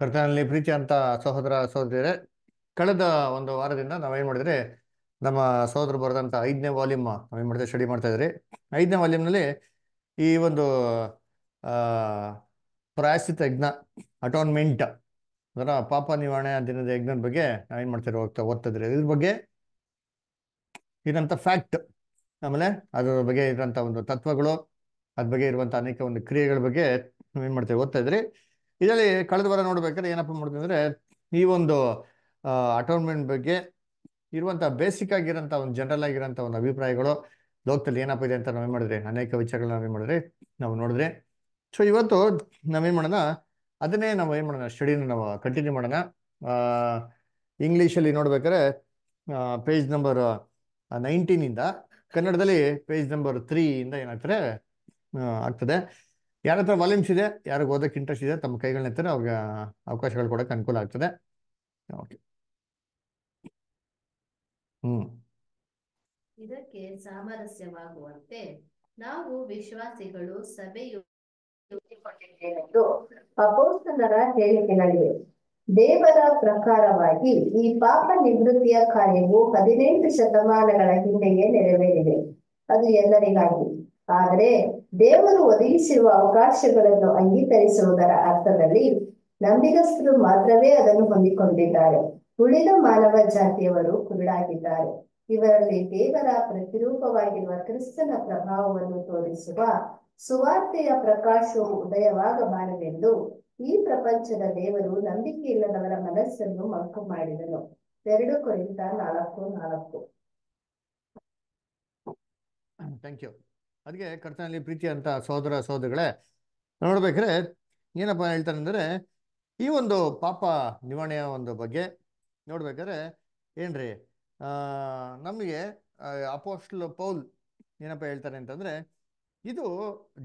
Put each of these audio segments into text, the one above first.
ಕರ್ತನಲ್ಲಿ ಪ್ರೀತಿ ಅಂತ ಸಹೋದರ ಸಹೋದರಿಯರೇ ಕಳೆದ ಒಂದು ವಾರದಿಂದ ಏನು ಮಾಡಿದ್ರೆ ನಮ್ಮ ಸಹೋದರ ಬರೆದಂಥ ಐದನೇ ವಾಲ್ಯೂಮ್ ಏನು ಮಾಡಿದ್ರೆ ಸ್ಟಡಿ ಮಾಡ್ತಾ ಇದ್ರಿ ಐದನೇ ವಾಲ್ಯೂಮ್ನಲ್ಲಿ ಈ ಒಂದು ಪ್ರಾಯಶ್ಚಿತ ಯಜ್ಞ ಅಟೋನ್ಮೆಂಟ್ ಅದರ ಪಾಪ ನಿವಾರಣೆ ದಿನದ ಯಜ್ಞದ ಬಗ್ಗೆ ನಾವೇನು ಮಾಡ್ತೀವಿ ಹೋಗ್ತಾ ಓದ್ತಾ ಇದ್ರಿ ಇದ್ರ ಬಗ್ಗೆ ಇರೋಂಥ ಫ್ಯಾಕ್ಟ್ ಆಮೇಲೆ ಅದರ ಬಗ್ಗೆ ಇರೋಂಥ ಒಂದು ತತ್ವಗಳು ಅದ್ರ ಬಗ್ಗೆ ಇರುವಂಥ ಅನೇಕ ಒಂದು ಕ್ರಿಯೆಗಳ ಬಗ್ಗೆ ನಾವೇನು ಮಾಡ್ತೀವಿ ಓದ್ತಾ ಇದ್ರಿ ಇದರಲ್ಲಿ ಕಳೆದ ವಾರ ನೋಡ್ಬೇಕಾದ್ರೆ ಏನಪ್ಪ ಮಾಡ್ತೀವಿ ಈ ಒಂದು ಅಟೋನ್ಮೆಂಟ್ ಬಗ್ಗೆ ಇರುವಂಥ ಬೇಸಿಕ್ ಆಗಿರೋಂಥ ಒಂದು ಜನರಲ್ ಆಗಿರೋಂಥ ಒಂದು ಅಭಿಪ್ರಾಯಗಳು ಲೋಕದಲ್ಲಿ ಏನಪ್ಪ ಇದೆ ಅಂತ ನಾವೇನು ಮಾಡಿದ್ರೆ ಅನೇಕ ವಿಚಾರಗಳನ್ನ ನಾವೇನು ಮಾಡಿದ್ರೆ ನಾವು ನೋಡಿದ್ರೆ ಸೊ ಇವತ್ತು ನಾವೇನು ಮಾಡೋಣ ಅದನ್ನೇ ನಾವು ಏನು ಮಾಡೋಣ ಸ್ಟಡಿನ ನಾವು ಕಂಟಿನ್ಯೂ ಮಾಡೋಣ ಇಂಗ್ಲೀಷಲ್ಲಿ ನೋಡ್ಬೇಕಾದ್ರೆ ಪೇಜ್ ನಂಬರ್ ನೈನ್ಟೀನಿಂದ ಕನ್ನಡದಲ್ಲಿ ಪೇಜ್ ನಂಬರ್ ತ್ರೀಯಿಂದ ಏನಾಗ್ತಾರೆ ಆಗ್ತದೆ ಯಾರ ಹತ್ರ ವಾಲ್ಯೂಮ್ಸ್ ಇದೆ ಯಾರಿಗೆ ಓದೋಕ್ಕೆ ಇಂಟ್ರೆಸ್ಟ್ ಇದೆ ತಮ್ಮ ಕೈಗಳನ್ನೆತ್ತಾರೆ ಅವ್ರಿಗೆ ಅವಕಾಶಗಳು ಕೊಡೋಕೆ ಅನುಕೂಲ ಆಗ್ತದೆ ಓಕೆ ಹ್ಮ್ ಇದಕ್ಕೆ ಸಾಮರಸ್ಯವಾಗುವಂತೆ ನಾವು ವಿಶ್ವಾಸಿಗಳು ಸಭೆಯು ಅಪೋಸ್ತನರ ಹೇಳಿಕೆಗಳಿವೆ ದೇವರ ಪ್ರಕಾರವಾಗಿ ಈ ಪಾಪ ನಿವೃತ್ತಿಯ ಕಾರ್ಯವು ಹದಿನೆಂಟು ಶತಮಾನಗಳ ಹಿಂದೆಯೇ ನೆರವೇರಿದೆ ಅದು ಎಲ್ಲರಿಗಾಗಿ ಆದರೆ ದೇವರು ಒದಗಿಸಿರುವ ಅವಕಾಶಗಳನ್ನು ಅಂಗೀಕರಿಸುವುದರ ಅರ್ಥದಲ್ಲಿ ನಂಬಿಗಸ್ಥರು ಮಾತ್ರವೇ ಅದನ್ನು ಹೊಂದಿಕೊಂಡಿದ್ದಾರೆ ಉಳಿದ ಮಾನವ ಜಾತಿಯವರು ಕುರುಡಾಗಿದ್ದಾರೆ ಇವರಲ್ಲಿ ದೇವರ ಪ್ರತಿರೂಪವಾಗಿರುವ ಕ್ರಿಸ್ತನ ಪ್ರಭಾವವನ್ನು ತೋರಿಸುವ ಸುವಾರ್ತೆಯ ಪ್ರಕಾಶವು ಉದಯವಾಗಬಾರದೆಂದು ಈ ಪ್ರಪಂಚದ ದೇವರು ನಂಬಿಕೆ ಇಲ್ಲದವರ ಮನಸ್ಸನ್ನು ಮಂಕು ಮಾಡಿದನು ಎರಡು ಕುರಿತ ನಾಲ್ಕು ನಾಲ್ಕು ಥ್ಯಾಂಕ್ ಯು ಅದಕ್ಕೆ ಕರ್ತನಲ್ಲಿ ಪ್ರೀತಿ ಅಂತ ಸಹೋದರ ಸಹೋದರಿಗಳೇ ನೋಡ್ಬೇಕ್ರೆ ಏನಪ್ಪ ಹೇಳ್ತಾರೆ ಅಂದರೆ ಈ ಒಂದು ಪಾಪ ನಿವಾರಣೆಯ ಒಂದು ಬಗ್ಗೆ ನೋಡ್ಬೇಕಾದ್ರೆ ಏನ್ರಿ ನಮಗೆ ಅಪೋಸ್ಟಲ್ ಪೌಲ್ ಏನಪ್ಪ ಹೇಳ್ತಾರೆ ಅಂತಂದರೆ ಇದು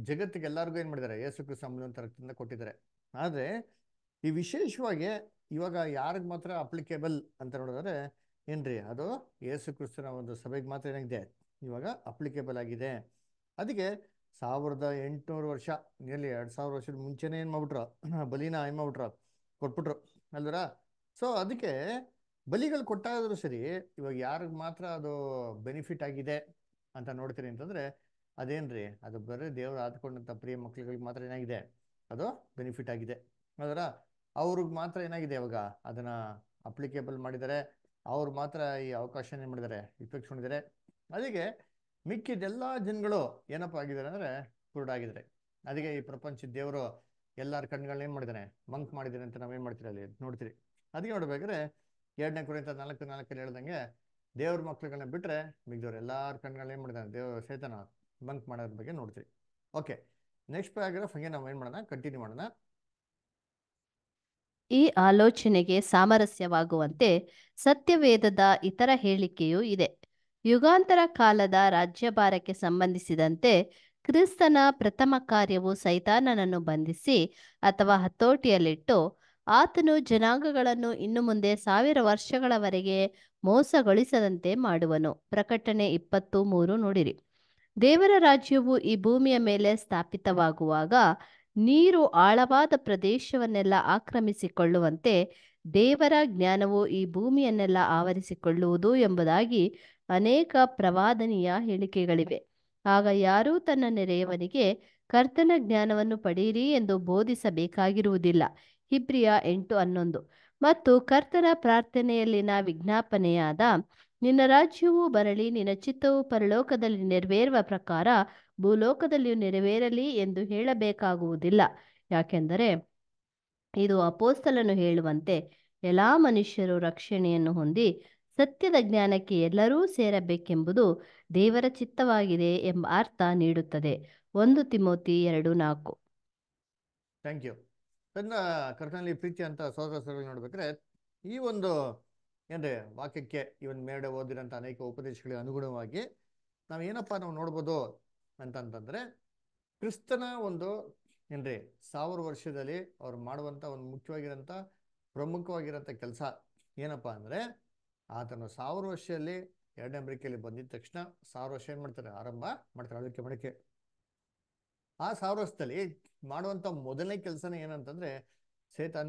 ಜಗತ್ತಿಗೆ ಎಲ್ಲರಿಗೂ ಏನು ಮಾಡಿದ್ದಾರೆ ಯೇಸು ಕ್ರಿಸ್ತ ಕೊಟ್ಟಿದ್ದಾರೆ ಆದರೆ ಈ ವಿಶೇಷವಾಗಿ ಇವಾಗ ಯಾರಿಗೆ ಮಾತ್ರ ಅಪ್ಲಿಕೇಬಲ್ ಅಂತ ನೋಡಿದ್ರೆ ಏನ್ರಿ ಅದು ಯೇಸು ಕ್ರಿಸ್ತನ ಒಂದು ಸಭೆಗೆ ಮಾತ್ರ ಏನಾಗಿದೆ ಇವಾಗ ಅಪ್ಲಿಕೇಬಲ್ ಆಗಿದೆ ಅದಕ್ಕೆ ಸಾವಿರದ ಎಂಟುನೂರು ವರ್ಷ ನಿಯರ್ಲಿ ಎರಡು ಸಾವಿರ ವರ್ಷದ ಮುಂಚೆನೇ ಏನು ಮಾಡ್ಬಿಟ್ರು ಬಲಿನ ಏನು ಮಾಡ್ಬಿಟ್ರು ಕೊಟ್ಬಿಟ್ರು ಅಲ್ವರ ಸೊ ಅದಕ್ಕೆ ಬಲಿಗಳು ಕೊಟ್ಟಾದರೂ ಸರಿ ಇವಾಗ ಯಾರಿಗೆ ಮಾತ್ರ ಅದು ಬೆನಿಫಿಟ್ ಆಗಿದೆ ಅಂತ ನೋಡ್ತೀರಿ ಅಂತಂದರೆ ಅದೇನ್ರಿ ಅದು ಬರೀ ದೇವರು ಆದ್ಕೊಂಡಂಥ ಪ್ರಿಯ ಮಕ್ಳುಗಳಿಗೆ ಮಾತ್ರ ಏನಾಗಿದೆ ಅದು ಬೆನಿಫಿಟ್ ಆಗಿದೆ ಅದರ ಅವ್ರಿಗೆ ಮಾತ್ರ ಏನಾಗಿದೆ ಇವಾಗ ಅದನ್ನು ಅಪ್ಲಿಕೇಬಲ್ ಮಾಡಿದ್ದಾರೆ ಅವ್ರು ಮಾತ್ರ ಈ ಅವಕಾಶ ಏನು ಮಾಡಿದ್ದಾರೆ ಇಫೆಕ್ಟ್ ಹೊಂದಿದ್ದಾರೆ ಅದಕ್ಕೆ ಮಿಕ್ಕಿದೆಲ್ಲ ಜನಗಳು ಏನಪ್ಪ ಆಗಿದ್ದಾರೆ ಅಂದರೆ ಕುರುಡಾಗಿದ್ದಾರೆ ಅದಕ್ಕೆ ಈ ಪ್ರಪಂಚದ ದೇವರು ಎಲ್ಲರ ಕಣ್ಗಳನ್ನ ಏನು ಮಾಡಿದ್ದಾನೆ ಮಂಕ್ ಮಾಡಿದ್ದಾನೆ ಅಂತ ನಾವೇನು ಮಾಡ್ತೀರಿ ಅಲ್ಲಿ ನೋಡ್ತೀರಿ ಅದಕ್ಕೆ ನೋಡ್ಬೇಕಾದ್ರೆ ಎರಡನೇ ಕುರಿತ ನಾಲ್ಕು ನಾಲ್ಕಲ್ಲಿ ಹೇಳ್ದಂಗೆ ದೇವ್ರ ಮಕ್ಳುಗಳನ್ನ ಬಿಟ್ಟರೆ ಮಿಗ್ದವ್ರು ಎಲ್ಲರ ಕಣ್ಗಳನ್ನ ಏನು ಮಾಡಿದ್ದಾನೆ ದೇವ್ರ ಸೇತನ ಬಂಕ್ ಮಾಡೋದ್ರ ಬಗ್ಗೆ ನೋಡ್ತೀರಿ ಓಕೆ ನೆಕ್ಸ್ಟ್ ಪ್ಯಾರಾಗ್ರಾಫ್ ಹಂಗೆ ನಾವು ಏನು ಮಾಡೋಣ ಕಂಟಿನ್ಯೂ ಮಾಡೋಣ ಈ ಆಲೋಚನೆಗೆ ಸಾಮರಸ್ಯವಾಗುವಂತೆ ಸತ್ಯವೇದದ ಇತರ ಹೇಳಿಕೆಯೂ ಇದೆ ಯುಗಾಂತರ ಕಾಲದ ರಾಜ್ಯಭಾರಕ್ಕೆ ಸಂಬಂಧಿಸಿದಂತೆ ಕ್ರಿಸ್ತನ ಪ್ರಥಮ ಕಾರ್ಯವು ಸೈತಾನನನ್ನು ಬಂಧಿಸಿ ಅಥವಾ ಹತೋಟಿಯಲ್ಲಿಟ್ಟು ಆತನು ಜನಾಂಗಗಳನ್ನು ಇನ್ನು ಮುಂದೆ ಸಾವಿರ ವರ್ಷಗಳವರೆಗೆ ಮೋಸಗೊಳಿಸದಂತೆ ಮಾಡುವನು ಪ್ರಕಟಣೆ ಇಪ್ಪತ್ತು ಮೂರು ನೋಡಿರಿ ದೇವರ ರಾಜ್ಯವು ಈ ಭೂಮಿಯ ಮೇಲೆ ಸ್ಥಾಪಿತವಾಗುವಾಗ ನೀರು ಆಳವಾದ ಪ್ರದೇಶವನ್ನೆಲ್ಲ ಆಕ್ರಮಿಸಿಕೊಳ್ಳುವಂತೆ ದೇವರ ಜ್ಞಾನವು ಈ ಭೂಮಿಯನ್ನೆಲ್ಲ ಆವರಿಸಿಕೊಳ್ಳುವುದು ಎಂಬುದಾಗಿ ಅನೇಕ ಪ್ರವಾದನೀಯ ಹೇಳಿಕೆಗಳಿವೆ ಆಗ ಯಾರೂ ತನ್ನ ನೆರೆಯವನಿಗೆ ಕರ್ತನ ಜ್ಞಾನವನ್ನು ಪಡೆಯಿರಿ ಎಂದು ಬೋಧಿಸಬೇಕಾಗಿರುವುದಿಲ್ಲ ಹಿಬ್ರಿಯ ಎಂಟು ಹನ್ನೊಂದು ಮತ್ತು ಕರ್ತನ ಪ್ರಾರ್ಥನೆಯಲ್ಲಿನ ವಿಜ್ಞಾಪನೆಯಾದ ನಿನ್ನ ರಾಜ್ಯವು ಬರಲಿ ನಿನ್ನ ಚಿತ್ತವು ಪರಲೋಕದಲ್ಲಿ ನೆರವೇರುವ ಪ್ರಕಾರ ಭೂಲೋಕದಲ್ಲಿಯೂ ನೆರವೇರಲಿ ಎಂದು ಹೇಳಬೇಕಾಗುವುದಿಲ್ಲ ಯಾಕೆಂದರೆ ಇದು ಅಪೋಸ್ತಲನ್ನು ಹೇಳುವಂತೆ ಎಲ್ಲ ಮನುಷ್ಯರು ರಕ್ಷಣೆಯನ್ನು ಹೊಂದಿ ಸತ್ಯದ ಜ್ಞಾನಕ್ಕೆ ಎಲ್ಲರೂ ಸೇರಬೇಕೆಂಬುದು ದೇವರ ಚಿತ್ತವಾಗಿದೆ ಎಂಬ ಅರ್ಥ ನೀಡುತ್ತದೆ ಒಂದು ತಿಮೋತಿ ಎರಡು ನಾಲ್ಕು ಥ್ಯಾಂಕ್ ಯು ತನ್ನ ಕರ್ತನಲ್ಲಿ ಪ್ರೀತಿ ಅಂತ ಸಹೋದರ ನೋಡ್ಬೇಕ್ರೆ ಈ ಒಂದು ಏನ್ರಿ ವಾಕ್ಯಕ್ಕೆ ಇವನ್ ಒಂದು ಮೇಡೆ ಓದಿರೋಂಥ ಅನೇಕ ಉಪದೇಶಗಳಿಗೆ ಅನುಗುಣವಾಗಿ ನಾವು ಏನಪ್ಪ ನಾವು ನೋಡ್ಬೋದು ಅಂತಂತಂದ್ರೆ ಕ್ರಿಸ್ತನ ಒಂದು ಏನ್ರಿ ಸಾವಿರ ವರ್ಷದಲ್ಲಿ ಅವ್ರು ಮಾಡುವಂಥ ಒಂದು ಮುಖ್ಯವಾಗಿರೋಂಥ ಪ್ರಮುಖವಾಗಿರೋಂಥ ಕೆಲಸ ಏನಪ್ಪ ಅಂದರೆ ಆತನು ಸಾವಿರ ವರ್ಷದಲ್ಲಿ ಎರಡನೇ ಮಡಿಕೆಯಲ್ಲಿ ಬಂದಿದ್ದ ತಕ್ಷಣ ಸಾವಿರ ವರ್ಷ ಏನು ಮಾಡ್ತಾರೆ ಆರಂಭ ಮಾಡ್ತಾರೆ ಅದಕ್ಕೆ ಮಡಿಕೆ ಆ ಸಾವಿರ ವರ್ಷದಲ್ಲಿ ಮಾಡುವಂಥ ಮೊದಲನೇ ಕೆಲಸನೇ ಏನಂತಂದ್ರೆ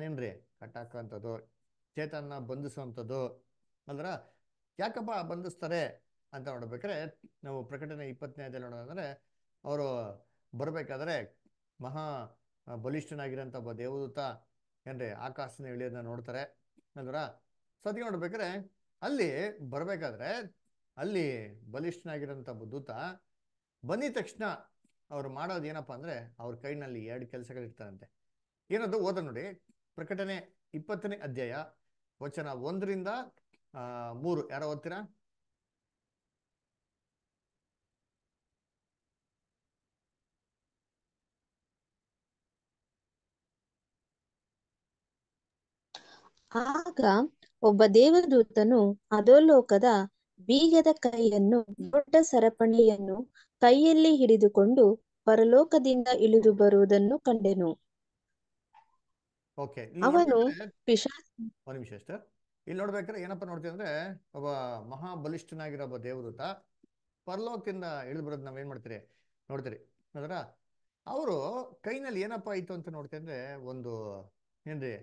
ಏನ್ರಿ ಕಟ್ಟಾಕಂಥದ್ದು ಚೇತನ ಬಂಧಿಸುವಂಥದ್ದು ಅಲ್ದ್ರ ಯಾಕಪ್ಪ ಬಂಧಿಸ್ತಾರೆ ಅಂತ ನೋಡ್ಬೇಕಾದ್ರೆ ನಾವು ಪ್ರಕಟಣೆ ಅದೇ ನೋಡೋದಂದ್ರೆ ಅವರು ಬರಬೇಕಾದ್ರೆ ಮಹಾ ಬಲಿಷ್ಠನಾಗಿರೋಂಥ ಒಬ್ಬ ದೇವದೂತ ಏನ್ರಿ ಆಕಾಶನ ಇಳಿಯೋದನ್ನ ನೋಡ್ತಾರೆ ಅಲ್ದ್ರ ಸತಿ ನೋಡ್ಬೇಕಾರೆ ಅಲ್ಲಿ ಬರಬೇಕಾದ್ರೆ ಅಲ್ಲಿ ಬಲಿಷ್ಠನಾಗಿರೋಂಥ ಬುದ್ಧೂತ ಬಂದಿದ ತಕ್ಷಣ ಅವ್ರು ಮಾಡೋದು ಏನಪ್ಪ ಅಂದರೆ ಅವ್ರ ಕೈನಲ್ಲಿ ಎರಡು ಕೆಲಸಗಳಿರ್ತಾರಂತೆ ಏನದು ಓದ ನೋಡಿ ಪ್ರಕಟಣೆ ಇಪ್ಪತ್ತನೇ ಅಧ್ಯಾಯ ವಚನ ಒಂದರಿಂದ ಮೂರು ಯಾರೋ ಓದ್ತೀರಾ ಆಗ ಒಬ್ಬ ದೇವದೂತನು ಅಧೋಲೋಕದ ಬೀಗದ ಕೈಯನ್ನು ದೊಡ್ಡ ಸರಪಣಿಯನ್ನು ಕೈಯಲ್ಲಿ ಹಿಡಿದುಕೊಂಡು ಪರಲೋಕದಿಂದ ಇಳಿದು ಬರುವುದನ್ನು ಕಂಡೆನು ಅವನು ಇಲ್ಲಿ ನೋಡ್ಬೇಕಾದ್ರೆ ಏನಪ್ಪಾ ನೋಡ್ತೀವಿ ಅಂದ್ರೆ ಒಬ್ಬ ಮಹಾಬಲಿಷ್ಠನಾಗಿರೋ ಒಬ್ಬ ದೇವದೂತ ಪರಲೋಕದಿಂದ ಇಳಿದು ಬರೋದು ನಾವೇನ್ ಮಾಡ್ತೀರಿ ನೋಡ್ತೀರಿ ನೋಡ್ರ ಅವರು ಕೈನಲ್ಲಿ ಏನಪ್ಪಾ ಆಯ್ತು ಅಂತ ನೋಡ್ತೀವಿ ಅಂದ್ರೆ ಒಂದು ಏನ್ರಿ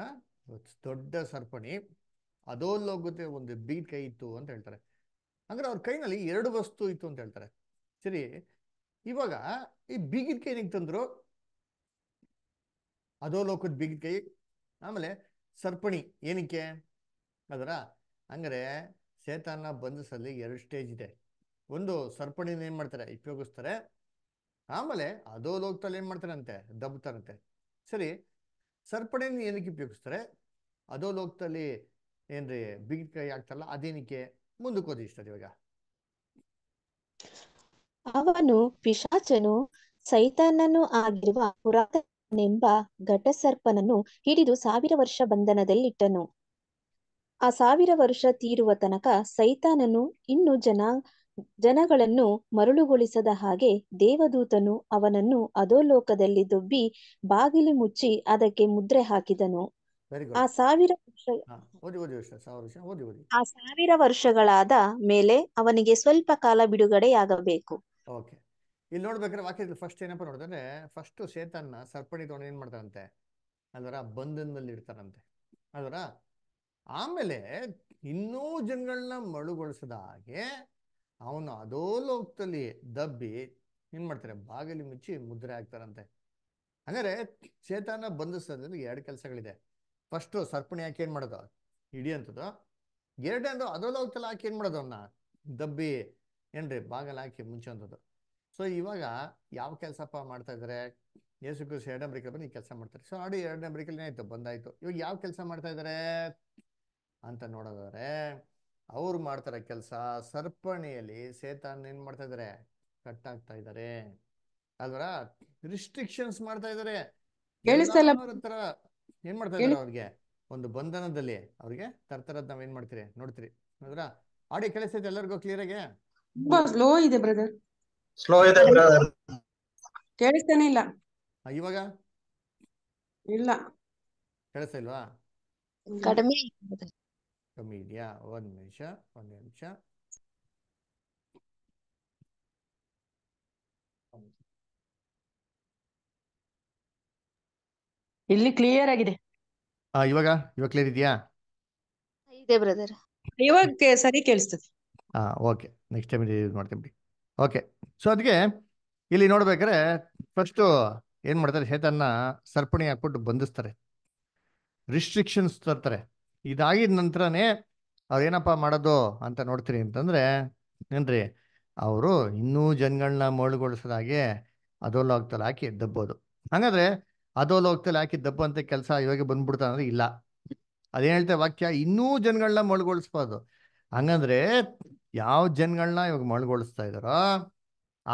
ಆ ದೊಡ್ಡ ಸರ್ಪಣಿ ಅದೋ ಅದೋಲ್ಲೋಗುತ್ತೆ ಒಂದು ಬೀಟ್ ಕೈ ಇತ್ತು ಅಂತ ಹೇಳ್ತಾರೆ ಅಂದ್ರೆ ಅವ್ರ ಕೈನಲ್ಲಿ ಎರಡು ವಸ್ತು ಇತ್ತು ಅಂತ ಹೇಳ್ತಾರೆ ಸರಿ ಇವಾಗ ಈ ಬೀಗಿದ ಕೈ ನಿಂಗೆ ತಂದ್ರು ಲೋಕದ ಬೀಗಿದ ಕೈ ಆಮೇಲೆ ಸರ್ಪಣಿ ಏನಕ್ಕೆ ಅದರ ಹಂಗಾರೆ ಸೇತಾನ ಬಂಧಿಸಲ್ಲಿ ಎರಡು ಸ್ಟೇಜ್ ಇದೆ ಒಂದು ಸರ್ಪಣಿ ಏನು ಮಾಡ್ತಾರೆ ಉಪಯೋಗಿಸ್ತಾರೆ ಆಮೇಲೆ ಅದೋ ಲೋಕದಲ್ಲಿ ಏನು ಮಾಡ್ತಾರಂತೆ ದಬ್ತಾರಂತೆ ಸರಿ ಸರಪಣಿನ ಏನಕ್ಕೆ ಉಪಯೋಗಿಸ್ತಾರೆ ಲೋಕದಲ್ಲಿ ಏನ್ರಿ ಬಿಗಿಕಾಯಿ ಆಗ್ತಲ್ಲ ಅದೇನಕ್ಕೆ ಮುಂದಕ್ಕೆ ಓದಿ ಇವಾಗ ಅವನು ಪಿಶಾಚನು ಸೈತಾನನು ಆಗಿರುವ ಪುರಾತನೆಂಬ ಘಟಸರ್ಪನನ್ನು ಹಿಡಿದು ಸಾವಿರ ವರ್ಷ ಬಂಧನದಲ್ಲಿಟ್ಟನು ಆ ಸಾವಿರ ವರ್ಷ ತೀರುವ ತನಕ ಸೈತಾನನು ಇನ್ನು ಜನ ಜನಗಳನ್ನು ಮರುಳುಗೊಳಿಸದ ಹಾಗೆ ದೇವದೂತನು ಅವನನ್ನು ಅಧೋಲೋಕದಲ್ಲಿ ದೊಬ್ಬಿ ಬಾಗಿಲು ಮುಚ್ಚಿ ಅದಕ್ಕೆ ಮುದ್ರೆ ಹಾಕಿದನು ಆ ಸಾವಿರ ಆ ಸಾವಿರ ವರ್ಷಗಳಾದ ಮೇಲೆ ಅವನಿಗೆ ಸ್ವಲ್ಪ ಕಾಲ ಬಿಡುಗಡೆಯಾಗಬೇಕು ಓಕೆ ಇಲ್ಲಿ ನೋಡ್ಬೇಕಾದ್ರೆ ವಾಕ್ಯದಲ್ಲಿ ಫಸ್ಟ್ ಏನಪ್ಪ ನೋಡಿದ್ರೆ ಫಸ್ಟ್ ಸೇತನ್ನ ಸರ್ಪಣಿ ತಗೊಂಡು ಏನ್ ಮಾಡ್ತಾರಂತೆ ಅದರ ಬಂಧನದಲ್ಲಿ ಇಡ್ತಾರಂತೆ ಅದರ ಆಮೇಲೆ ಇನ್ನೂ ಜನಗಳನ್ನ ಮರುಳುಗೊಳಿಸದ ಹಾಗೆ ಅವನು ಅದೋ ಲೋಕದಲ್ಲಿ ದಬ್ಬಿ ಏನ್ ಮಾಡ್ತಾರೆ ಬಾಗಿಲು ಮುಚ್ಚಿ ಮುದ್ರೆ ಹಾಕ್ತಾರಂತೆ ಹಂಗಾರೆ ಚೇತನ ಬಂಧಿಸೋದ್ರಲ್ಲಿ ಎರಡು ಕೆಲಸಗಳಿದೆ ಫಸ್ಟು ಸರ್ಪಣಿ ಹಾಕಿ ಏನ್ ಮಾಡೋದು ಎರಡೇ ಅಂದ್ರೆ ಅದೋ ಲೋಕದಲ್ಲಿ ಹಾಕಿ ಏನ್ ಮಾಡೋದು ಅವನ್ನ ದಬ್ಬಿ ಏನ್ರಿ ಬಾಗಿಲು ಹಾಕಿ ಮುಂಚುವಂಥದ್ದು ಸೊ ಇವಾಗ ಯಾವ ಕೆಲಸಪ್ಪ ಮಾಡ್ತಾ ಇದ್ದಾರೆ ಯೇಸು ಕೃಷಿ ಎರಡನೇ ಬ್ರಿಕಲ್ ಬಂದು ಈ ಕೆಲಸ ಮಾಡ್ತಾರೆ ಸೊ ಆಡಿ ಎರಡನೇ ಬ್ರಿಕಲ್ ಆಯ್ತು ಬಂದಾಯ್ತು ಇವಾಗ ಯಾವ ಕೆಲಸ ಮಾಡ್ತಾ ಇದ್ದಾರೆ ಅಂತ ನೋಡೋದಾದ್ರೆ ಅವ್ರು ಮಾಡ್ತಾರೆ ಕೆಲಸ ಸರ್ಪಣಿಯಲ್ಲಿ ಸೇತಾನ್ ಏನ್ ಮಾಡ್ತಾ ಇದಾರೆ ಕಟ್ ಆಗ್ತಾ ಇದಾರೆ ಅಲ್ವರ ರಿಸ್ಟ್ರಿಕ್ಷನ್ಸ್ ಮಾಡ್ತಾ ಇದಾರೆ ಹತ್ರ ಏನ್ ಮಾಡ್ತಾ ಇದಾರೆ ಅವ್ರಿಗೆ ಒಂದು ಬಂಧನದಲ್ಲಿ ಅವ್ರಿಗೆ ತರ್ತರದ್ ನಾವ್ ಏನ್ ಮಾಡ್ತೀರಿ ನೋಡ್ತೀರಿ ಅದ್ರ ಆಡಿ ಕೇಳಿಸ್ತೈತೆ ಎಲ್ಲರಿಗೂ ಕ್ಲಿಯರ್ ಆಗಿ ಸ್ಲೋ ಇದೆ ಬ್ರದರ್ ಸ್ಲೋ ಇದೆ ಕೇಳಿಸ್ತಾನೆ ಇಲ್ಲ ಇವಾಗ ಇಲ್ಲ ಕೇಳಿಸ್ತಾ ಇಲ್ವಾ ಕಡಿಮೆ the media. One measure, one ನಿಮಿಷ ಇಲ್ಲಿ ಕ್ಲಿಯರ್ ಆಗಿದೆ ಆ ಇವಾಗ ಇವಾಗ ಕ್ಲಿಯರ್ ಇದೆಯಾ ಇದೆ ಬ್ರದರ್ ಇವಾಗ ಸರಿ ಕೇಳಿಸ್ತದೆ ಆ ಓಕೆ ನೆಕ್ಸ್ಟ್ ಟೈಮ್ ಯೂಸ್ ಮಾಡ್ತೀನಿ ಬಿಡಿ ಓಕೆ ಸೊ ಅದಕ್ಕೆ ಇಲ್ಲಿ ನೋಡ್ಬೇಕಾದ್ರೆ ಫಸ್ಟು ಏನು ಮಾಡ್ತಾರೆ ಶೇತನ್ನ ಸರ್ಪಣಿ ಹಾಕ್ಬಿಟ್ಟು ಬಂಧಿಸ್ತಾರೆ ರಿಸ್ಟ್ರಿಕ್ಷನ್ಸ್ ತರ್ತಾರೆ ಇದಾಗಿದ ನಂತರನೇ ಅವ್ರೇನಪ್ಪ ಮಾಡೋದು ಅಂತ ನೋಡ್ತೀರಿ ಅಂತಂದ್ರೆ ಏನ್ರಿ ಅವರು ಇನ್ನೂ ಜನಗಳನ್ನ ಮೋಳುಗೊಳಿಸೋದಾಗೆ ಅಧೋಲೋಕದಲ್ಲಿ ಹಾಕಿ ದಬ್ಬೋದು ಹಾಗಾದ್ರೆ ಅಧೋಲೋಕದಲ್ಲಿ ಹಾಕಿ ಅಂತ ಕೆಲಸ ಇವಾಗ ಬಂದ್ಬಿಡ್ತಾ ಅಂದ್ರೆ ಇಲ್ಲ ಅದೇ ಹೇಳ್ತೆ ವಾಕ್ಯ ಇನ್ನೂ ಜನಗಳನ್ನ ಮೊಳಗೊಳಿಸ್ಬೋದು ಹಂಗಂದ್ರೆ ಯಾವ ಜನಗಳನ್ನ ಇವಾಗ ಮೊಳಗೊಳಿಸ್ತಾ ಇದ್ದಾರೋ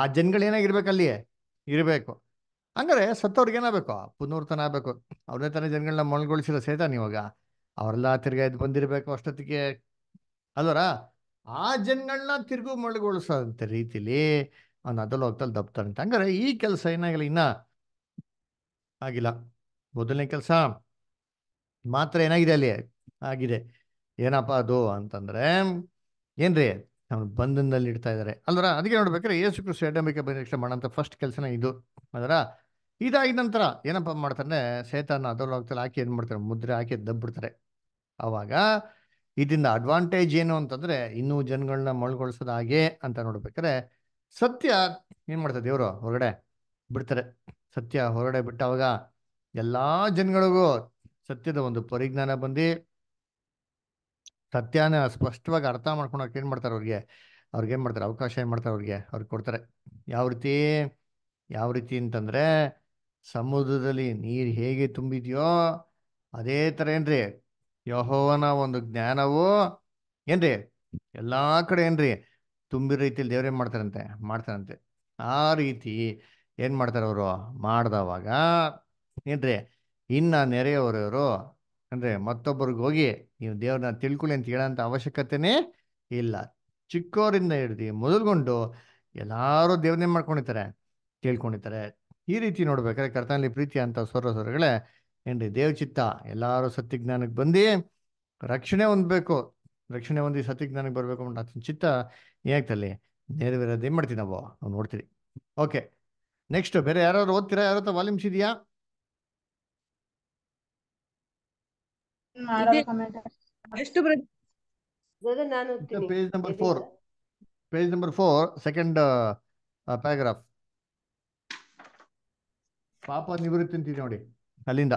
ಆ ಜನಗಳು ಏನಾಗಿರ್ಬೇಕು ಅಲ್ಲಿ ಇರಬೇಕು ಹಂಗಾರೆ ಸತ್ತವ್ರಿಗೆ ಏನಾಗಬೇಕು ಪುನರ್ತನ ಆಗಬೇಕು ಅವ್ರನ್ನೇ ತಾನೇ ಜನಗಳನ್ನ ಮೊಳಗೊಳಿಸಿರೋ ಸೇತಾನ ಇವಾಗ ಅವರೆಲ್ಲ ತಿರ್ಗಾ ಇದು ಬಂದಿರಬೇಕು ಅಷ್ಟೊತ್ತಿಗೆ ಅಲ್ವರ ಆ ಜನಗಳನ್ನ ತಿರುಗು ಮಳುಗೊಳಿಸೋದಂಥ ರೀತಿಲಿ ಅವ್ನು ಅದಲ್ಲ ಹೋಗ್ತಲ್ಲಿ ದಬ್ತಾನಂತೆ ಹಂಗಾರೆ ಈ ಕೆಲಸ ಏನಾಗಿಲ್ಲ ಇನ್ನ ಆಗಿಲ್ಲ ಮೊದಲನೇ ಕೆಲಸ ಮಾತ್ರ ಏನಾಗಿದೆ ಅಲ್ಲಿ ಆಗಿದೆ ಏನಪ್ಪ ಅದು ಅಂತಂದ್ರೆ ಏನ್ರಿ ಅವನು ಬಂಧನದಲ್ಲಿ ಇಡ್ತಾ ಇದ್ದಾರೆ ಅಲ್ವರ ಅದಕ್ಕೆ ನೋಡ್ಬೇಕಾದ್ರೆ ಯೇಸು ಕೃಷಿ ಎಡಂಬಿಕೆ ಬಂದ ಮಾಡಂತ ಫಸ್ಟ್ ಕೆಲಸನ ಇದು ಅದರ ಇದಾಗಿದ ನಂತರ ಏನಪ್ಪ ಮಾಡ್ತಾನೆ ಸೇತಾನ ಅದರಲ್ಲಿ ಹಾಕಿ ಏನು ಮಾಡ್ತಾರೆ ಮುದ್ರೆ ಹಾಕಿ ದಬ್ಬಿಡ್ತಾರೆ ಅವಾಗ ಇದರಿಂದ ಅಡ್ವಾಂಟೇಜ್ ಏನು ಅಂತಂದ್ರೆ ಇನ್ನೂ ಜನಗಳನ್ನ ಮೊಳಗೊಳಿಸೋದು ಹಾಗೆ ಅಂತ ನೋಡ್ಬೇಕಾದ್ರೆ ಸತ್ಯ ಏನು ಮಾಡ್ತಾರೆ ದೇವರು ಹೊರಗಡೆ ಬಿಡ್ತಾರೆ ಸತ್ಯ ಹೊರಗಡೆ ಬಿಟ್ಟವಾಗ ಎಲ್ಲಾ ಜನಗಳಿಗೂ ಸತ್ಯದ ಒಂದು ಪರಿಜ್ಞಾನ ಬಂದು ಸತ್ಯನ ಸ್ಪಷ್ಟವಾಗಿ ಅರ್ಥ ಮಾಡ್ಕೊಳಕ್ಕೆ ಏನು ಮಾಡ್ತಾರೆ ಅವ್ರಿಗೆ ಅವ್ರಿಗೆ ಏನು ಮಾಡ್ತಾರೆ ಅವಕಾಶ ಏನು ಮಾಡ್ತಾರೆ ಅವ್ರಿಗೆ ಅವ್ರಿಗೆ ಕೊಡ್ತಾರೆ ಯಾವ ರೀತಿ ಯಾವ ರೀತಿ ಅಂತಂದರೆ ಸಮುದ್ರದಲ್ಲಿ ನೀರು ಹೇಗೆ ತುಂಬಿದೆಯೋ ಅದೇ ಥರ ಏನ್ರಿ ಯಹೋವನ ಒಂದು ಜ್ಞಾನವು ಏನ್ರಿ ಎಲ್ಲ ಕಡೆ ಏನ್ರಿ ತುಂಬಿ ರೀತಿಯಲ್ಲಿ ದೇವ್ರೇನ್ ಮಾಡ್ತಾರಂತೆ ಮಾಡ್ತಾರಂತೆ ಆ ರೀತಿ ಏನು ಮಾಡ್ತಾರೆ ಅವರು ಮಾಡ್ದವಾಗ ಏನ್ರಿ ಇನ್ನು ನೆರೆಯವರವರು ಅಂದ್ರೆ ಮತ್ತೊಬ್ಬರಿಗೆ ಹೋಗಿ ನೀವು ದೇವ್ರನ್ನ ತಿಳ್ಕೊಳ್ಳಿ ಅಂತ ಹೇಳೋಂತ ಅವಶ್ಯಕತೆನೇ ಇಲ್ಲ ಚಿಕ್ಕವರಿಂದ ಹಿಡ್ದು ಮೊದಲ್ಗೊಂಡು ಎಲ್ಲರೂ ದೇವ್ರನ್ನೇ ಮಾಡ್ಕೊಂಡಿರ್ತಾರೆ ಕೇಳ್ಕೊಂಡಿರ್ತಾರೆ ಈ ರೀತಿ ನೋಡ್ಬೇಕಾದ್ರೆ ಕರ್ತನಲ್ಲಿ ಪ್ರೀತಿ ಅಂತ ಸ್ವರ ಸ್ವರಗಳೇ ಏನ್ರಿ ದೇವಚಿತ್ತ ಎಲ್ಲರೂ ಸತ್ಯಜ್ಞಾನಕ್ಕೆ ಬಂದಿ ರಕ್ಷಣೆ ಹೊಂದ್ಬೇಕು ರಕ್ಷಣೆ ಹೊಂದಿ ಸತ್ಯಜ್ಞಾನಕ್ಕೆ ಬರಬೇಕು ಅಂತ ಚಿತ್ತ ಏನಾಗ್ತಲ್ಲಿ ನೆರವೇರೋದು ಏನು ಮಾಡ್ತೀವಿ ನಾವು ನಾವು ನೋಡ್ತೀರಿ ಓಕೆ ನೆಕ್ಸ್ಟ್ ಬೇರೆ ಯಾರಾದ್ರು ಓದ್ತೀರಾ ಯಾರ ವಾಲ್ಯೂಮ್ಸ್ ಇದೆಯಾ page number four page number four second paragraph ಪಾಪ ನಿವೃತ್ತಿ ಅಂತೀವಿ ನೋಡಿ ಅಲ್ಲಿಂದ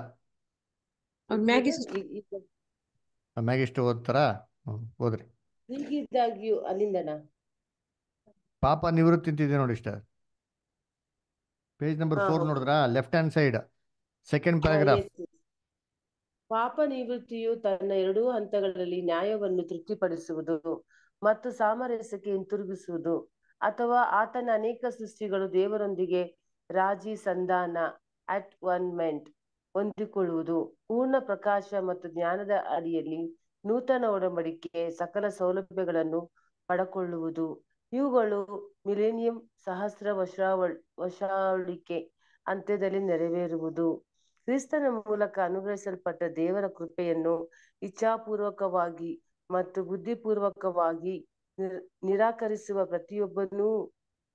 ಮ್ಯಾಗಿ ಓದ್ತಾರ ಓದ್ರಿ ಹೀಗಿದ್ದಾಗ್ಯೂ ಅಲ್ಲಿಂದನ ಪಾಪ ನಿವೃತ್ತಿ ಅಂತಿದೆ ನೋಡಿ ಇಷ್ಟ ಪೇಜ್ ನಂಬರ್ ಫೋರ್ ನೋಡಿದ್ರ left hand side second paragraph ಪಾಪ ನಿವೃತ್ತಿಯು ತನ್ನ ಎರಡೂ ಹಂತಗಳಲ್ಲಿ ನ್ಯಾಯವನ್ನು ತೃಪ್ತಿಪಡಿಸುವುದು ಮತ್ತು ಸಾಮರಸ್ಯಕ್ಕೆ ಹಿಂತಿರುಗಿಸುವುದು ಅಥವಾ ಆತನ ಅನೇಕ ಸೃಷ್ಟಿಗಳು ದೇವರೊಂದಿಗೆ ರಾಜಿ ಸಂಧಾನ ಅಟ್ ಒನ್ ಮೆಂಟ್ ಹೊಂದಿಕೊಳ್ಳುವುದು ಪೂರ್ಣ ಪ್ರಕಾಶ ಮತ್ತು ಜ್ಞಾನದ ಅಡಿಯಲ್ಲಿ ನೂತನ ಒಡಂಬಡಿಕೆ ಸಕಲ ಸೌಲಭ್ಯಗಳನ್ನು ಪಡಕೊಳ್ಳುವುದು ಇವುಗಳು ಮಿಲೇನಿಯಂ ಸಹಸ್ರ ವಶಾವಳಿಕೆ ಅಂತ್ಯದಲ್ಲಿ ನೆರವೇರುವುದು ಕ್ರಿಸ್ತನ ಮೂಲಕ ಅನುಗ್ರಹಿಸಲ್ಪಟ್ಟ ದೇವರ ಕೃಪೆಯನ್ನು ಇಚ್ಛಾಪೂರ್ವಕವಾಗಿ ಮತ್ತು ಬುದ್ಧಿಪೂರ್ವಕವಾಗಿ ನಿರ್ ನಿರಾಕರಿಸುವ ಪ್ರತಿಯೊಬ್ಬನೂ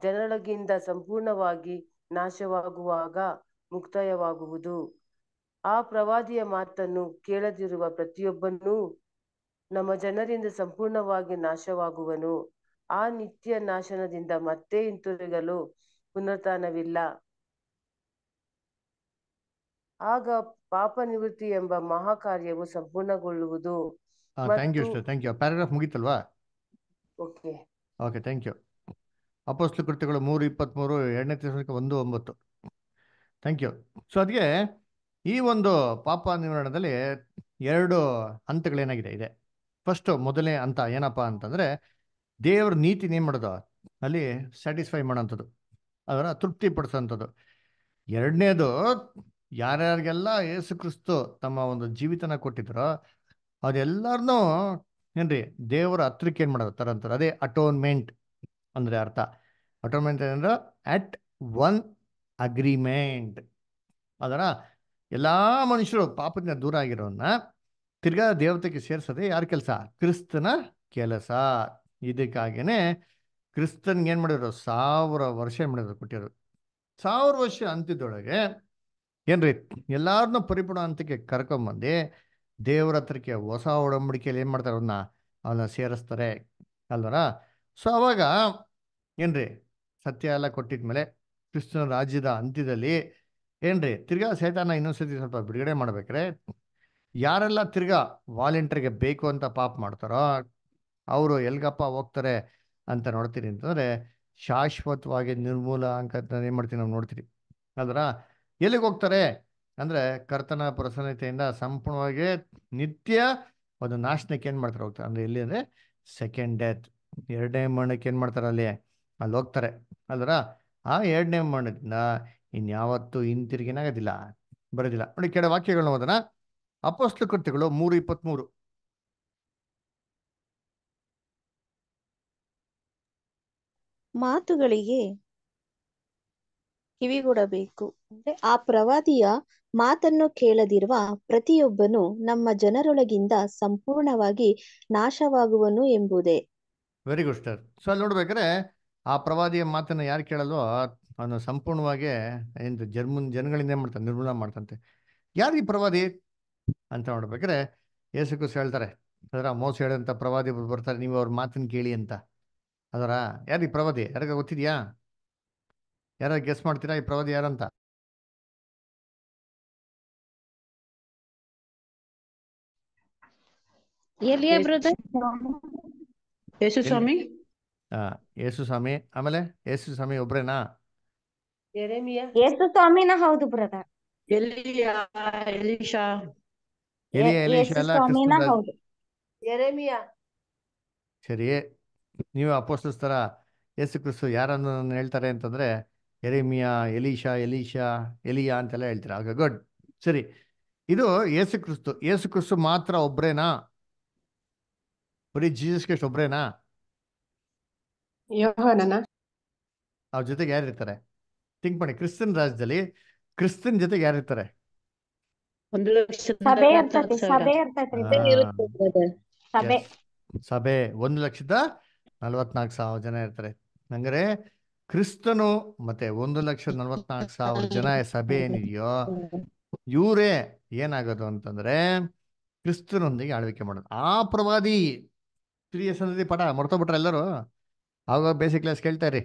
ಜನರೊಳಗಿಂದ ಸಂಪೂರ್ಣವಾಗಿ ನಾಶವಾಗುವಾಗ ಮುಕ್ತಾಯವಾಗುವುದು ಆ ಪ್ರವಾದಿಯ ಮಾತನ್ನು ಕೇಳದಿರುವ ಪ್ರತಿಯೊಬ್ಬನೂ ನಮ್ಮ ಜನರಿಂದ ಸಂಪೂರ್ಣವಾಗಿ ನಾಶವಾಗುವನು ಆ ನಿತ್ಯ ನಾಶನದಿಂದ ಮತ್ತೆ ಹಿಂತಿರುಗಲು ಪುನರ್ತಾನವಿಲ್ಲ ಆಗ ಪಾಪ ನಿವೃತ್ತಿ ಎಂಬ ಮಹಾಕಾರ್ಯವು ಸಂಪೂರ್ಣಗೊಳ್ಳುವುದು thank you okay okay thank you ಮೂರು ಇಪ್ಪತ್ಮೂರು ಎರಡನೇ ತಿಂಗಳ ಒಂದು ಒಂಬತ್ತು ಥ್ಯಾಂಕ್ ಯು ಸೊ ಅದಕ್ಕೆ ಈ ಒಂದು ಪಾಪ ನಿವಾರಣದಲ್ಲಿ ಎರಡು ಹಂತಗಳೇನಾಗಿದೆ ಇದೆ ಫಸ್ಟ್ ಮೊದಲನೇ ಹಂತ ಏನಪ್ಪಾ ಅಂತಂದ್ರೆ ದೇವರ ನೀತಿ ಏನ್ ಮಾಡೋದು ಅಲ್ಲಿ ಸ್ಯಾಟಿಸ್ಫೈ ಮಾಡೋಂಥದ್ದು ಅದರ ತೃಪ್ತಿ ಪಡಿಸೋಂಥದ್ದು ಎರಡನೇದು ಯಾರ್ಯಾರಿಗೆಲ್ಲ ಯೇಸು ಕ್ರಿಸ್ತು ತಮ್ಮ ಒಂದು ಜೀವಿತನ ಕೊಟ್ಟಿದ್ರೋ ಅದೆಲ್ಲರನ್ನೂ ಏನ್ರಿ ದೇವರ ಹತ್ರಕ್ಕೆ ಏನ್ ಮಾಡೋದು ತರಂತಾರೆ ಅದೇ ಅಟೋನ್ಮೆಂಟ್ ಅಂದ್ರೆ ಅರ್ಥ ಅಟೋನ್ಮೆಂಟ್ ಏನಂದ್ರೆ ಅಟ್ ಒನ್ ಅಗ್ರಿಮೆಂಟ್ ಅದರ ಎಲ್ಲ ಮನುಷ್ಯರು ಪಾಪದಿಂದ ದೂರ ಆಗಿರೋನ್ನ ತಿರ್ಗಾ ದೇವತೆಗೆ ಸೇರ್ಸೋದೇ ಯಾರ ಕೆಲಸ ಕ್ರಿಸ್ತನ ಕೆಲಸ ಇದಕ್ಕಾಗೇನೆ ಕ್ರಿಸ್ತನ್ಗೆ ಏನ್ ಮಾಡಿದ್ರು ಸಾವಿರ ವರ್ಷ ಏನ್ ಮಾಡಿದ್ರು ಕೊಟ್ಟಿರೋದು ಸಾವಿರ ವರ್ಷ ಅಂತ್ಯದೊಳಗೆ ಏನ್ರಿ ಎಲ್ಲಾರನ್ನೂ ಪರಿಪೂರ್ಣ ಅಂತಕ್ಕೆ ಕರ್ಕೊಂಬಂದು ದೇವರ ಹತ್ರಕ್ಕೆ ಹೊಸ ಒಡಂಬಡಿಕೆಯಲ್ಲಿ ಏನು ಮಾಡ್ತಾರೆ ಅವನ್ನ ಅವನ್ನ ಸೇರಿಸ್ತಾರೆ ಅಲ್ವರ ಸೊ ಅವಾಗ ಏನ್ರಿ ಸತ್ಯ ಎಲ್ಲ ಕೊಟ್ಟಿದ್ಮೇಲೆ ಕ್ರಿಸ್ತನ ರಾಜ್ಯದ ಅಂತ್ಯದಲ್ಲಿ ಏನ್ರಿ ತಿರ್ಗಾ ಇನ್ನೊಂದು ಇನ್ನೊಂದ್ಸತಿ ಸ್ವಲ್ಪ ಬಿಡುಗಡೆ ಮಾಡ್ಬೇಕ್ರೆ ಯಾರೆಲ್ಲ ತಿರ್ಗಾ ವಾಲಂಟಿಯರ್ಗೆ ಬೇಕು ಅಂತ ಪಾಪ್ ಮಾಡ್ತಾರೋ ಅವರು ಎಲ್ಗಪ್ಪ ಹೋಗ್ತಾರೆ ಅಂತ ನೋಡ್ತೀರಿ ಅಂತಂದ್ರೆ ಶಾಶ್ವತವಾಗಿ ನಿರ್ಮೂಲ ಅಂಕ ಏನು ಮಾಡ್ತೀನಿ ನಾವು ನೋಡ್ತೀರಿ ಅದರ ಎಲ್ಲಿಗೆ ಹೋಗ್ತಾರೆ ಅಂದ್ರೆ ಕರ್ತನ ಪ್ರಸನ್ನತೆಯಿಂದ ಸಂಪೂರ್ಣವಾಗಿ ನಿತ್ಯ ಒಂದು ನಾಶನಕ್ಕೆ ಏನು ಮಾಡ್ತಾರೆ ಹೋಗ್ತಾರೆ ಅಂದ್ರೆ ಇಲ್ಲಿ ಅಂದರೆ ಸೆಕೆಂಡ್ ಡೆತ್ ಎರಡನೇ ಮರಣಕ್ಕೆ ಏನು ಮಾಡ್ತಾರೆ ಅಲ್ಲಿ ಅಲ್ಲಿ ಹೋಗ್ತಾರೆ ಅದರ ಆ ಎರಡನೇ ಮರಣದಿಂದ ಇನ್ಯಾವತ್ತೂ ಹಿಂತಿರುಗಿನಾಗದಿಲ್ಲ ಬರೋದಿಲ್ಲ ನೋಡಿ ಕೆಳ ವಾಕ್ಯಗಳನ್ನ ಓದೋಣ ಅಪಸ್ತು ಕೃತ್ಯಗಳು ಮೂರು ಇಪ್ಪತ್ಮೂರು ಮಾತುಗಳಿಗೆ ಕಿವಿಗೊಡಬೇಕು ಅಂದ್ರೆ ಆ ಪ್ರವಾದಿಯ ಮಾತನ್ನು ಕೇಳದಿರುವ ಪ್ರತಿಯೊಬ್ಬನು ನಮ್ಮ ಜನರೊಳಗಿಂದ ಸಂಪೂರ್ಣವಾಗಿ ನಾಶವಾಗುವನು ಎಂಬುದೇ ವೆರಿ ಗುಡ್ ಸರ್ ಸೊ ಅಲ್ಲಿ ನೋಡ್ಬೇಕಾದ್ರೆ ಆ ಪ್ರವಾದಿಯ ಮಾತನ್ನು ಯಾರು ಕೇಳಲ್ವೋ ಅವನು ಸಂಪೂರ್ಣವಾಗಿ ಏನು ಜರ್ಮನ್ ಜನಗಳಿಂದ ಏನು ಮಾಡ್ತಾನೆ ನಿರ್ಮೂಲ ಮಾಡ್ತಂತೆ ಯಾರಿಗೆ ಪ್ರವಾದಿ ಅಂತ ಯೇಸು ಯೇಸುಕ್ರಿಸ್ತು ಹೇಳ್ತಾರೆ ಅದರ ಮೋಸ ಹೇಳಿದಂಥ ಪ್ರವಾದಿ ಬರ್ತಾರೆ ನೀವು ಅವ್ರ ಮಾತನ್ನು ಕೇಳಿ ಅಂತ ಅದರ ಯಾರು ಪ್ರವಾದಿ ಯಾರಿಗ ಗೊತ್ತಿದ್ಯಾ ಯಾರ ಗೆಸ್ ಮಾಡ್ತೀರಾ ಈ ಪ್ರವಾದಿ ಯಾರಂತ ಯೇಸು ಸ್ವಾಮಿ ಯೇಸು ಸ್ವಾಮಿ ಆಮೇಲೆ ಯೇಸು ಸ್ವಾಮಿ ಒಬ್ರೇನಾ ಯೆರೆಮಿಯಾ ಯೇಸು ಸ್ವಾಮಿನ ಸರಿಯೇ ನೀವು ಅಪೋಸ್ತಸ್ತರ ಯೇಸು ಕ್ರಿಸ್ತು ಯಾರನ್ನು ಹೇಳ್ತಾರೆ ಅಂತಂದ್ರೆ ಎರೆಮಿಯಾ ಎಲೀಶಾ ಎಲೀಶಾ ಎಲಿಯಾ ಅಂತೆಲ್ಲ ಹೇಳ್ತೀರಾ ಆಗ ಗುಡ್ ಸರಿ ಇದು ಯೇಸು ಕ್ರಿಸ್ತು ಯೇಸು ಕ್ರಿಸ್ತು ಮಾತ್ರ ಒಬ್ರೇನಾ ಬರೀ ಜೀಸಸ್ ಕ್ರಿಸ್ಟ್ ಒಬ್ರೇನಾ ಅವ್ರ ಜೊತೆಗೆ ಯಾರಿರ್ತಾರೆ ಥಿಂಕ್ ಮಾಡಿ ಕ್ರಿಶ್ಚಿಯನ್ ರಾಜ್ಯದಲ್ಲಿ ಕ್ರಿಸ್ತನ್ ಜೊತೆಗೆ ಯಾರಿರ್ತಾರೆ ಸಭೆ ಒಂದು ಲಕ್ಷದ ನಲ್ವತ್ನಾಲ್ಕು ಸಾವಿರ ಜನ ಇರ್ತಾರೆ ಹಂಗಾರೆ ಕ್ರಿಸ್ತನು ಮತ್ತೆ ಒಂದು ಲಕ್ಷ ನಲ್ವತ್ನಾಲ್ಕು ಸಾವಿರ ಜನ ಸಭೆ ಏನಿದೆಯೋ ಇವರೇ ಏನಾಗೋದು ಅಂತಂದ್ರೆ ಕ್ರಿಸ್ತನೊಂದಿಗೆ ಆಳ್ವಿಕೆ ಮಾಡೋದು ಆ ಪ್ರವಾದಿ ಸ್ತ್ರೀಯ ಪಠ ಪಠ ಮರ್ತೋಗ್ಬಿಟ್ರೆ ಎಲ್ಲರೂ ಆವಾಗ ಬೇಸಿಕ್ ಕ್ಲಾಸ್ ಕೇಳ್ತಾ ಇರಿ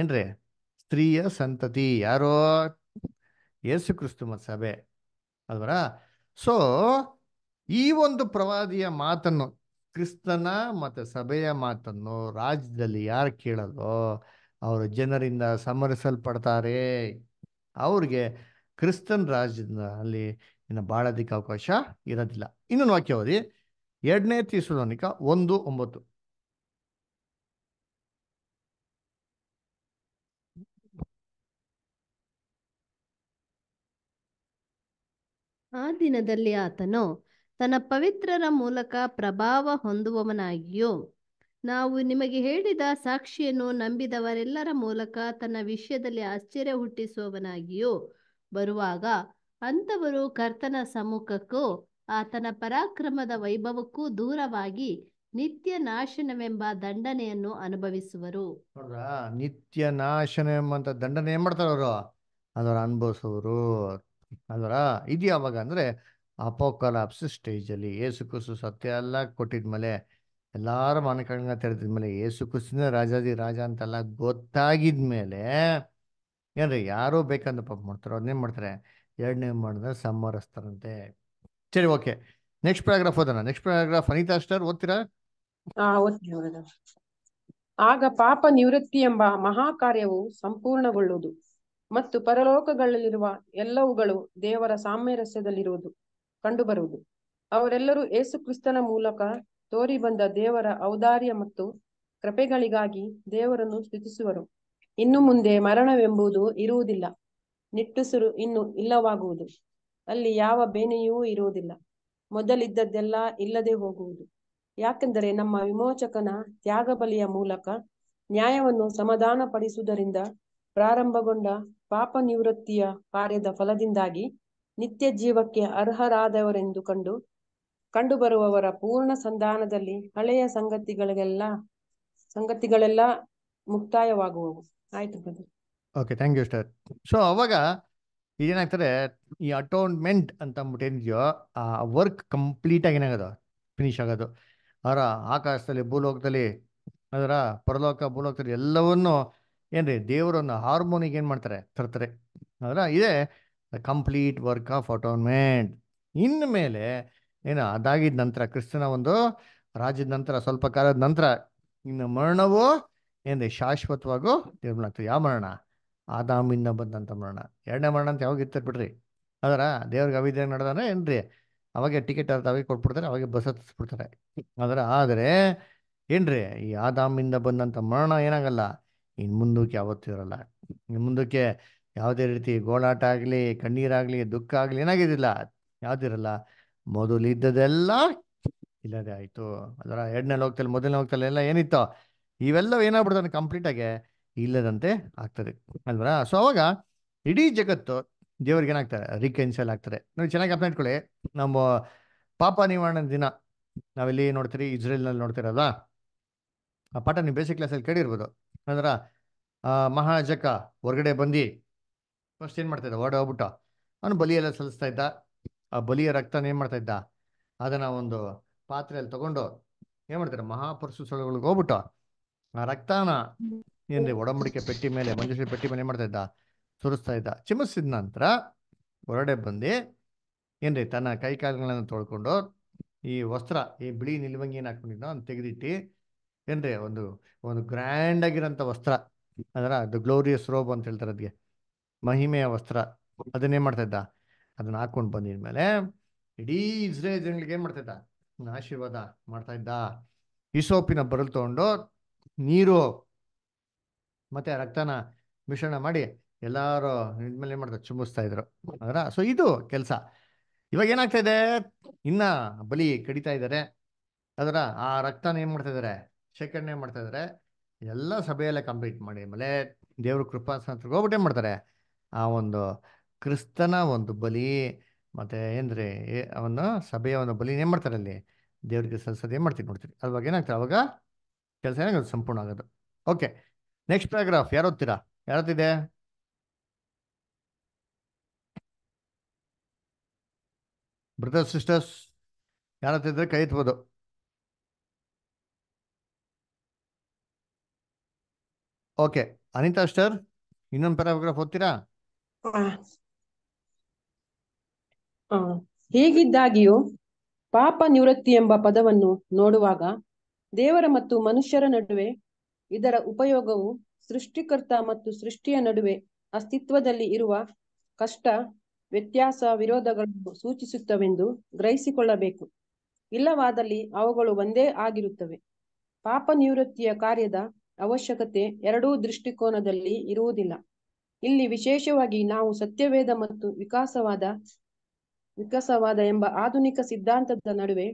ಏನ್ರಿ ಸ್ತ್ರೀಯ ಸಂತತಿ ಯಾರೋ ಯೇಸು ಕ್ರಿಸ್ತು ಮತ್ತು ಸಭೆ ಅಲ್ವರ ಸೊ ಈ ಒಂದು ಪ್ರವಾದಿಯ ಮಾತನ್ನು ಕ್ರಿಸ್ತನ ಮತ್ತು ಸಭೆಯ ಮಾತನ್ನು ರಾಜ್ಯದಲ್ಲಿ ಯಾರು ಕೇಳಲ್ವೋ ಅವರು ಜನರಿಂದ ಸಮರಿಸಲ್ಪಡ್ತಾರೆ ಅವ್ರಿಗೆ ಕ್ರಿಸ್ತನ್ ರಾಜ್ಯದ ಅಲ್ಲಿ ಇನ್ನು ಅಧಿಕ ಅವಕಾಶ ಇರೋದಿಲ್ಲ ಇನ್ನೊಂದು ವಾಕ್ಯ ಓದಿ ಎರಡನೇ ತೀಸುಲೋನಿಕ ಒಂದು ಒಂಬತ್ತು ಆ ದಿನದಲ್ಲಿ ಆತನು ತನ್ನ ಪವಿತ್ರರ ಮೂಲಕ ಪ್ರಭಾವ ಹೊಂದುವವನಾಗಿಯೂ ನಾವು ನಿಮಗೆ ಹೇಳಿದ ಸಾಕ್ಷಿಯನ್ನು ನಂಬಿದವರೆಲ್ಲರ ಮೂಲಕ ತನ್ನ ವಿಷಯದಲ್ಲಿ ಆಶ್ಚರ್ಯ ಹುಟ್ಟಿಸುವವನಾಗಿಯೂ ಬರುವಾಗ ಅಂಥವರು ಕರ್ತನ ಸಮ್ಮುಖಕ್ಕೂ ಆತನ ಪರಾಕ್ರಮದ ವೈಭವಕ್ಕೂ ದೂರವಾಗಿ ನಿತ್ಯ ನಾಶನವೆಂಬ ದಂಡನೆಯನ್ನು ಅನುಭವಿಸುವರು ನಿತ್ಯ ನಾಶನ ಎಂಬಂತ ದಂಡನೆ ಏನ್ ಮಾಡ್ತಾರ ಅವರು ಅದರ ಅನುಭವಿಸುವರು ಅದರ ಇದು ಯಾವಾಗ ಅಂದ್ರೆ ಅಪೋಕಲಾಪ್ಸ್ ಸ್ಟೇಜಲ್ಲಿ ಏಸು ಕುಸು ಸತ್ಯ ಎಲ್ಲ ಕೊಟ್ಟಿದ್ಮೇಲೆ ಎಲ್ಲರ ಮಾನಕಂಗ ತೆರೆದಿದ್ಮೇಲೆ ಏಸು ಕುಸಿನ ರಾಜಾದಿ ರಾಜ ಅಂತೆಲ್ಲ ಗೊತ್ತಾಗಿದ್ಮೇಲೆ ಏನ್ರಿ ಯಾರು ಬೇಕಂದ ಪಾಪ ಮಾಡ್ತಾರೋ ಅದನ್ನೇನು ಮಾಡ್ತಾರೆ ಎರಡನೇ ಮಾಡಿದ್ರೆ ಸಮರಸ್ತಾರಂತೆ ಸರಿ ಓಕೆ ನೆಕ್ಸ್ಟ್ ಪ್ಯಾರಾಗ್ರಾಫ್ ಓದೋಣ ನೆಕ್ಸ್ಟ್ ಪ್ಯಾರಾಗ್ರಾಫ್ ಅನಿತಾ ಅಷ್ಟರ್ ಓದ್ತೀರಾ ಆಗ ಪಾಪ ನಿವೃತ್ತಿ ಎಂಬ ಮಹಾಕಾರ್ಯವು ಸಂಪೂರ್ಣಗೊಳ್ಳುವುದು ಮತ್ತು ಪರಲೋಕಗಳಲ್ಲಿರುವ ಎಲ್ಲವುಗಳು ದೇವರ ಸಾಮ್ಯರಸ್ಯದಲ್ಲಿರುವುದು ಕಂಡುಬರುವುದು ಅವರೆಲ್ಲರೂ ಏಸು ಕ್ರಿಸ್ತನ ಮೂಲಕ ತೋರಿ ಬಂದ ದೇವರ ಔದಾರ್ಯ ಮತ್ತು ಕೃಪೆಗಳಿಗಾಗಿ ದೇವರನ್ನು ಸ್ತುತಿಸುವರು ಇನ್ನು ಮುಂದೆ ಮರಣವೆಂಬುದು ಇರುವುದಿಲ್ಲ ನಿಟ್ಟುಸಿರು ಇನ್ನು ಇಲ್ಲವಾಗುವುದು ಅಲ್ಲಿ ಯಾವ ಬೇನೆಯೂ ಇರುವುದಿಲ್ಲ ಮೊದಲಿದ್ದದ್ದೆಲ್ಲ ಇಲ್ಲದೆ ಹೋಗುವುದು ಯಾಕೆಂದರೆ ನಮ್ಮ ವಿಮೋಚಕನ ತ್ಯಾಗಬಲಿಯ ಮೂಲಕ ನ್ಯಾಯವನ್ನು ಸಮಾಧಾನ ಪಡಿಸುವುದರಿಂದ ಪ್ರಾರಂಭಗೊಂಡ ಪಾಪ ನಿವೃತ್ತಿಯ ಕಾರ್ಯದ ಫಲದಿಂದಾಗಿ ನಿತ್ಯ ಜೀವಕ್ಕೆ ಅರ್ಹರಾದವರೆಂದು ಕಂಡು ಕಂಡುಬರುವವರ ಪೂರ್ಣ ಸಂಧಾನದಲ್ಲಿ ಹಳೆಯ ಸಂಗತಿಗಳಿಗೆಲ್ಲ ಸಂಗತಿಗಳೆಲ್ಲ ಮುಕ್ತಾಯವಾಗುವವು ಆಯ್ತು okay thank you sir so ಅವಾಗ ಇದೇನಾಗ್ತಾರೆ ಈ ಅಟೋನ್ಮೆಂಟ್ ಅಂತ ಅಂದ್ಬಿಟ್ಟು ಏನಿದೆಯೋ ಆ ವರ್ಕ್ ಕಂಪ್ಲೀಟಾಗಿ ಏನಾಗೋದು ಫಿನಿಶ್ ಆಗೋದು ಅವರ ಆಕಾಶದಲ್ಲಿ ಭೂಲೋಕದಲ್ಲಿ ಅದರ ಪರಲೋಕ ಭೂಲೋಕದಲ್ಲಿ ಎಲ್ಲವನ್ನು ಏನ್ರಿ ದೇವರನ್ನ ಹಾರ್ಮೋನಿಗೆ ಏನು ಮಾಡ್ತಾರೆ ತರ್ತಾರೆ ಅದರ ಇದೇ ಕಂಪ್ಲೀಟ್ ವರ್ಕ್ ಆಫ್ ಅಟೋನ್ಮೆಂಟ್ ಇನ್ಮೇಲೆ ಏನು ಅದಾಗಿದ ನಂತರ ಕ್ರಿಸ್ತನ ಒಂದು ರಾಜ್ಯದ ನಂತರ ಸ್ವಲ್ಪ ಕಾಲದ ನಂತರ ಇನ್ನು ಮರಣವು ಏನ್ರಿ ಶಾಶ್ವತವಾಗೂ ಆಗ್ತದೆ ಯಾವ ಮರಣ ಆದಾಮಿಂದ ಬಂದಂಥ ಮರಣ ಎರಡನೇ ಮರಣ ಅಂತ ಯಾವಾಗ ಇರ್ತಾರೆ ಬಿಡ್ರಿ ಅದರ ದೇವ್ರಿಗೆ ಅವಿದ್ಯ ನಡೆದಾನೆ ಏನ್ರಿ ಅವಾಗೆ ಟಿಕೆಟ್ ಅರ್ಥ ಅವಾಗ ಕೊಟ್ಬಿಡ್ತಾರೆ ಅವಾಗೆ ಬಸ್ ಹತ್ತಿಸ್ಬಿಡ್ತಾರೆ ಅದರ ಆದರೆ ಏನ್ರಿ ಈ ಆದಾಮಿಂದ ಬಂದಂಥ ಮರಣ ಏನಾಗಲ್ಲ ಇನ್ನು ಮುಂದಕ್ಕೆ ಯಾವತ್ತೂ ಇರಲ್ಲ ಇನ್ನು ಮುಂದಕ್ಕೆ ಯಾವುದೇ ರೀತಿ ಗೋಳಾಟ ಆಗಲಿ ಕಣ್ಣೀರಾಗಲಿ ದುಃಖ ಆಗಲಿ ಏನಾಗಿದ್ದಿಲ್ಲ ಯಾವುದಿರಲ್ಲ ಇದ್ದದೆಲ್ಲ ಇಲ್ಲದೆ ಆಯಿತು ಅದರ ಎರಡನೇ ಲೋಕದಲ್ಲಿ ಮೊದಲನೇ ಲೋಕದಲ್ಲಿ ಎಲ್ಲ ಏನಿತ್ತೋ ಇವೆಲ್ಲ ಏನಾಗ್ಬಿಡ್ತಾನೆ ಕಂಪ್ಲೀಟಾಗಿ ಇಲ್ಲದಂತೆ ಆಗ್ತದೆ ಅಲ್ವರ ಸೊ ಅವಾಗ ಇಡೀ ಜಗತ್ತು ದೇವರಿಗೆ ಏನಾಗ್ತಾರೆ ರಿಕೆನ್ಸಲ್ ಆಗ್ತಾರೆ ನೀವು ಚೆನ್ನಾಗಿ ಅಪ್ನ ಇಟ್ಕೊಳ್ಳಿ ನಮ್ಮ ಪಾಪ ನಿವಾರಣೆ ದಿನ ನಾವೆಲ್ಲಿ ನೋಡ್ತೀರಿ ಇಸ್ರೇಲ್ನಲ್ಲಿ ನೋಡ್ತಿರಲ್ಲ ಆ ಪಾಠ ನೀವು ಬೇಸಿಕ್ ಕ್ಲಾಸಲ್ಲಿ ಕೇಳಿರ್ಬೋದು ಅಂದ್ರೆ ಮಹಾಜಕ ಹೊರಗಡೆ ಬಂದು ಫಸ್ಟ್ ಏನು ಮಾಡ್ತಾಯಿದ್ದ ಹೊರಡೆ ಹೋಗ್ಬಿಟ್ಟು ಅವನು ಬಲಿಯೆಲ್ಲ ಸಲ್ಲಿಸ್ತಾ ಇದ್ದ ಆ ಬಲಿಯ ರಕ್ತನ ಏನು ಮಾಡ್ತಾ ಇದ್ದ ಅದನ್ನು ಒಂದು ಪಾತ್ರೆಯಲ್ಲಿ ತಗೊಂಡು ಏನು ಮಾಡ್ತಾರೆ ಮಹಾಪುರುಷ ಸ್ಥಳಗಳಿಗೆ ಹೋಗ್ಬಿಟ್ಟು ಆ ರಕ್ತಾನ ಏನು ಒಡಂಬಡಿಕೆ ಪೆಟ್ಟಿ ಮೇಲೆ ಮಂಜುಶ್ರೀ ಪೆಟ್ಟಿ ಮೇಲೆ ಏನು ಮಾಡ್ತಾ ಇದ್ದ ಸುರಿಸ್ತಾ ಇದ್ದ ಚಿಮಿಸಿದ ನಂತರ ಹೊರಡೆ ಬಂದು ಏನ್ರಿ ತನ್ನ ಕೈ ಕಾಲುಗಳನ್ನ ತೊಳ್ಕೊಂಡು ಈ ವಸ್ತ್ರ ಈ ಬಿಳಿ ನಿಲ್ವಂಗಿಯನ್ನು ಹಾಕೊಂಡಿದ್ದ ಅವ್ನು ತೆಗೆದಿಟ್ಟು ಏನ್ರಿ ಒಂದು ಒಂದು ಗ್ರ್ಯಾಂಡ್ ಆಗಿರೋಂಥ ವಸ್ತ್ರ ಅದರ ದ ಗ್ಲೋರಿಯಸ್ ರೋಬ್ ಅಂತ ಹೇಳ್ತಾರೆ ಅದಕ್ಕೆ ಮಹಿಮೆಯ ವಸ್ತ್ರ ಅದನ್ನೇ ಮಾಡ್ತಾ ಇದ್ದ ಅದನ್ನ ಹಾಕೊಂಡು ಬಂದಿದ ಮೇಲೆ ಇಡೀ ಇಸ್ರೇಲ್ ಜನಗಳಿಗೆ ಏನ್ ಮಾಡ್ತಾ ಇದ್ದ ಆಶೀರ್ವಾದ ಮಾಡ್ತಾ ಇದ್ದ ಈಸೋಪಿನ ಬರಲ್ ತಗೊಂಡು ನೀರು ಮತ್ತೆ ರಕ್ತನ ಮಿಶ್ರಣ ಮಾಡಿ ಎಲ್ಲಾರು ಇದ್ಮೇಲೆ ಏನ್ ಮಾಡ್ತಾರೆ ಚುಂಬಿಸ್ತಾ ಇದ್ರು ಅದರ ಸೊ ಇದು ಕೆಲಸ ಇವಾಗ ಏನಾಗ್ತಾ ಇದೆ ಇನ್ನ ಬಲಿ ಕಡಿತಾ ಇದ್ದಾರೆ ಅದರ ಆ ರಕ್ತನ ಏನ್ ಮಾಡ್ತಾ ಇದಾರೆ ಶೇಖರಣೆ ಮಾಡ್ತಾ ಇದ್ದಾರೆ ಎಲ್ಲ ಸಭೆಯಲ್ಲೇ ಕಂಪ್ಲೀಟ್ ಮಾಡಿ ಆಮೇಲೆ ದೇವ್ರ ಕೃಪಾಸನತ್ರಗೆ ಹೋಗ್ಬಿಟ್ಟು ಏನು ಮಾಡ್ತಾರೆ ಆ ಒಂದು ಕ್ರಿಸ್ತನ ಒಂದು ಬಲಿ ಮತ್ತೆ ಏನ್ರಿ ಅವನು ಸಭೆಯ ಒಂದು ಬಲಿ ಏನು ಮಾಡ್ತಾರೆ ಅಲ್ಲಿ ದೇವ್ರಿಗೆ ಸಂಸದ ಏನು ಮಾಡ್ತೀವಿ ನೋಡ್ತೀರಿ ಅವಾಗ ಏನಾಗ್ತದೆ ಅವಾಗ ಕೆಲಸ ಏನಾಗುತ್ತೆ ಸಂಪೂರ್ಣ ಆಗೋದು ಓಕೆ ನೆಕ್ಸ್ಟ್ ಪ್ಯಾರಾಗ್ರಾಫ್ ಯಾರು ಓದ್ತೀರಾ ಯಾರತ್ತಿದೆ ಬ್ರದರ್ಸ್ ಸಿಸ್ಟರ್ಸ್ ಯಾರತ್ತಿದ್ರೆ ಕೈ ಎತ್ಬೋದು ಓಕೆ ಅನಿತಾ ಸ್ಟರ್ ಇನ್ನೊಂದು ಪ್ಯಾರಾಗ್ರಾಫ್ ಓದ್ತೀರಾ ಹೀಗಿದ್ದಾಗಿಯೂ ಪಾಪ ನಿವೃತ್ತಿ ಎಂಬ ಪದವನ್ನು ನೋಡುವಾಗ ದೇವರ ಮತ್ತು ಮನುಷ್ಯರ ನಡುವೆ ಇದರ ಉಪಯೋಗವು ಸೃಷ್ಟಿಕರ್ತ ಮತ್ತು ಸೃಷ್ಟಿಯ ನಡುವೆ ಅಸ್ತಿತ್ವದಲ್ಲಿ ಇರುವ ಕಷ್ಟ ವ್ಯತ್ಯಾಸ ವಿರೋಧಗಳನ್ನು ಸೂಚಿಸುತ್ತವೆಂದು ಗ್ರಹಿಸಿಕೊಳ್ಳಬೇಕು ಇಲ್ಲವಾದಲ್ಲಿ ಅವುಗಳು ಒಂದೇ ಆಗಿರುತ್ತವೆ ಪಾಪ ನಿವೃತ್ತಿಯ ಕಾರ್ಯದ ಅವಶ್ಯಕತೆ ಎರಡೂ ದೃಷ್ಟಿಕೋನದಲ್ಲಿ ಇರುವುದಿಲ್ಲ ಇಲ್ಲಿ ವಿಶೇಷವಾಗಿ ನಾವು ಸತ್ಯವೇದ ಮತ್ತು ವಿಕಾಸವಾದ ವಿಕಾಸವಾದ ಎಂಬ ಆಧುನಿಕ ಸಿದ್ಧಾಂತದ ನಡುವೆ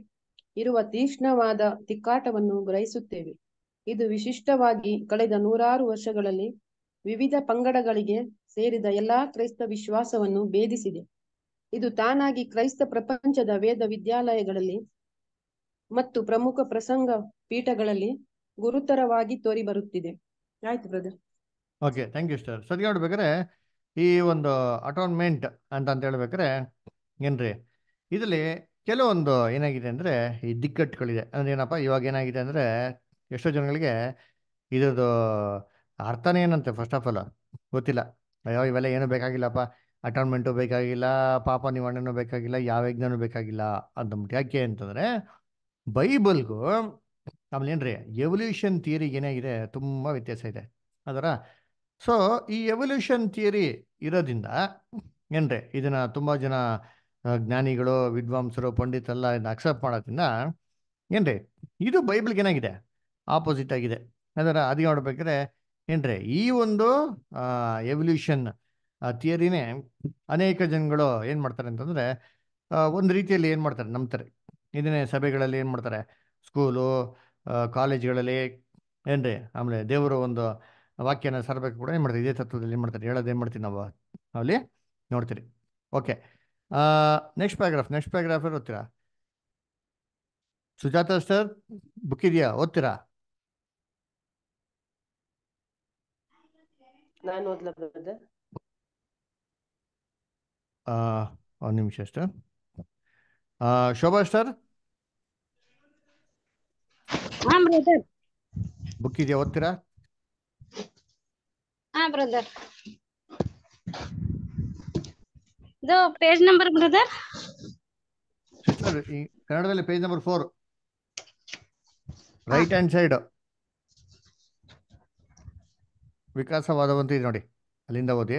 ಇರುವ ತೀಕ್ಷ್ಣವಾದ ತಿಕ್ಕಾಟವನ್ನು ಗ್ರಹಿಸುತ್ತೇವೆ ಇದು ವಿಶಿಷ್ಟವಾಗಿ ಕಳೆದ ನೂರಾರು ವರ್ಷಗಳಲ್ಲಿ ವಿವಿಧ ಪಂಗಡಗಳಿಗೆ ಸೇರಿದ ಎಲ್ಲಾ ಕ್ರೈಸ್ತ ವಿಶ್ವಾಸವನ್ನು ಭೇದಿಸಿದೆ ಇದು ತಾನಾಗಿ ಕ್ರೈಸ್ತ ಪ್ರಪಂಚದ ವೇದ ವಿದ್ಯಾಲಯಗಳಲ್ಲಿ ಮತ್ತು ಪ್ರಮುಖ ಪ್ರಸಂಗ ಪೀಠಗಳಲ್ಲಿ ಗುರುತರವಾಗಿ ತೋರಿ ಬರುತ್ತಿದೆ ಆಯ್ತು brother okay thank you sir ಸದ್ಯ ನೋಡ್ಬೇಕಾರೆ ಈ ಒಂದು ಅಟೋನ್ಮೆಂಟ್ ಅಂತ ಅಂತ ಹೇಳ್ಬೇಕಾರೆ ಏನ್ರಿ ಇದರಲ್ಲಿ ಕೆಲವೊಂದು ಏನಾಗಿದೆ ಅಂದರೆ ಈ ದಿಕ್ಕಟ್ಟುಗಳಿದೆ ಅಂದ್ರೆ ಏನಪ್ಪ ಇವಾಗ ಏನಾಗಿದೆ ಅಂದರೆ ಎಷ್ಟೋ ಜನಗಳಿಗೆ ಇದ್ರದ್ದು ಅರ್ಥನೇ ಏನಂತೆ ಫಸ್ಟ್ ಆಫ್ ಆಲ್ ಗೊತ್ತಿಲ್ಲ ಅಯ್ಯೋ ಇವೆಲ್ಲ ಏನೂ ಬೇಕಾಗಿಲ್ಲಪ್ಪ ಅಟೋನ್ಮೆಂಟು ಬೇಕಾಗಿಲ್ಲ ಪಾಪ ನಿವಾರಣೆನೂ ಬೇಕಾಗಿಲ್ಲ ಯಾವ ಯಜ್ಞನೂ ಬೇಕಾಗಿಲ್ಲ ಅಂತ ಯಾಕೆ ಅಂತಂದರೆ ಬೈಬಲ್ಗೂ ಆಮೇಲೆ ಏನ್ರಿ ಎವಲ್ಯೂಷನ್ ಥಿಯರಿ ಏನಾಗಿದೆ ತುಂಬ ವ್ಯತ್ಯಾಸ ಇದೆ ಅದರ ಸೊ ಈ ಎವಲ್ಯೂಷನ್ ಥಿಯರಿ ಇರೋದ್ರಿಂದ ಏನ್ರಿ ಇದನ್ನ ತುಂಬ ಜನ ಜ್ಞಾನಿಗಳು ವಿದ್ವಾಂಸರು ಪಂಡಿತೆಲ್ಲ ಇದನ್ನ ಅಕ್ಸೆಪ್ಟ್ ಮಾಡೋದ್ರಿಂದ ಏನ್ರಿ ಇದು ಬೈಬಲ್ಗೆ ಏನಾಗಿದೆ ಆಪೋಸಿಟ್ ಆಗಿದೆ ಅದರ ಅದು ನೋಡ್ಬೇಕಾದ್ರೆ ಏನ್ರಿ ಈ ಒಂದು ಎವಲ್ಯೂಷನ್ ಥಿಯರಿನೇ ಅನೇಕ ಜನಗಳು ಏನು ಮಾಡ್ತಾರೆ ಅಂತಂದ್ರೆ ಒಂದು ರೀತಿಯಲ್ಲಿ ಏನು ಮಾಡ್ತಾರೆ ನಂಬ್ತಾರೆ ಇದನ್ನೇ ಸಭೆಗಳಲ್ಲಿ ಏನು ಮಾಡ್ತಾರೆ ಸ್ಕೂಲು ಕಾಲೇಜ್ಗಳಲ್ಲಿ ಏನು ರೀ ಆಮೇಲೆ ದೇವರು ಒಂದು ವಾಕ್ಯನ ಸರ್ಬೇಕು ಕೂಡ ಏನು ಮಾಡ್ತಾರೆ ಇದೇ ತತ್ವದಲ್ಲಿ ಏನು ಮಾಡ್ತಾರೆ ಹೇಳೋದು ಏನು ಮಾಡ್ತೀವಿ ನಾವು ಅಲ್ಲಿ ನೋಡ್ತೀರಿ okay next paragraph next paragraph ಓದ್ತೀರಾ ಸುಜಾತ ಸರ್ ಬುಕ್ ಇದೆಯಾ ಓದ್ತೀರಾ ಒಂದು ನಿಮಿಷ ಸರ್ ಶೋಭಾ ಸರ್ ಹಾ ಬ್ರದರ್ ಬುಕ್ ಇದೆಯಾ ಓದ್ತೀರಾ ಹಾ ಬ್ರದರ್ ಇದು ಪೇಜ್ ನಂಬರ್ ಬ್ರದರ್ ಕನ್ನಡದಲ್ಲಿ page number four right hand side ವಿಕಾಸವಾದವಂತ ಇದೆ ನೋಡಿ ಅಲ್ಲಿಂದ ಓದಿ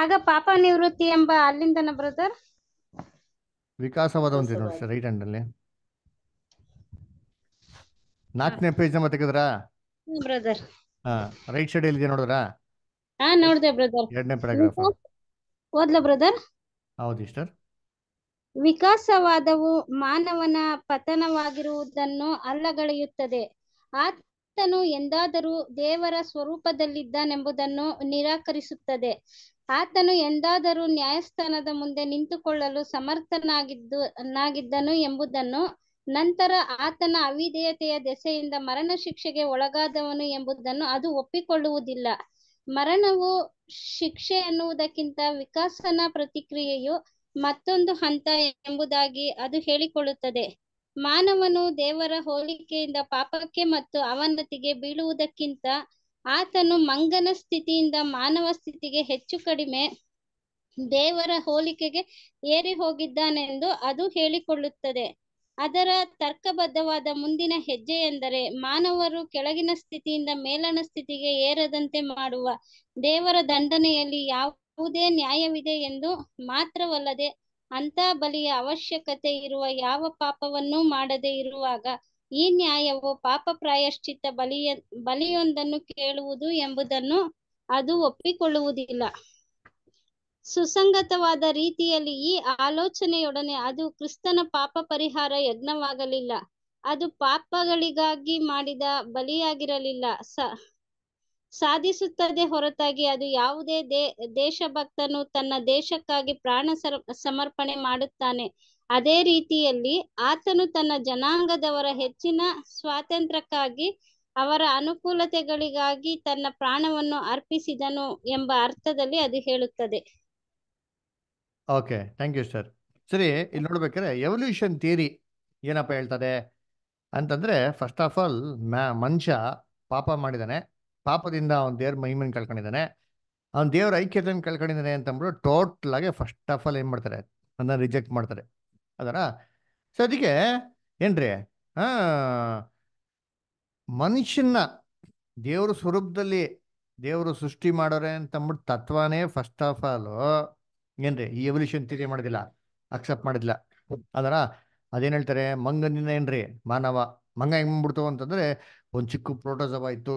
ಆಗ ಪಾಪ ನಿವೃತ್ತಿ ಎಂಬ ಅಲ್ಲಿಂದನ ಬ್ರದರ್ ವಿಕಾಸವಾದ ಒಂದು ನೋಡಿ ರೈಟ್ ಹ್ಯಾಂಡ್ ಅಲ್ಲಿ ನಾಲ್ಕನೇ ಪೇಜ್ ನಂಬರ್ ತೆಗೆದ್ರಾ ಬ್ರದರ್ ಹಾ ರೈಟ್ ಸೈಡ್ ಎಲ್ಲಿದೆ ನೋಡಿದ್ರಾ ಹಾ ನೋಡಿದೆ ಬ್ರದರ್ ಎರಡನೇ ಪ್ಯಾರಾಗ್ರಾಫ್ ಓದ್ಲ ಬ್ರದರ್ ಹೌದು ಸಿಸ್ಟರ್ ವಿಕಾಸವಾದವು ಮಾನವನ ಪತನವಾಗಿರುವುದನ್ನು ಅಲ್ಲಗಳೆಯುತ್ತದೆ ಆತನು ಎಂದಾದರೂ ದೇವರ ಸ್ವರೂಪದಲ್ಲಿದ್ದಾನೆಂಬುದನ್ನು ನಿರಾಕರಿಸುತ್ತದೆ ಆತನು ಎಂದಾದರೂ ನ್ಯಾಯಸ್ಥಾನದ ಮುಂದೆ ನಿಂತುಕೊಳ್ಳಲು ಸಮರ್ಥನಾಗಿದ್ದು ನಾಗಿದ್ದನು ಎಂಬುದನ್ನು ನಂತರ ಆತನ ಅವಿಧೇಯತೆಯ ದೆಸೆಯಿಂದ ಮರಣ ಶಿಕ್ಷೆಗೆ ಒಳಗಾದವನು ಎಂಬುದನ್ನು ಅದು ಒಪ್ಪಿಕೊಳ್ಳುವುದಿಲ್ಲ ಮರಣವು ಶಿಕ್ಷೆ ಎನ್ನುವುದಕ್ಕಿಂತ ವಿಕಾಸನ ಪ್ರತಿಕ್ರಿಯೆಯು ಮತ್ತೊಂದು ಹಂತ ಎಂಬುದಾಗಿ ಅದು ಹೇಳಿಕೊಳ್ಳುತ್ತದೆ ಮಾನವನು ದೇವರ ಹೋಲಿಕೆಯಿಂದ ಪಾಪಕ್ಕೆ ಮತ್ತು ಅವನತಿಗೆ ಬೀಳುವುದಕ್ಕಿಂತ ಆತನು ಮಂಗನ ಸ್ಥಿತಿಯಿಂದ ಮಾನವ ಸ್ಥಿತಿಗೆ ಹೆಚ್ಚು ಕಡಿಮೆ ದೇವರ ಹೋಲಿಕೆಗೆ ಏರಿ ಹೋಗಿದ್ದಾನೆಂದು ಅದು ಹೇಳಿಕೊಳ್ಳುತ್ತದೆ ಅದರ ತರ್ಕಬದ್ಧವಾದ ಮುಂದಿನ ಹೆಜ್ಜೆ ಎಂದರೆ ಮಾನವರು ಕೆಳಗಿನ ಸ್ಥಿತಿಯಿಂದ ಮೇಲಣ ಸ್ಥಿತಿಗೆ ಏರದಂತೆ ಮಾಡುವ ದೇವರ ದಂಡನೆಯಲ್ಲಿ ಯಾವುದೇ ನ್ಯಾಯವಿದೆ ಎಂದು ಮಾತ್ರವಲ್ಲದೆ ಅಂತ ಬಲಿಯ ಅವಶ್ಯಕತೆ ಇರುವ ಯಾವ ಪಾಪವನ್ನೂ ಮಾಡದೆ ಇರುವಾಗ ಈ ನ್ಯಾಯವು ಪಾಪ ಪ್ರಾಯಶ್ಚಿತ್ತ ಬಲಿಯ ಬಲಿಯೊಂದನ್ನು ಕೇಳುವುದು ಎಂಬುದನ್ನು ಅದು ಒಪ್ಪಿಕೊಳ್ಳುವುದಿಲ್ಲ ಸುಸಂಗತವಾದ ರೀತಿಯಲ್ಲಿ ಈ ಆಲೋಚನೆಯೊಡನೆ ಅದು ಕ್ರಿಸ್ತನ ಪಾಪ ಪರಿಹಾರ ಯಜ್ಞವಾಗಲಿಲ್ಲ ಅದು ಪಾಪಗಳಿಗಾಗಿ ಮಾಡಿದ ಬಲಿಯಾಗಿರಲಿಲ್ಲ ಸ ಸಾಧಿಸುತ್ತದೆ ಹೊರತಾಗಿ ಅದು ಯಾವುದೇ ದೇ ದೇಶಭಕ್ತನು ತನ್ನ ದೇಶಕ್ಕಾಗಿ ಪ್ರಾಣ ಸಮರ್ಪಣೆ ಮಾಡುತ್ತಾನೆ ಅದೇ ರೀತಿಯಲ್ಲಿ ಆತನು ತನ್ನ ಜನಾಂಗದವರ ಹೆಚ್ಚಿನ ಸ್ವಾತಂತ್ರ್ಯಕ್ಕಾಗಿ ಅವರ ಅನುಕೂಲತೆಗಳಿಗಾಗಿ ತನ್ನ ಪ್ರಾಣವನ್ನು ಅರ್ಪಿಸಿದನು ಎಂಬ ಅರ್ಥದಲ್ಲಿ ಅದು ಹೇಳುತ್ತದೆ ಓಕೆ ಥ್ಯಾಂಕ್ ಯು ಸರ್ ಸರಿ ಇಲ್ಲಿ ನೋಡ್ಬೇಕಾದ್ರೆ ಎವಲ್ಯೂಷನ್ ಥಿಯರಿ ಏನಪ್ಪ ಹೇಳ್ತದೆ ಅಂತಂದ್ರೆ ಫಸ್ಟ್ ಆಫ್ ಆಲ್ ಮ್ಯಾ ಮನುಷ್ಯ ಪಾಪ ಮಾಡಿದಾನೆ ಪಾಪದಿಂದ ಅವನ ದೇವ್ರ ಮಹಿಮನ್ ಕಳ್ಕೊಂಡಿದ್ದಾನೆ ಅವ್ನ ದೇವ್ರ ಐಕ್ಯತೆಯನ್ನು ಕಳ್ಕೊಂಡಿದ್ದಾನೆ ಅಂತಂದ್ಬಿಟ್ಟು ಟೋಟಲ್ ಆಗಿ ಫಸ್ಟ್ ಆಫ್ ಆಲ್ ಏನ್ ಮಾಡ್ತಾರೆ ಅದನ್ನ ರಿಜೆಕ್ಟ್ ಮಾಡ್ತಾರೆ ಅದರ ಸೊ ಅದಕ್ಕೆ ಏನ್ರಿ ಆ ಮನುಷ್ಯನ ದೇವ್ರ ಸ್ವರೂಪದಲ್ಲಿ ದೇವರು ಸೃಷ್ಟಿ ಮಾಡೋರೆ ಅಂತಂದ್ಬಿಟ್ಟು ತತ್ವಾನೇ ಫಸ್ಟ್ ಆಫ್ ಆಲ್ ಏನ್ರಿ ಈ ಎವಲ್ಯೂಷನ್ ತಿರಿ ಮಾಡಿದಿಲ್ಲ ಅಕ್ಸೆಪ್ಟ್ ಮಾಡಿದಿಲ್ಲ ಅದರ ಅದೇನ್ ಹೇಳ್ತಾರೆ ಮಂಗನಿಂದ ಏನ್ರಿ ಮಾನವ ಮಂಗ ಹೆಂಗ್ ಬಂದ್ಬಿಡ್ತು ಅಂತಂದ್ರೆ ಒಂದು ಚಿಕ್ಕ ಪ್ರೋಟೋಸವ್ ಆಯ್ತು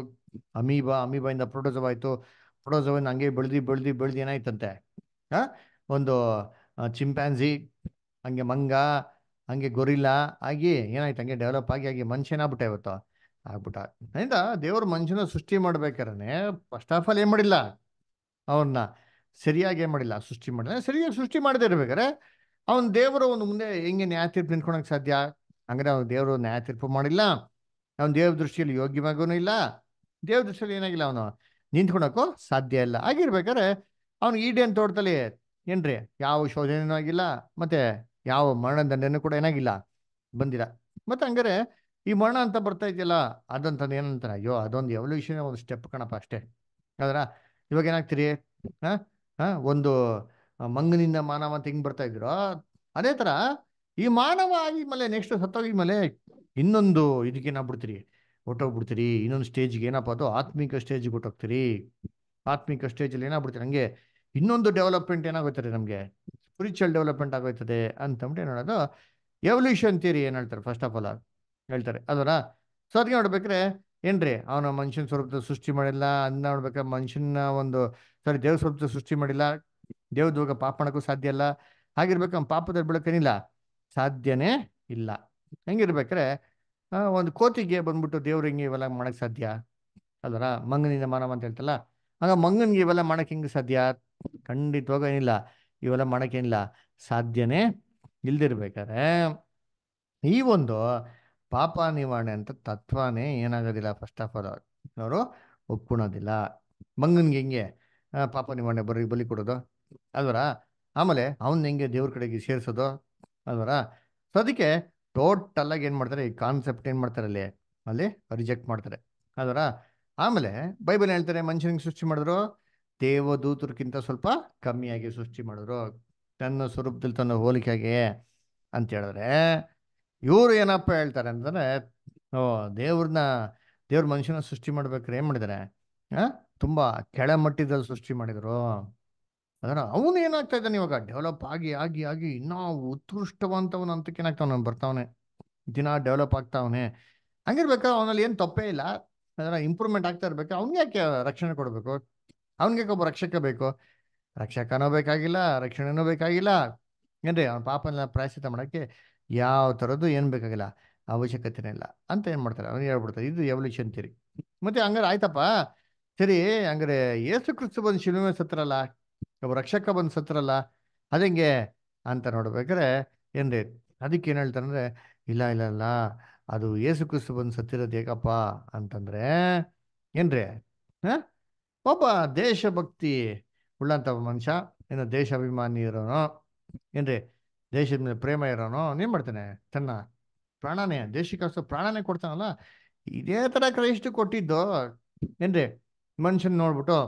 ಅಮೀಬಾ ಅಮೀಬಾಯಿಂದ ಪ್ರೋಟೋಸವ್ ಆಯ್ತು ಪ್ರೋಟೋಸವ್ ಹಂಗೆ ಬೆಳ್ದಿ ಬೆಳ್ದಿ ಬೆಳ್ದಿ ಏನಾಯ್ತಂತೆ ಆ ಒಂದು ಚಿಂಪಾಂಜಿ ಹಂಗೆ ಮಂಗ ಹಂಗೆ ಗೊರಿಲ್ಲ ಆಗಿ ಏನಾಯ್ತು ಹಂಗೆ ಡೆವಲಪ್ ಆಗಿ ಆಗಿ ಮನುಷ್ಯನಾಗ್ಬಿಟ್ಟೆ ಇವತ್ತು ಆಗ್ಬಿಟ್ಟ ಅಂದ ದೇವ್ರ ಮನುಷ್ಯನ ಸೃಷ್ಟಿ ಮಾಡ್ಬೇಕಾರೇ ಫಸ್ಟ್ ಆಫ್ ಆಲ್ ಏನು ಮಾಡಿಲ್ಲ ಅವನ್ನ ಸರಿಯಾಗಿ ಏನ್ ಮಾಡಿಲ್ಲ ಸೃಷ್ಟಿ ಮಾಡಿಲ್ಲ ಸರಿಯಾಗಿ ಸೃಷ್ಟಿ ಮಾಡದೇ ಇರ್ಬೇಕಾರೆ ಅವ್ನು ದೇವರು ಒಂದು ಮುಂದೆ ಹೆಂಗೆ ನ್ಯಾಯ ತೀರ್ಪು ನಿಂತ್ಕೊಳಕ್ ಸಾಧ್ಯ ಹಂಗಾರೆ ಅವ್ನ ದೇವರು ನ್ಯಾಯ ತೀರ್ಪು ಮಾಡಿಲ್ಲ ಅವ್ನ ದೇವ್ರ ದೃಷ್ಟಿಯಲ್ಲಿ ಯೋಗ್ಯವಾಗೂ ಇಲ್ಲ ದೇವ್ರ ದೃಷ್ಟಿಯಲ್ಲಿ ಏನಾಗಿಲ್ಲ ಅವನು ನಿಂತ್ಕೊಳಕ್ಕೂ ಸಾಧ್ಯ ಇಲ್ಲ ಆಗಿರ್ಬೇಕಾರೆ ಅವ್ನು ಈಡೇನು ತೋಟದಲ್ಲಿ ಏನ್ರಿ ಯಾವ ಶೋಧನೆಯೂ ಆಗಿಲ್ಲ ಮತ್ತೆ ಯಾವ ಮರಣದಂಡನೆ ಕೂಡ ಏನಾಗಿಲ್ಲ ಬಂದಿಲ್ಲ ಮತ್ತೆ ಹಂಗಾರೆ ಈ ಮರಣ ಅಂತ ಬರ್ತಾ ಇದೆಯಲ್ಲ ಅದಂತಂದ್ರೆ ಏನಂತಾರೆ ಅಯ್ಯೋ ಅದೊಂದು ಎವಲ್ಯೂಷನ್ ಒಂದು ಸ್ಟೆಪ್ ಕಣಪ್ಪ ಅಷ್ಟೇ ಅದರ ಇವಾಗ ಏನಾಗ್ತೀರಿ ಹಾ ಒಂದು ಮಂಗನಿಂದ ಮಾನವ ಅಂತ ಹಿಂಗ್ ಬರ್ತಾ ಇದ್ರು ಅದೇ ತರ ಈ ಮಾನವ ಆಗಿ ಮೇಲೆ ನೆಕ್ಸ್ಟ್ ಸತ್ತೋಗಿ ಮೇಲೆ ಇನ್ನೊಂದು ಇದಕ್ಕೆ ಏನಾಗ್ಬಿಡ್ತೀರಿ ಹೊಟ್ಟೋಗ್ಬಿಡ್ತೀರಿ ಇನ್ನೊಂದು ಸ್ಟೇಜ್ಗೆ ಏನಪ್ಪ ಅದು ಆತ್ಮಿಕ ಸ್ಟೇಜ್ಗೆ ಹೊಟ್ಟೋಗ್ತೀರಿ ಆತ್ಮಿಕ ಸ್ಟೇಜಲ್ಲಿ ಏನಾಗ್ಬಿಡ್ತೀರಿ ಹಂಗೆ ಇನ್ನೊಂದು ಡೆವಲಪ್ಮೆಂಟ್ ಏನಾಗುತ್ತೆ ನಮ್ಗೆ ಸ್ಪಿರಿಚುವಲ್ ಡೆವಲಪ್ಮೆಂಟ್ ಆಗೋಯ್ತದೆ ಅಂತಂದ್ಬಿಟ್ಟು ಏನು ಹೇಳೋದು ಎವಲ್ಯೂಷನ್ ಥಿಯರಿ ಏನು ಹೇಳ್ತಾರೆ ಫಸ್ಟ್ ಆಫ್ ಆಲ್ ಹೇಳ್ತಾರೆ ಅದರ ಸೊ ಅದಕ್ಕೆ ನೋಡ್ಬೇಕ್ರೆ ಏನ್ರಿ ಅವನ ಮನುಷ್ಯನ ಸ್ವರೂಪದ ಸೃಷ್ಟಿ ಮಾಡಿಲ್ಲ ಅನ್ನ ನೋಡ್ಬೇಕಾದ್ರೆ ಮನುಷ್ಯನ ಒಂದು ಸಾರಿ ದೇವ್ರ ಸ್ವರೂಪದ ಸೃಷ್ಟಿ ಮಾಡಿಲ್ಲ ಹೋಗ ಪಾಪ ಮಾಡೋಕ್ಕೂ ಸಾಧ್ಯ ಇಲ್ಲ ಹಾಗಿರ್ಬೇಕು ಅವ್ನು ಪಾಪದಲ್ಲಿ ಸಾಧ್ಯನೇ ಇಲ್ಲ ಹೆಂಗಿರ್ಬೇಕ್ರೆ ಒಂದು ಕೋತಿಗೆ ಬಂದ್ಬಿಟ್ಟು ದೇವ್ರ ಹಿಂಗೆ ಇವೆಲ್ಲ ಮಾಡಕ್ಕೆ ಸಾಧ್ಯ ಅದರ ಮಂಗನಿಂದ ಮಾನವ ಅಂತ ಹೇಳ್ತಲ್ಲ ಆಗ ಮಂಗನಿಗೆ ಇವೆಲ್ಲ ಮಾಡಕ್ಕೆ ಹಿಂಗೆ ಸಾಧ್ಯ ಖಂಡಿತವಾಗ ಏನಿಲ್ಲ ಇವೆಲ್ಲ ಮಾಡೋಕ್ಕೇನಿಲ್ಲ ಸಾಧ್ಯನೇ ಇಲ್ದಿರ್ಬೇಕಾದ್ರೆ ಈ ಒಂದು ಪಾಪ ನಿವಾರಣೆ ಅಂತ ತತ್ವನೇ ಏನಾಗೋದಿಲ್ಲ ಫಸ್ಟ್ ಆಫ್ ಆಲ್ ಅವರು ಒಪ್ಕೊಳೋದಿಲ್ಲ ಮಂಗನ್ಗೆ ಹೆಂಗೆ ಪಾಪ ನಿವಾರಣೆ ಬರ್ರಿ ಬಲಿ ಕೊಡೋದು ಅದರ ಆಮೇಲೆ ಅವನ್ನ ಹೆಂಗೆ ದೇವ್ರ ಕಡೆಗೆ ಸೇರಿಸೋದು ಅದರ ಸೊ ಅದಕ್ಕೆ ಟೋಟಲ್ಲಾಗಿ ಏನು ಮಾಡ್ತಾರೆ ಈ ಕಾನ್ಸೆಪ್ಟ್ ಏನು ಮಾಡ್ತಾರೆ ಅಲ್ಲಿ ಅಲ್ಲಿ ರಿಜೆಕ್ಟ್ ಮಾಡ್ತಾರೆ ಅದರ ಆಮೇಲೆ ಬೈಬಲ್ ಹೇಳ್ತಾರೆ ಮನುಷ್ಯನಿಗೆ ಸೃಷ್ಟಿ ಮಾಡಿದ್ರು ದೇವದೂತರಿಗಿಂತ ಸ್ವಲ್ಪ ಕಮ್ಮಿಯಾಗಿ ಸೃಷ್ಟಿ ಮಾಡಿದ್ರು ತನ್ನ ಸ್ವರೂಪದಲ್ಲಿ ತನ್ನ ಹೋಲಿಕೆಗೆ ಅಂತ ಹೇಳಿದ್ರೆ ಇವರು ಏನಪ್ಪ ಹೇಳ್ತಾರೆ ಅಂತಂದ್ರೆ ಓ ದೇವ್ರನ್ನ ದೇವ್ರ ಮನುಷ್ಯನ ಸೃಷ್ಟಿ ಮಾಡ್ಬೇಕ್ರೆ ಏನು ಮಾಡಿದಾರೆ ಆ ತುಂಬ ಕೆಳಮಟ್ಟದಲ್ಲಿ ಸೃಷ್ಟಿ ಮಾಡಿದ್ರು ಅದರ ಅವನು ಏನಾಗ್ತಾ ಇದ್ದಾನೆ ಇವಾಗ ಡೆವಲಪ್ ಆಗಿ ಆಗಿ ಆಗಿ ಇನ್ನೂ ಉತ್ಕೃಷ್ಟವಂತವನ ಅಂತಕ್ಕೆ ಏನಾಗ್ತಾವನ ಬರ್ತಾವನೆ ದಿನ ಡೆವಲಪ್ ಆಗ್ತಾವನೆ ಹಂಗಿರ್ಬೇಕಾದ್ರೆ ಅವನಲ್ಲಿ ಏನು ತಪ್ಪೇ ಇಲ್ಲ ಅದರ ಇಂಪ್ರೂವ್ಮೆಂಟ್ ಆಗ್ತಾ ಇರ್ಬೇಕು ಅವ್ನಿಗೆ ಯಾಕೆ ರಕ್ಷಣೆ ಕೊಡಬೇಕು ಅವನಿಗೆ ಒಬ್ಬ ರಕ್ಷಕ ಬೇಕು ರಕ್ಷಕನೂ ಬೇಕಾಗಿಲ್ಲ ರಕ್ಷಣೆನೂ ಬೇಕಾಗಿಲ್ಲ ಏನ್ರಿ ಅವನ ಪಾಪನೆಲ್ಲ ಪ್ರಾಯಶ್ಚಿತ ಮಾಡೋಕ್ಕೆ ಯಾವ ಥರದ್ದು ಏನು ಬೇಕಾಗಿಲ್ಲ ಅವಶ್ಯಕತೆನೇ ಇಲ್ಲ ಅಂತ ಏನು ಮಾಡ್ತಾರೆ ಅವ್ನು ಹೇಳ್ಬಿಡ್ತಾರೆ ಇದು ಎವಲ್ಯೂಷನ್ ತಿರಿ ಮತ್ತೆ ಹಂಗಾರೆ ಆಯ್ತಪ್ಪ ಸರಿ ಹಂಗಾರೆ ಏಸು ಕ್ರಿಸ್ತು ಬಂದು ಶಿಲುಮೆ ಸತ್ರಲ್ಲ ಒಬ್ಬ ರಕ್ಷಕ ಬಂದು ಸತ್ರಲ್ಲ ಅದೆಂಗೆ ಅಂತ ನೋಡ್ಬೇಕಾದ್ರೆ ಏನ್ರಿ ಅದಕ್ಕೆ ಏನು ಹೇಳ್ತಾರೆ ಅಂದರೆ ಇಲ್ಲ ಇಲ್ಲ ಇಲ್ಲ ಅದು ಏಸು ಕ್ರಿಸ್ತು ಬಂದು ಸತ್ತಿರೋದು ಹೇಗಪ್ಪ ಅಂತಂದರೆ ಏನ್ರಿ ಹಾಂ ಒಬ್ಬ ದೇಶಭಕ್ತಿ ಉಳ್ಳಂಥ ಮನುಷ್ಯ ಏನು ದೇಶಾಭಿಮಾನಿ ಇರೋನು ಏನ್ರಿ ದೇಶದ ಮೇಲೆ ಪ್ರೇಮ ಇರೋನು ಏನು ಮಾಡ್ತಾನೆ ತನ್ನ ಪ್ರಾಣನೇ ದೇಶಕ್ಕೋಸ್ಕರ ಪ್ರಾಣನೇ ಕೊಡ್ತಾನಲ್ಲ ಇದೇ ತರ ಕ್ರೈಸ್ಟ್ ಕೊಟ್ಟಿದ್ದು ಏನ್ರಿ ಮನುಷ್ಯನ ನೋಡ್ಬಿಟ್ಟು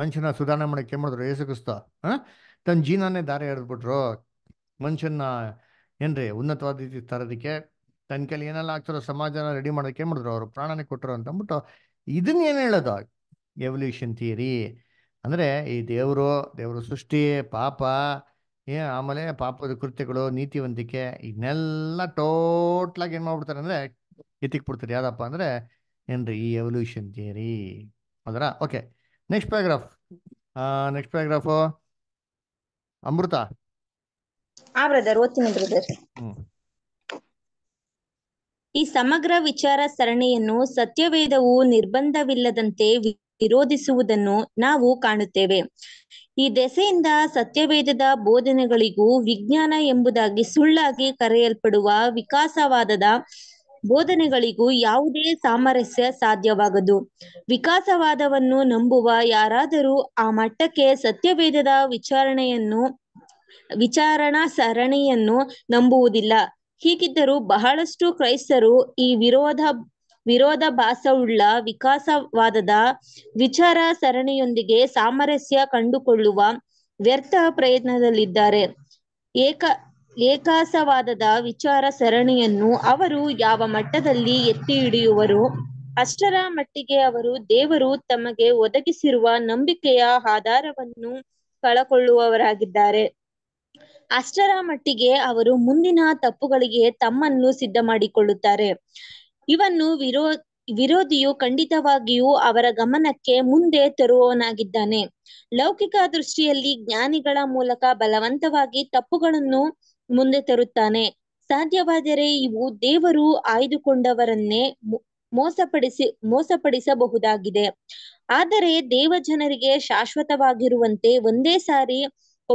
ಮನುಷ್ಯನ ಸುಧಾರಣೆ ಮಾಡಕ್ಕೆ ಏನು ಮಾಡಿದ್ರು ಯೇಸು ಕ್ರಿಸ್ತ ತನ್ನ ಜೀವನನೇ ದಾರಿ ಎಳೆದ್ಬಿಟ್ರು ಮನುಷ್ಯನ ಏನ್ರಿ ಉನ್ನತವಾದ ರೀತಿ ತರೋದಕ್ಕೆ ತನ್ನ ಕೈಲಿ ಏನೆಲ್ಲ ಆಗ್ತಾರೋ ಸಮಾಜನ ರೆಡಿ ಮಾಡೋದಕ್ಕೆ ಏನು ಮಾಡಿದ್ರು ಅವರು ಪ್ರಾಣನೇ ಕೊಟ್ಟರು ಅಂತ ಅಂದ್ಬಿಟ್ಟು ಇದನ್ನ ಏನು ಹೇಳೋದು ಎವಲ್ಯೂಷನ್ ಥಿಯರಿ ಅಂದರೆ ಈ ದೇವರು ದೇವರ ಸೃಷ್ಟಿ ಪಾಪ ಏ ಆಮೇಲೆ ಪಾಪದ ಕೃತ್ಯಗಳು ನೀತಿವಂತಿಕೆ ಇದನ್ನೆಲ್ಲ ಟೋಟ್ಲಾಗಿ ಏನು ಮಾಡ್ಬಿಡ್ತಾರೆ ಅಂದರೆ ಎತ್ತಿಕ್ ಬಿಡ್ತಾರೆ ಯಾವ್ದಪ್ಪ ಅಂದರೆ ಏನ್ರಿ ಈ ಎವಲ್ಯೂಷನ್ ಥಿಯರಿ ಹೌದಾ okay next paragraph next paragraph Amrita ಆ ಈ ಸಮಗ್ರ ವಿಚಾರ ಸರಣಿಯನ್ನು ಸತ್ಯವೇದವು ನಿರ್ಬಂಧವಿಲ್ಲದಂತೆ ವಿರೋಧಿಸುವುದನ್ನು ನಾವು ಕಾಣುತ್ತೇವೆ ಈ ದೆಸೆಯಿಂದ ಸತ್ಯವೇದದ ಬೋಧನೆಗಳಿಗೂ ವಿಜ್ಞಾನ ಎಂಬುದಾಗಿ ಸುಳ್ಳಾಗಿ ಕರೆಯಲ್ಪಡುವ ವಿಕಾಸವಾದದ ಬೋಧನೆಗಳಿಗೂ ಯಾವುದೇ ಸಾಮರಸ್ಯ ಸಾಧ್ಯವಾಗದು ವಿಕಾಸವಾದವನ್ನು ನಂಬುವ ಯಾರಾದರೂ ಆ ಮಟ್ಟಕ್ಕೆ ಸತ್ಯವೇದದ ವಿಚಾರಣೆಯನ್ನು ವಿಚಾರಣಾ ಸರಣಿಯನ್ನು ನಂಬುವುದಿಲ್ಲ ಹೀಗಿದ್ದರೂ ಬಹಳಷ್ಟು ಕ್ರೈಸ್ತರು ಈ ವಿರೋಧ ವಿರೋಧ ಭಾಸವುಳ್ಳ ವಿಕಾಸವಾದದ ವಿಚಾರ ಸರಣಿಯೊಂದಿಗೆ ಸಾಮರಸ್ಯ ಕಂಡುಕೊಳ್ಳುವ ವ್ಯರ್ಥ ಪ್ರಯತ್ನದಲ್ಲಿದ್ದಾರೆ ಏಕ ಏಕಾಸವಾದದ ವಿಚಾರ ಸರಣಿಯನ್ನು ಅವರು ಯಾವ ಮಟ್ಟದಲ್ಲಿ ಎತ್ತಿ ಹಿಡಿಯುವರು ಅಷ್ಟರ ಮಟ್ಟಿಗೆ ಅವರು ದೇವರು ತಮಗೆ ಒದಗಿಸಿರುವ ನಂಬಿಕೆಯ ಆಧಾರವನ್ನು ಕಳಕೊಳ್ಳುವವರಾಗಿದ್ದಾರೆ ಅಷ್ಟರ ಮಟ್ಟಿಗೆ ಅವರು ಮುಂದಿನ ತಪ್ಪುಗಳಿಗೆ ತಮ್ಮನ್ನು ಸಿದ್ಧ ಮಾಡಿಕೊಳ್ಳುತ್ತಾರೆ ಇವನ್ನು ವಿರೋ ವಿರೋಧಿಯು ಖಂಡಿತವಾಗಿಯೂ ಅವರ ಗಮನಕ್ಕೆ ಮುಂದೆ ತರುವವನಾಗಿದ್ದಾನೆ ಲೌಕಿಕ ದೃಷ್ಟಿಯಲ್ಲಿ ಜ್ಞಾನಿಗಳ ಮೂಲಕ ಬಲವಂತವಾಗಿ ತಪ್ಪುಗಳನ್ನು ಮುಂದೆ ತರುತ್ತಾನೆ ಸಾಧ್ಯವಾದರೆ ಇವು ದೇವರು ಆಯ್ದುಕೊಂಡವರನ್ನೇ ಮೋಸಪಡಿಸಿ ಮೋಸಪಡಿಸಬಹುದಾಗಿದೆ ಆದರೆ ದೇವ ಜನರಿಗೆ ಶಾಶ್ವತವಾಗಿರುವಂತೆ ಒಂದೇ ಸಾರಿ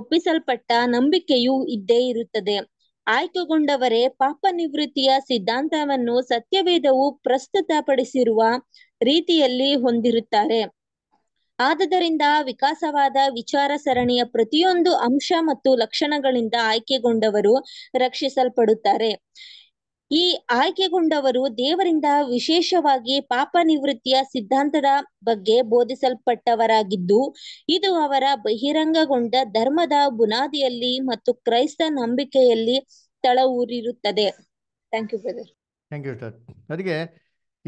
ಒಪ್ಪಿಸಲ್ಪಟ್ಟ ನಂಬಿಕೆಯು ಇದ್ದೇ ಇರುತ್ತದೆ ಆಯ್ಕೆಗೊಂಡವರೇ ಪಾಪ ನಿವೃತ್ತಿಯ ಸಿದ್ಧಾಂತವನ್ನು ಸತ್ಯವೇದವು ಪ್ರಸ್ತುತಪಡಿಸಿರುವ ರೀತಿಯಲ್ಲಿ ಹೊಂದಿರುತ್ತಾರೆ ಆದ್ದರಿಂದ ವಿಕಾಸವಾದ ವಿಚಾರ ಸರಣಿಯ ಪ್ರತಿಯೊಂದು ಅಂಶ ಮತ್ತು ಲಕ್ಷಣಗಳಿಂದ ಆಯ್ಕೆಗೊಂಡವರು ರಕ್ಷಿಸಲ್ಪಡುತ್ತಾರೆ ಈ ಆಯ್ಕೆಗೊಂಡವರು ದೇವರಿಂದ ವಿಶೇಷವಾಗಿ ಪಾಪ ನಿವೃತ್ತಿಯ ಸಿದ್ಧಾಂತದ ಬಗ್ಗೆ ಬೋಧಿಸಲ್ಪಟ್ಟವರಾಗಿದ್ದು ಇದು ಅವರ ಬಹಿರಂಗಗೊಂಡ ಧರ್ಮದ ಬುನಾದಿಯಲ್ಲಿ ಮತ್ತು ಕ್ರೈಸ್ತ ನಂಬಿಕೆಯಲ್ಲಿ ತಳವೂರಿರುತ್ತದೆ ಥ್ಯಾಂಕ್ ಯು ಥ್ಯಾಂಕ್ ಯು ಅದಕ್ಕೆ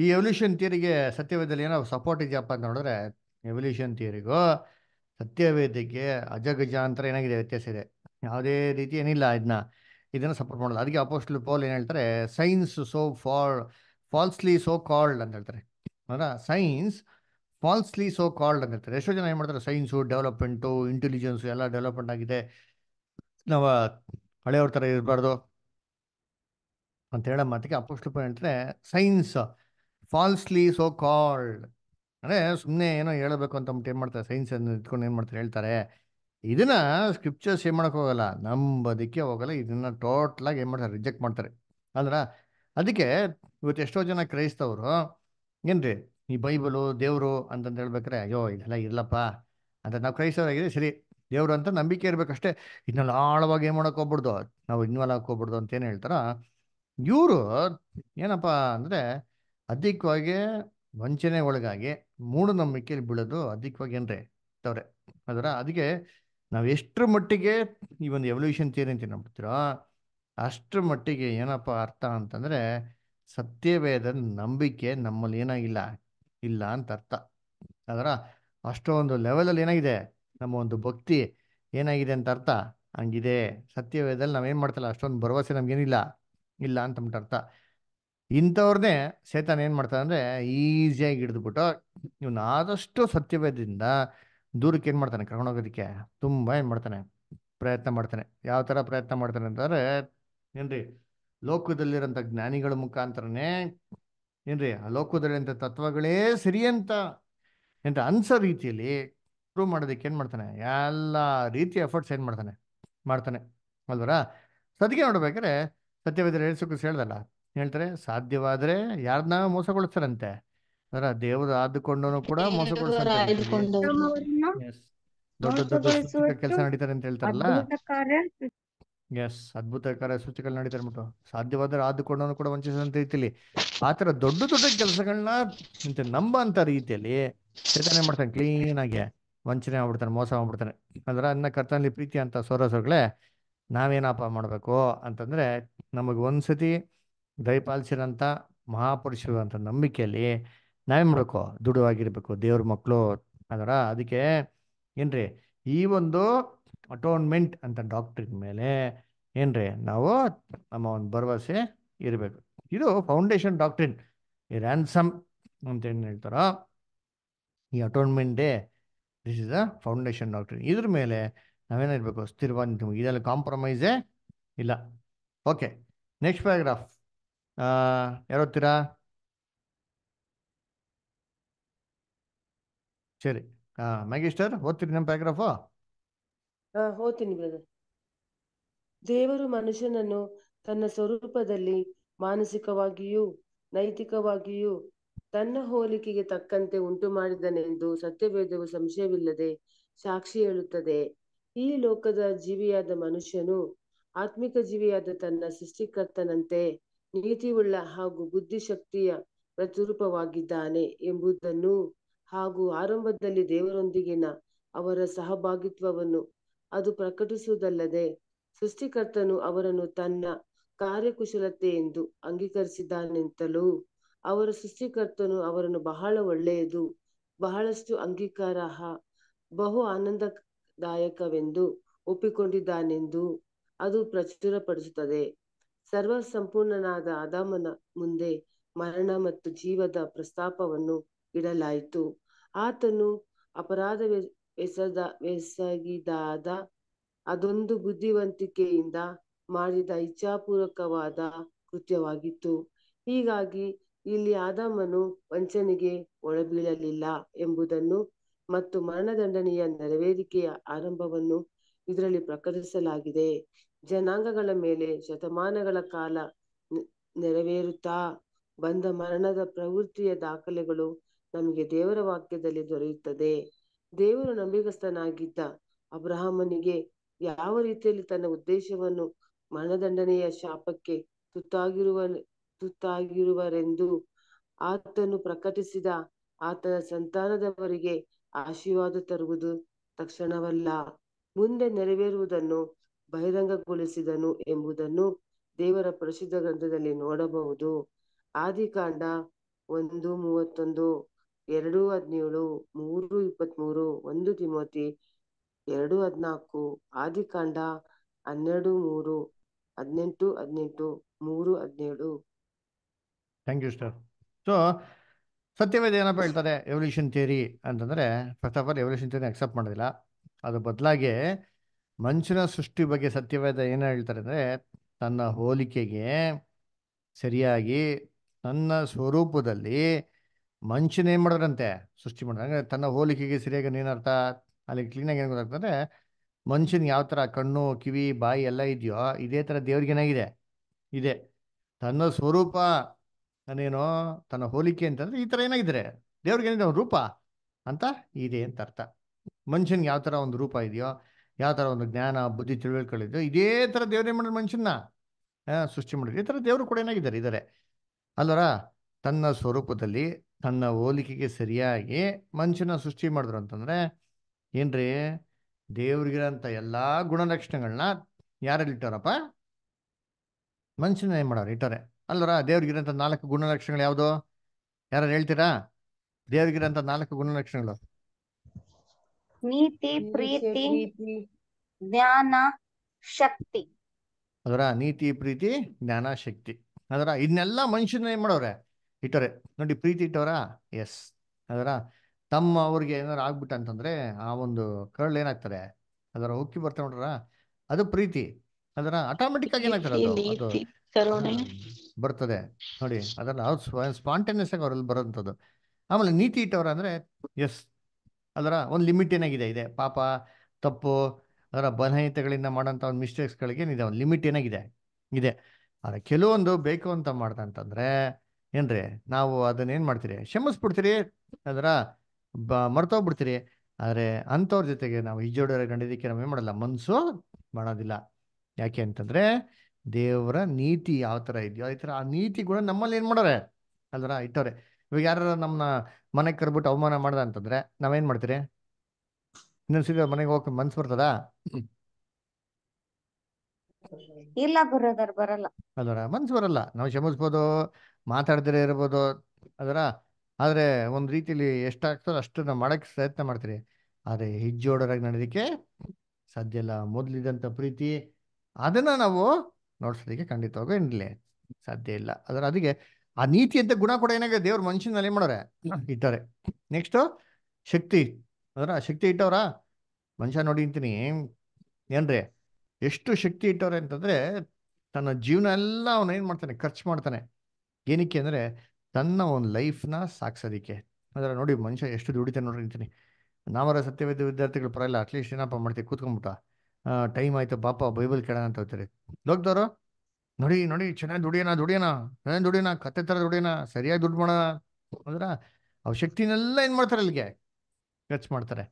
ಈ ಎವಲ್ಯೂಷನ್ ಥಿಯರಿಗೆ ಸತ್ಯವೇದದಲ್ಲಿ ಏನೋ ಸಪೋರ್ಟ್ ಇದೆಯಪ್ಪ ಅಂತ ನೋಡಿದ್ರೆ ಎವಲ್ಯೂಷನ್ ಥಿಯರಿಗೂ ಸತ್ಯವೇದಕ್ಕೆ ಅಜಗಜ ಅಂತ ಏನಾಗಿದೆ ವ್ಯತ್ಯಾಸ ಇದೆ ಯಾವುದೇ ರೀತಿ ಏನಿಲ್ಲ ಇದನ್ನ ಇದನ್ನು ಸಪೋರ್ಟ್ ಮಾಡೋದು ಅದಕ್ಕೆ ಅಪೋಸ್ಟ್ಲ್ ಪೋಲ್ ಏನು ಹೇಳ್ತಾರೆ science so fall falsely so called ಅಂತ ಹೇಳ್ತಾರೆ ಹೌದಾ ಸೈನ್ಸ್ ಫಾಲ್ಸ್ಲಿ ಸೋ ಕಾಲ್ಡ್ ಅಂತ ಹೇಳ್ತಾರೆ ಎಷ್ಟೋ ಜನ ಏನು ಮಾಡ್ತಾರೆ ಸೈನ್ಸು ಡೆವಲಪ್ಮೆಂಟು ಇಂಟೆಲಿಜೆನ್ಸು ಎಲ್ಲ ಡೆವಲಪ್ಮೆಂಟ್ ಆಗಿದೆ ನಾವು ಹಳೆಯವ್ರ ಥರ ಇರಬಾರ್ದು ಅಂತ ಹೇಳೋ ಮಾತಿಗೆ ಅಪೋಸ್ಟ್ಲ್ ಪೋಲ್ ಹೇಳ್ತಾರೆ ಸೈನ್ಸ್ ಫಾಲ್ಸ್ಲಿ ಸೋ ಕಾಲ್ಡ್ ಅಂದರೆ ಸುಮ್ಮನೆ ಏನೋ ಹೇಳಬೇಕು ಅಂತ ಏನು ಮಾಡ್ತಾರೆ ಸೈನ್ಸ್ ಅನ್ನು ಇಟ್ಕೊಂಡು ಏನು ಮಾಡ್ತಾರೆ ಹೇಳ್ತಾರೆ ಇದನ್ನ ಸ್ಕ್ರಿಪ್ಚರ್ಸ್ ಏನು ಮಾಡೋಕೆ ಹೋಗಲ್ಲ ನಂಬೋದಕ್ಕೆ ಹೋಗಲ್ಲ ಇದನ್ನ ಟೋಟ್ಲಾಗಿ ಏನು ಮಾಡ್ತಾರೆ ರಿಜೆಕ್ಟ್ ಮಾಡ್ತಾರೆ ಅಂದ್ರೆ ಅದಕ್ಕೆ ಇವತ್ತು ಎಷ್ಟೋ ಜನ ಕ್ರೈಸ್ತವರು ಏನ್ರಿ ಈ ಬೈಬಲು ದೇವರು ಅಂತಂದು ಹೇಳ್ಬೇಕ್ರೆ ಅಯ್ಯೋ ಇದೆಲ್ಲ ಇಲ್ಲಪ್ಪ ಅಂತ ನಾವು ಕ್ರೈಸ್ತವರಾಗಿದೆ ಸರಿ ದೇವರು ಅಂತ ನಂಬಿಕೆ ಇರಬೇಕಷ್ಟೇ ಇದನ್ನೆಲ್ಲ ಆಳವಾಗಿ ಏನು ಮಾಡೋಕೆ ಹೋಗ್ಬಿಡ್ದು ನಾವು ಇನ್ವಾಲ್ ಆಗೋಗ್ಬಿಡ್ದು ಅಂತ ಏನು ಹೇಳ್ತಾರ ಇವರು ಏನಪ್ಪ ಅಂದರೆ ಅಧಿಕವಾಗಿ ವಂಚನೆ ಒಳಗಾಗಿ ಮೂಢನಂಬಿಕೆಯಲ್ಲಿ ಬೀಳೋದು ಅಧಿಕವಾಗಿ ಏನ್ರಿ ತವ್ರೆ ಅದರ ಅದಕ್ಕೆ ನಾವು ಎಷ್ಟರ ಮಟ್ಟಿಗೆ ಈ ಒಂದು ಎವಲ್ಯೂಷನ್ ಥಿಯರಿ ಅಂತ ಏನು ಅಷ್ಟು ಅಷ್ಟರ ಮಟ್ಟಿಗೆ ಏನಪ್ಪ ಅರ್ಥ ಅಂತಂದರೆ ಸತ್ಯವೇದ ನಂಬಿಕೆ ನಮ್ಮಲ್ಲಿ ಏನಾಗಿಲ್ಲ ಇಲ್ಲ ಅಂತ ಅರ್ಥ ಅದರ ಅಷ್ಟೊಂದು ಲೆವೆಲಲ್ಲಿ ಏನಾಗಿದೆ ನಮ್ಮ ಒಂದು ಭಕ್ತಿ ಏನಾಗಿದೆ ಅಂತ ಅರ್ಥ ಹಂಗಿದೆ ಸತ್ಯವೇದದಲ್ಲಿ ನಾವೇನು ಮಾಡ್ತಲ್ಲ ಅಷ್ಟೊಂದು ಭರವಸೆ ನಮಗೇನಿಲ್ಲ ಇಲ್ಲ ಅಂತ ಅರ್ಥ ಇಂಥವ್ರನ್ನೇ ಸೇತಾನ ಏನು ಅಂದ್ರೆ ಅಂದರೆ ಈಸಿಯಾಗಿ ಹಿಡಿದ್ಬಿಟ್ಟು ಇವನು ಆದಷ್ಟು ಸತ್ಯವೇದಿಂದ ದೂರಕ್ಕೆ ಏನು ಮಾಡ್ತಾನೆ ಹೋಗೋದಿಕ್ಕೆ ತುಂಬ ಏನು ಮಾಡ್ತಾನೆ ಪ್ರಯತ್ನ ಮಾಡ್ತಾನೆ ಯಾವ ಥರ ಪ್ರಯತ್ನ ಮಾಡ್ತಾನೆ ಅಂತಂದರೆ ಏನ್ರಿ ಲೋಕದಲ್ಲಿರೋಂಥ ಜ್ಞಾನಿಗಳ ಮುಖಾಂತರನೇ ಏನ್ರಿ ಆ ಲೋಕದಲ್ಲಿರೋಂಥ ತತ್ವಗಳೇ ಸರಿ ಅಂತ ಏನ್ರಿ ಅನ್ಸೋ ರೀತಿಯಲ್ಲಿ ಪ್ರೂವ್ ಮಾಡೋದಕ್ಕೆ ಏನು ಮಾಡ್ತಾನೆ ಎಲ್ಲ ರೀತಿಯ ಎಫರ್ಟ್ಸ್ ಏನು ಮಾಡ್ತಾನೆ ಮಾಡ್ತಾನೆ ಅಲ್ವರ ಸದ್ಗೆ ನೋಡ್ಬೇಕಾದ್ರೆ ಸತ್ಯವೇದ್ರೆ ಹೇಳ್ಸೋಕೆ ಹೇಳ್ದಲ್ಲ ಹೇಳ್ತಾರೆ ಸಾಧ್ಯವಾದರೆ ಯಾರನ್ನ ಮೋಸಗೊಳಿಸ್ತಾರಂತೆ ಅದರ ದೇವರು ಆದುಕೊಂಡನು ಕೂಡ ಮೋಸ ದೊಡ್ಡ ದೊಡ್ಡ ಕೆಲಸ ನಡೀತಾರೆ ಅಂತ ಹೇಳ್ತಾರಲ್ಲ ಎಸ್ ಅದ್ಭುತ ಕಾರ್ಯ ಸೂಚಕಗಳು ನಡೀತಾರೆ ಬಿಟ್ಟು ಸಾಧ್ಯವಾದ್ರೆ ಆದುಕೊಂಡವನು ಕೂಡ ವಂಚಿಸಿದಂತ ರೀತಿಯಲ್ಲಿ ಆತರ ದೊಡ್ಡ ದೊಡ್ಡ ಕೆಲಸಗಳನ್ನ ನಂಬ ಅಂತ ರೀತಿಯಲ್ಲಿ ಚೇತನೆ ಮಾಡ್ತಾನೆ ಕ್ಲೀನ್ ಆಗಿ ವಂಚನೆ ಆಗ್ಬಿಡ್ತಾನೆ ಮೋಸ ಮಾಡ್ಬಿಡ್ತಾನೆ ಅಂದ್ರೆ ಅನ್ನ ಕರ್ತನಲ್ಲಿ ಪ್ರೀತಿ ಅಂತ ಸೋರಸೋರ್ಗಳೇ ನಾವೇನಪ್ಪ ಮಾಡ್ಬೇಕು ಅಂತಂದ್ರೆ ನಮಗ್ ಒಂದ್ಸತಿ ದಯಪಾಲಿಸಿರಂತ ಮಹಾಪುರುಷರು ಅಂತ ನಂಬಿಕೆಯಲ್ಲಿ ನಾವೇನು ಮಾಡಬೇಕು ದುಡು ದೇವ್ರ ಮಕ್ಕಳು ಅದರ ಅದಕ್ಕೆ ಏನ್ರಿ ಈ ಒಂದು ಅಟೋನ್ಮೆಂಟ್ ಅಂತ ಡಾಕ್ಟ್ರಿನ್ ಮೇಲೆ ಏನ್ರಿ ನಾವು ನಮ್ಮ ಒಂದು ಭರವಸೆ ಇರಬೇಕು ಇದು ಫೌಂಡೇಶನ್ ಡಾಕ್ಟ್ರಿನ್ ಈ ರ್ಯಾನ್ಸಮ್ ಅಂತ ಏನು ಹೇಳ್ತಾರ ಈ atonement day this is a foundation doctrine ಇದ್ರ ಮೇಲೆ ನಾವೇನಿರಬೇಕು ಸ್ಥಿರವಾಗಿ ಇದರಲ್ಲಿ ಕಾಂಪ್ರಮೈಸೇ ಇಲ್ಲ ಓಕೆ ನೆಕ್ಸ್ಟ್ ಪ್ಯಾರಾಗ್ರಾಫ್ ಯಾರೋತ್ತೀರಾ ಸರಿ ಮ್ಯಾಗಿಸ್ಟರ್ ಓದ್ತೀರಿ ನಮ್ಮ ಪ್ಯಾಗ್ರಾಫ್ ಓದ್ತೀನಿ ಬ್ರದರ್ ದೇವರು ಮನುಷ್ಯನನ್ನು ತನ್ನ ಸ್ವರೂಪದಲ್ಲಿ ಮಾನಸಿಕವಾಗಿಯೂ ನೈತಿಕವಾಗಿಯೂ ತನ್ನ ಹೋಲಿಕೆಗೆ ತಕ್ಕಂತೆ ಉಂಟು ಮಾಡಿದನೆಂದು ಸತ್ಯವೇದವು ಸಂಶಯವಿಲ್ಲದೆ ಸಾಕ್ಷಿ ಹೇಳುತ್ತದೆ ಈ ಲೋಕದ ಜೀವಿಯಾದ ಮನುಷ್ಯನು ಆತ್ಮಿಕ ಜೀವಿಯಾದ ತನ್ನ ಸೃಷ್ಟಿಕರ್ತನಂತೆ ನೀತಿಯುಳ್ಳ ಹಾಗೂ ಬುದ್ಧಿಶಕ್ತಿಯ ಪ್ರತಿರೂಪವಾಗಿದ್ದಾನೆ ಎಂಬುದನ್ನು ಹಾಗೂ ಆರಂಭದಲ್ಲಿ ದೇವರೊಂದಿಗಿನ ಅವರ ಸಹಭಾಗಿತ್ವವನ್ನು ಅದು ಪ್ರಕಟಿಸುವುದಲ್ಲದೆ ಸೃಷ್ಟಿಕರ್ತನು ಅವರನ್ನು ತನ್ನ ಕಾರ್ಯಕುಶಲತೆ ಎಂದು ಅಂಗೀಕರಿಸಿದ್ದಾನೆಂತಲೂ ಅವರ ಸೃಷ್ಟಿಕರ್ತನು ಅವರನ್ನು ಬಹಳ ಒಳ್ಳೆಯದು ಬಹಳಷ್ಟು ಅಂಗೀಕಾರಹ ಬಹು ಆನಂದದಾಯಕವೆಂದು ಒಪ್ಪಿಕೊಂಡಿದ್ದಾನೆಂದು ಅದು ಪ್ರಚುರಪಡಿಸುತ್ತದೆ ಸರ್ವ ಸಂಪೂರ್ಣನಾದ ಅದಾಮನ ಮುಂದೆ ಮರಣ ಮತ್ತು ಜೀವದ ಪ್ರಸ್ತಾಪವನ್ನು ಇಡಲಾಯಿತು ಆತನು ಅಪರಾಧವೆಸಗಿದಾದ ಅದೊಂದು ಬುದ್ಧಿವಂತಿಕೆಯಿಂದ ಮಾಡಿದ ಇಚ್ಛಾಪೂರ್ವಕವಾದ ಕೃತ್ಯವಾಗಿತ್ತು ಹೀಗಾಗಿ ಇಲ್ಲಿ ಆದಮನು ವಂಚನೆಗೆ ಒಳಬೀಳಲಿಲ್ಲ ಎಂಬುದನ್ನು ಮತ್ತು ಮರಣದಂಡನೆಯ ನೆರವೇರಿಕೆಯ ಆರಂಭವನ್ನು ಇದರಲ್ಲಿ ಪ್ರಕಟಿಸಲಾಗಿದೆ ಜನಾಂಗಗಳ ಮೇಲೆ ಶತಮಾನಗಳ ಕಾಲ ನೆರವೇರುತ್ತಾ ಬಂದ ಮರಣದ ಪ್ರವೃತ್ತಿಯ ದಾಖಲೆಗಳು ನಮಗೆ ದೇವರ ವಾಕ್ಯದಲ್ಲಿ ದೊರೆಯುತ್ತದೆ ದೇವರು ನಂಬಿಗಸ್ತನಾಗಿದ್ದ ಅಬ್ರಹಾಮನಿಗೆ ಯಾವ ರೀತಿಯಲ್ಲಿ ತನ್ನ ಉದ್ದೇಶವನ್ನು ಮರಣದಂಡನೆಯ ಶಾಪಕ್ಕೆ ತುತ್ತಾಗಿರುವ ತುತ್ತಾಗಿರುವರೆಂದು ಆತನು ಪ್ರಕಟಿಸಿದ ಆತನ ಸಂತಾನದವರಿಗೆ ಆಶೀರ್ವಾದ ತರುವುದು ತಕ್ಷಣವಲ್ಲ ಮುಂದೆ ನೆರವೇರುವುದನ್ನು ಬಹಿರಂಗಗೊಳಿಸಿದನು ಎಂಬುದನ್ನು ದೇವರ ಪ್ರಸಿದ್ಧ ಗ್ರಂಥದಲ್ಲಿ ನೋಡಬಹುದು ಆದಿಕಾಂಡ ಒಂದು ಮೂವತ್ತೊಂದು ಎರಡು ಹದಿನೇಳು ಮೂರು ಇಪ್ಪತ್ತ್ಮೂರು ಒಂದು ತಿಮೋತಿ ಎರಡು ಹದಿನಾಲ್ಕು ಆದಿಕಾಂಡ ಹನ್ನೆರಡು ಮೂರು ಹದಿನೆಂಟು ಹದಿನೆಂಟು ಮೂರು ಹದಿನೇಳು ಥ್ಯಾಂಕ್ ಯು ಸರ್ ಸೊ ಸತ್ಯವೇದ ಏನಪ್ಪ ಹೇಳ್ತಾರೆ ಎವಲ್ಯೂಷನ್ ಥಿಯರಿ ಅಂತಂದರೆ first of all evolution theory accept ಮಾಡೋದಿಲ್ಲ ಅದು ಬದಲಾಗಿ ಮನುಷ್ಯನ ಸೃಷ್ಟಿ ಬಗ್ಗೆ ಸತ್ಯವೇದ ಏನು ಹೇಳ್ತಾರೆ ಅಂದರೆ ತನ್ನ ಹೋಲಿಕೆಗೆ ಸರಿಯಾಗಿ ತನ್ನ ಸ್ವರೂಪದಲ್ಲಿ ಮನುಷ್ಯನ ಏನು ಮಾಡಿದ್ರಂತೆ ಸೃಷ್ಟಿ ಮಾಡಿದ್ರೆ ಅಂದರೆ ತನ್ನ ಹೋಲಿಕೆಗೆ ಸರಿಯಾಗಿ ಏನರ್ಥ ಅಲ್ಲಿ ಕ್ಲೀನಾಗಿ ಏನು ಗೊತ್ತಾಗ್ತದೆ ಮನುಷ್ಯನಿಗೆ ಯಾವ ಥರ ಕಣ್ಣು ಕಿವಿ ಬಾಯಿ ಎಲ್ಲ ಇದೆಯೋ ಇದೇ ಥರ ಏನಾಗಿದೆ ಇದೆ ತನ್ನ ಸ್ವರೂಪ ನಾನೇನೋ ತನ್ನ ಹೋಲಿಕೆ ಅಂತಂದ್ರೆ ಈ ಥರ ಏನಾಗಿದ್ದಾರೆ ಏನಿದೆ ಒಂದು ರೂಪ ಅಂತ ಇದೆ ಅಂತ ಅರ್ಥ ಮನುಷ್ಯನ್ಗೆ ಯಾವ ಥರ ಒಂದು ರೂಪ ಇದೆಯೋ ಯಾವ ಥರ ಒಂದು ಜ್ಞಾನ ಬುದ್ಧಿ ತಿಳುವಳಿಕೆಗಳಿದೆಯೋ ಇದೇ ಥರ ಏನ್ ಮಾಡಿದ್ರು ಮನುಷ್ಯನ ಸೃಷ್ಟಿ ಮಾಡಿದ್ರು ಈ ಥರ ದೇವರು ಕೂಡ ಏನಾಗಿದ್ದಾರೆ ಇದಾರೆ ಅಲ್ವರ ತನ್ನ ಸ್ವರೂಪದಲ್ಲಿ ತನ್ನ ಹೋಲಿಕೆಗೆ ಸರಿಯಾಗಿ ಮನುಷ್ಯನ ಸೃಷ್ಟಿ ಮಾಡಿದ್ರು ಅಂತಂದರೆ ಏನ್ರಿ ದೇವ್ರಿಗಿರೋಂಥ ಎಲ್ಲ ಗುಣಲಕ್ಷಣಗಳನ್ನ ಯಾರಲ್ಲಿ ಇಟ್ಟಾರಪ್ಪ ಮನುಷ್ಯನ ಏನ್ ಮಾಡೋರು ಇಟ್ಟಾರೆ ಅಲ್ಲರ ದೇವ್ರಿಗಿರೋಂಥ ನಾಲ್ಕು ಗುಣಲಕ್ಷಣಗಳು ಯಾವುದು ಯಾರು ಹೇಳ್ತೀರಾ ದೇವ್ರಿಗಿರೋಂಥ ನಾಲ್ಕು ಗುಣಲಕ್ಷಣಗಳು ನೀತಿ ಪ್ರೀತಿ ಜ್ಞಾನ ಶಕ್ತಿ ಅದರ ನೀತಿ ಪ್ರೀತಿ ಜ್ಞಾನ ಶಕ್ತಿ ಅದರ ಇದನ್ನೆಲ್ಲ ಮನುಷ್ಯನ ಏನ್ ಮಾಡೋರೆ ಇಟ್ಟರೆ ನೋಡಿ ಪ್ರೀತಿ ಇಟ್ಟವರ ಎಸ್ ಅದರ ತಮ್ಮ ಅವ್ರಿಗೆ ಏನಾರು ಆಗ್ಬಿಟ್ಟ ಅಂತಂದ್ರೆ ಆ ಒಂದು ಕರ್ಲ್ ಏನಾಗ್ತಾರೆ ಅದರ ಉಕ್ಕಿ ಬರ್ತಾ ನೋಡ್ರ ಅದು ಪ್ರೀತಿ ಅದರ ಆಟೋಮೆಟಿಕ್ ಆಗಿ ಏನಾಗ್ತಾರೆ ಬರ್ತದೆ ನೋಡಿ ಅದನ್ನ ಸ್ಪಾಂಟೇನಿಯಸ್ ಆಗಿ ಅವರಲ್ಲಿ ಬರೋಂಥದ್ದು ಆಮೇಲೆ ನೀತಿ ಇಟ್ಟವರ ಅಂದ್ರೆ ಎಸ್ ಅದರ ಒಂದು ಲಿಮಿಟ್ ಏನಾಗಿದೆ ಇದೆ ಪಾಪ ತಪ್ಪು ಅದರ ಬನಹಿತಗಳಿಂದ ಮಾಡೋಂಥ ಒಂದು ಮಿಸ್ಟೇಕ್ಸ್ಗಳಿಗೆ ಏನಿದೆ ಒಂದು ಲಿಮಿಟ್ ಏನಾಗಿದೆ ಇದೆ ಆದರೆ ಕೆಲವೊಂದು ಬೇಕು ಅಂತ ಮಾಡ್ದಂತಂದ್ರೆ ಏನ್ರಿ ನಾವು ಅದನ್ನ ಏನ್ ಮಾಡ್ತೀರಿ ಕ್ಷಮಿಸ್ಬಿಡ್ತೀರಿ ಅದರ ಬ ಮರ್ತೋಗ್ಬಿಡ್ತೀರಿ ಆದ್ರೆ ಅಂಥವ್ರ ಜೊತೆಗೆ ನಾವು ಹಿಜೋಡಿಯರ ಗಂಡದಕ್ಕೆ ನಾವೇನ್ ಮಾಡಲ್ಲ ಮನ್ಸು ಮಾಡೋದಿಲ್ಲ ಯಾಕೆ ಅಂತಂದ್ರೆ ದೇವರ ನೀತಿ ಯಾವ ತರ ಇದೆಯೋ ಈ ತರ ಆ ನೀತಿ ಕೂಡ ನಮ್ಮಲ್ಲಿ ಏನ್ ಮಾಡೋರೆ ಅಲ್ರ ಇಟ್ಟವ್ರೆ ಇವಾಗ ಯಾರು ನಮ್ಮನ್ನ ಮನೆಗೆ ಕರ್ಬಿಟ್ಟು ಅವಮಾನ ಮಾಡ್ದ ಅಂತಂದ್ರೆ ನಾವೇನ್ ಮಾಡ್ತೀರಿ ಇನ್ನೊಂದ್ಸಲ ಮನೆಗೆ ಹೋಗಿ ಮನ್ಸು ಬರ್ತದ ಇಲ್ಲ ಬರೋದರ್ ಬರಲ್ಲ ಅಲ್ವರ ಮನ್ಸು ಬರಲ್ಲ ನಾವು ಕ್ಷಮಿಸ್ಬೋದು ಮಾತಾಡದಿರೇ ಇರ್ಬೋದು ಅದರ ಆದರೆ ಒಂದು ರೀತಿಯಲ್ಲಿ ಅಷ್ಟು ನಾವು ಮಾಡೋಕ್ಕೆ ಪ್ರಯತ್ನ ಮಾಡ್ತೀರಿ ಆದರೆ ಹೆಜ್ಜೋಡರಾಗಿ ನಡೆದಿಕ್ಕೆ ಸಾಧ್ಯ ಇಲ್ಲ ಮೊದಲಿದ್ದಂಥ ಪ್ರೀತಿ ಅದನ್ನು ನಾವು ನೋಡ್ಸೋದಕ್ಕೆ ಖಂಡಿತವಾಗೂ ಇಲ್ಲ ಸಾಧ್ಯ ಇಲ್ಲ ಅದರ ಅದಕ್ಕೆ ಆ ನೀತಿ ಅಂತ ಗುಣ ಕೂಡ ಏನಾಗ ದೇವ್ರ ಮನುಷ್ಯನಲ್ಲಿ ಏನು ಮಾಡೋರೆ ಇಟ್ಟವ್ರೆ ನೆಕ್ಸ್ಟು ಶಕ್ತಿ ಅದರ ಶಕ್ತಿ ಇಟ್ಟವ್ರ ಮನುಷ್ಯ ನೋಡಿ ಅಂತೀನಿ ಏನ್ರಿ ಎಷ್ಟು ಶಕ್ತಿ ಇಟ್ಟವ್ರೆ ಅಂತಂದ್ರೆ ತನ್ನ ಜೀವನ ಎಲ್ಲ ಅವನು ಏನು ಮಾಡ್ತಾನೆ ಖರ್ಚು ಮಾಡ್ತಾನೆ ಏನಕ್ಕೆ ಅಂದರೆ ತನ್ನ ಒಂದು ಲೈಫ್ನ ಸಾಕ್ಸೋದಕ್ಕೆ ಅಂದರೆ ನೋಡಿ ಮನುಷ್ಯ ಎಷ್ಟು ದುಡಿತಾನೆ ನೋಡ್ರಿ ಅಂತೀನಿ ನಾವರ ಸತ್ಯವೇದ ವಿದ್ಯಾರ್ಥಿಗಳು ಪರಲ್ಲ ಅಟ್ಲೀಸ್ಟ್ ಏನಪ್ಪ ಮಾಡ್ತೀವಿ ಕೂತ್ಕೊಂಡ್ಬಿಟ್ಟ ಟೈಮ್ ಆಯಿತು ಪಾಪ ಬೈಬಲ್ ಕೇಳೋಣ ಅಂತ ಹೋಗ್ತಾರೆ ಹೋಗ್ದವರು ನೋಡಿ ನೋಡಿ ಚೆನ್ನಾಗಿ ದುಡಿಯೋಣ ದುಡಿಯೋಣ ಚೆನ್ನಾಗಿ ದುಡಿಯೋಣ ಕತ್ತೆ ಥರ ದುಡಿಯೋಣ ಸರಿಯಾಗಿ ದುಡ್ಡು ಮಾಡೋಣ ಅಂದ್ರೆ ಅವ್ ಶಕ್ತಿನೆಲ್ಲ ಏನು ಮಾಡ್ತಾರೆ ಅಲ್ಲಿಗೆ ಖರ್ಚು ಮಾಡ್ತಾರೆ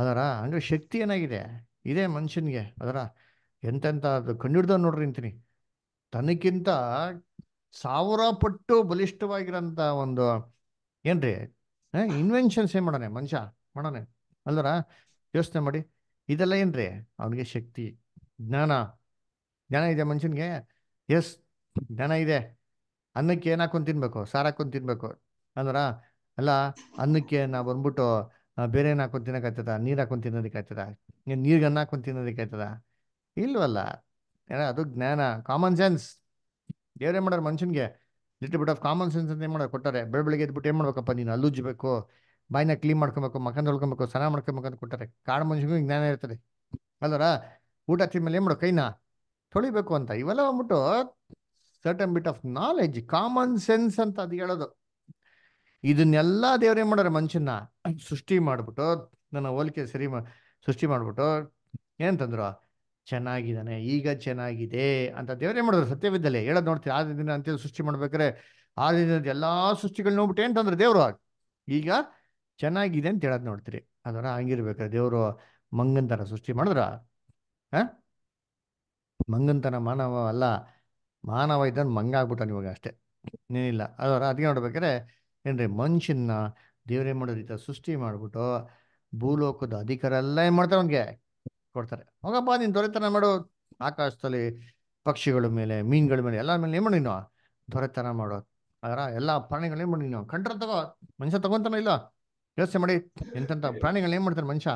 ಅದರ ಹಂಗೆ ಶಕ್ತಿ ಏನಾಗಿದೆ ಇದೇ ಮನುಷ್ಯನಿಗೆ ಅದರ ಎಂತೆಂಥ ಅದು ಕಂಡು ನೋಡ್ರಿ ಅಂತೀನಿ ತನಕ್ಕಿಂತ ಸಾವಿರ ಪಟ್ಟು ಬಲಿಷ್ಠವಾಗಿರೋಂಥ ಒಂದು ಏನ್ರಿ ಇನ್ವೆನ್ಷನ್ಸ್ ಏನು ಮಾಡೋಣ ಮನುಷ್ಯ ಮಾಡೋಣ ಅಲ್ದರ ಯೋಚನೆ ಮಾಡಿ ಇದೆಲ್ಲ ಏನ್ರಿ ಅವನಿಗೆ ಶಕ್ತಿ ಜ್ಞಾನ ಜ್ಞಾನ ಇದೆ ಮನುಷ್ಯನಿಗೆ ಎಸ್ ಜ್ಞಾನ ಇದೆ ಅನ್ನಕ್ಕೆ ಏನು ಹಾಕೊಂಡು ತಿನ್ಬೇಕು ಸಾರು ಹಾಕೊಂಡು ತಿನ್ಬೇಕು ಅಂದ್ರ ಅಲ್ಲ ಅನ್ನಕ್ಕೆ ನಾವು ಬಂದ್ಬಿಟ್ಟು ಬೇರೆ ಏನು ಹಾಕೊಂಡು ತಿನ್ನೋಕಾಯ್ತದ ನೀರು ಹಾಕೊಂಡು ತಿನ್ನೋದಕ್ಕಾಯ್ತದ ನೀರಿಗೆ ಅನ್ನ ಹಾಕೊಂಡು ತಿನ್ನೋದಕ್ಕಾಯ್ತದ ಇಲ್ವಲ್ಲ ಏನೋ ಅದು ಜ್ಞಾನ ಕಾಮನ್ ಸೆನ್ಸ್ ಏನು ಮಾಡೋರು ಮನುಷ್ಯನಿಗೆ little bit of common sense ಅಂತ ಏನು ಮಾಡೋದು ಕೊಟ್ಟಾರೆ ಬೆಳೆ ಬೆಳಗ್ಗೆ ಎದ್ಬಿಟ್ಟು ಏನು ಮಾಡ್ಬೇಕಪ್ಪ ನೀನು ಅಲ್ಲುಜ್ಬೇಕು ಬಾಯಿನ ಕ್ಲೀನ್ ಮಾಡ್ಕೊಬೇಕು ಮಕನ ತೊಳ್ಕೊಬೇಕು ಸ್ನಾನ ಮಾಡ್ಕೊಬೇಕು ಅಂತ ಕೊಟ್ಟಾರೆ ಕಾಡು ಮನುಷ್ಯನಿಗೂ ಜ್ಞಾನ ಇರ್ತದೆ ಅಲ್ಲರ ಊಟ ಮೇಲೆ ಏನು ಮಾಡೋ ಕೈನ ತೊಳಿಬೇಕು ಅಂತ ಇವೆಲ್ಲ ಬಂದ್ಬಿಟ್ಟು certain bit of knowledge common sense ಅಂತ ಅದು ಹೇಳೋದು ಇದನ್ನೆಲ್ಲ ದೇವ್ರೇನು ಮಾಡೋರು ಮನುಷ್ಯನ ಸೃಷ್ಟಿ ಮಾಡಿಬಿಟ್ಟು ನನ್ನ ಹೋಲಿಕೆ ಸರಿ ಮಾ ಸೃಷ್ಟಿ ಮಾಡಿಬಿಟ್ಟು ಏನಂತಂದ್ರು ಚೆನ್ನಾಗಿದ್ದಾನೆ ಈಗ ಚೆನ್ನಾಗಿದೆ ಅಂತ ದೇವರೇ ಮಾಡಿದ್ರು ಸತ್ಯವಿದ್ದಲ್ಲೇ ಹೇಳೋದು ನೋಡ್ತೀವಿ ಆದ ದಿನ ಅಂತ ಸೃಷ್ಟಿ ಮಾಡ್ಬೇಕಾರೆ ಆ ದಿನದ ಎಲ್ಲ ಸೃಷ್ಟಿಗಳು ನೋಡ್ಬಿಟ್ಟು ಅಂತಂದ್ರೆ ದೇವರು ಈಗ ಚೆನ್ನಾಗಿದೆ ಅಂತ ಹೇಳೋದು ನೋಡ್ತೀರಿ ಅದರ ಹಂಗಿರ್ಬೇಕ್ರೆ ದೇವರು ಮಂಗಂತನ ಸೃಷ್ಟಿ ಮಾಡಿದ್ರ ಹ ಮಂಗಂತನ ಮಾನವ ಅಲ್ಲ ಮಾನವ ಇದ್ದ ಮಂಗ ಇವಾಗ ಅಷ್ಟೇ ಏನಿಲ್ಲ ಅದರ ಅದಕ್ಕೆ ನೋಡ್ಬೇಕಾದ್ರೆ ಏನ್ರಿ ಮನುಷ್ಯನ ದೇವರೇ ಮಾಡೋದು ಸೃಷ್ಟಿ ಮಾಡ್ಬಿಟ್ಟು ಭೂಲೋಕದ ಅಧಿಕಾರ ಎಲ್ಲ ಏನು ಮಾಡ್ತಾರೆ ಅವನಿಗೆ ಕೊಡ್ತಾರೆ ಹೋಗಪ್ಪ ನೀನು ದೊರೆತನ ಮಾಡು ಆಕಾಶದಲ್ಲಿ ಪಕ್ಷಿಗಳ ಮೇಲೆ ಮೀನುಗಳ ಮೇಲೆ ಎಲ್ಲ ಮೇಲೆ ಏನು ಮಾಡಿ ದೊರೆತನ ಮಾಡೋ ಅದರ ಎಲ್ಲ ಪ್ರಾಣಿಗಳು ಏನು ಮಾಡಿ ನೀನು ಕಂಟ್ರೋಲ್ ತಗೋ ಮನುಷ್ಯ ತಗೊಂತಾನೆ ಇಲ್ಲ ವ್ಯವಸ್ಥೆ ಮಾಡಿ ಎಂತ ಪ್ರಾಣಿಗಳು ಏನ್ ಮಾಡ್ತಾರೆ ಮನುಷ್ಯ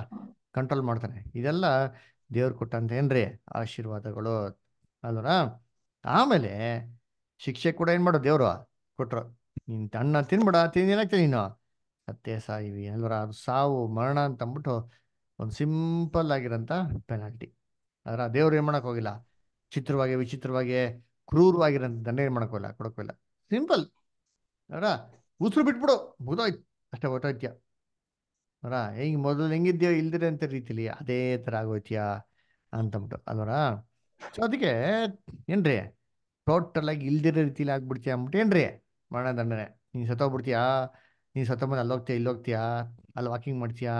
ಕಂಟ್ರೋಲ್ ಮಾಡ್ತಾನೆ ಇದೆಲ್ಲ ದೇವ್ರು ಕೊಟ್ಟಂತ ಏನ್ರಿ ಆಶೀರ್ವಾದಗಳು ಅಲ್ವರ ಆಮೇಲೆ ಶಿಕ್ಷೆ ಕೂಡ ಏನ್ ಮಾಡೋ ದೇವರು ಕೊಟ್ಟರು ನಿನ್ ತಣ್ಣ ತಿನ್ಬಿಡ ಏನಾಗ್ತೀನಿ ನೀನು ಸತ್ಯ ಸಾಯಿವಿ ಅಲ್ವರ ಅದು ಸಾವು ಮರಣ ಅಂತ ಅಂದ್ಬಿಟ್ಟು ಒಂದು ಸಿಂಪಲ್ ಆಗಿರೋಂಥ ಪೆನಾಲ್ಟಿ ಆದ್ರೆ ದೇವ್ರು ಏನು ಮಾಡೋಕೆ ಹೋಗಿಲ್ಲ ಚಿತ್ರವಾಗಿ ವಿಚಿತ್ರವಾಗಿ ಕ್ರೂರವಾಗಿರೋಂಥ ದಂಡ ಏನು ಮಾಡೋಕ್ಕೋಲ್ಲ ಇಲ್ಲ ಸಿಂಪಲ್ ಅವರ ಉಸಿರು ಬಿಟ್ಬಿಡು ಮುಗ್ದೋಯ್ತು ಅಷ್ಟೇ ಹೊಟ್ಟೋಯ್ತೀಯ ಅವರ ಹೆಂಗೆ ಮೊದಲು ಹೆಂಗಿದ್ಯೋ ಇಲ್ದಿರ ಅಂತ ರೀತಿಲಿ ಅದೇ ಥರ ಆಗೋಯ್ತಿಯಾ ಅಂತಂದ್ಬಿಟ್ಟು ಅಲ್ವರ ಸೊ ಅದಕ್ಕೆ ಏನ್ರಿ ಟೋಟಲ್ ಆಗಿ ಇಲ್ದಿರೋ ರೀತಿಲಿ ಆಗ್ಬಿಡ್ತೀಯ ಅಂದ್ಬಿಟ್ಟು ಏನ್ರಿ ಮರಣ ದಂಡನೆ ನೀನು ಸತ್ತೋಗ್ಬಿಡ್ತೀಯಾ ನೀನು ಸತ್ತೊಂಬಂದು ಅಲ್ಲೋಗ್ತೀಯ ಇಲ್ಲೋಗ್ತೀಯಾ ಅಲ್ಲಿ ವಾಕಿಂಗ್ ಮಾಡ್ತೀಯಾ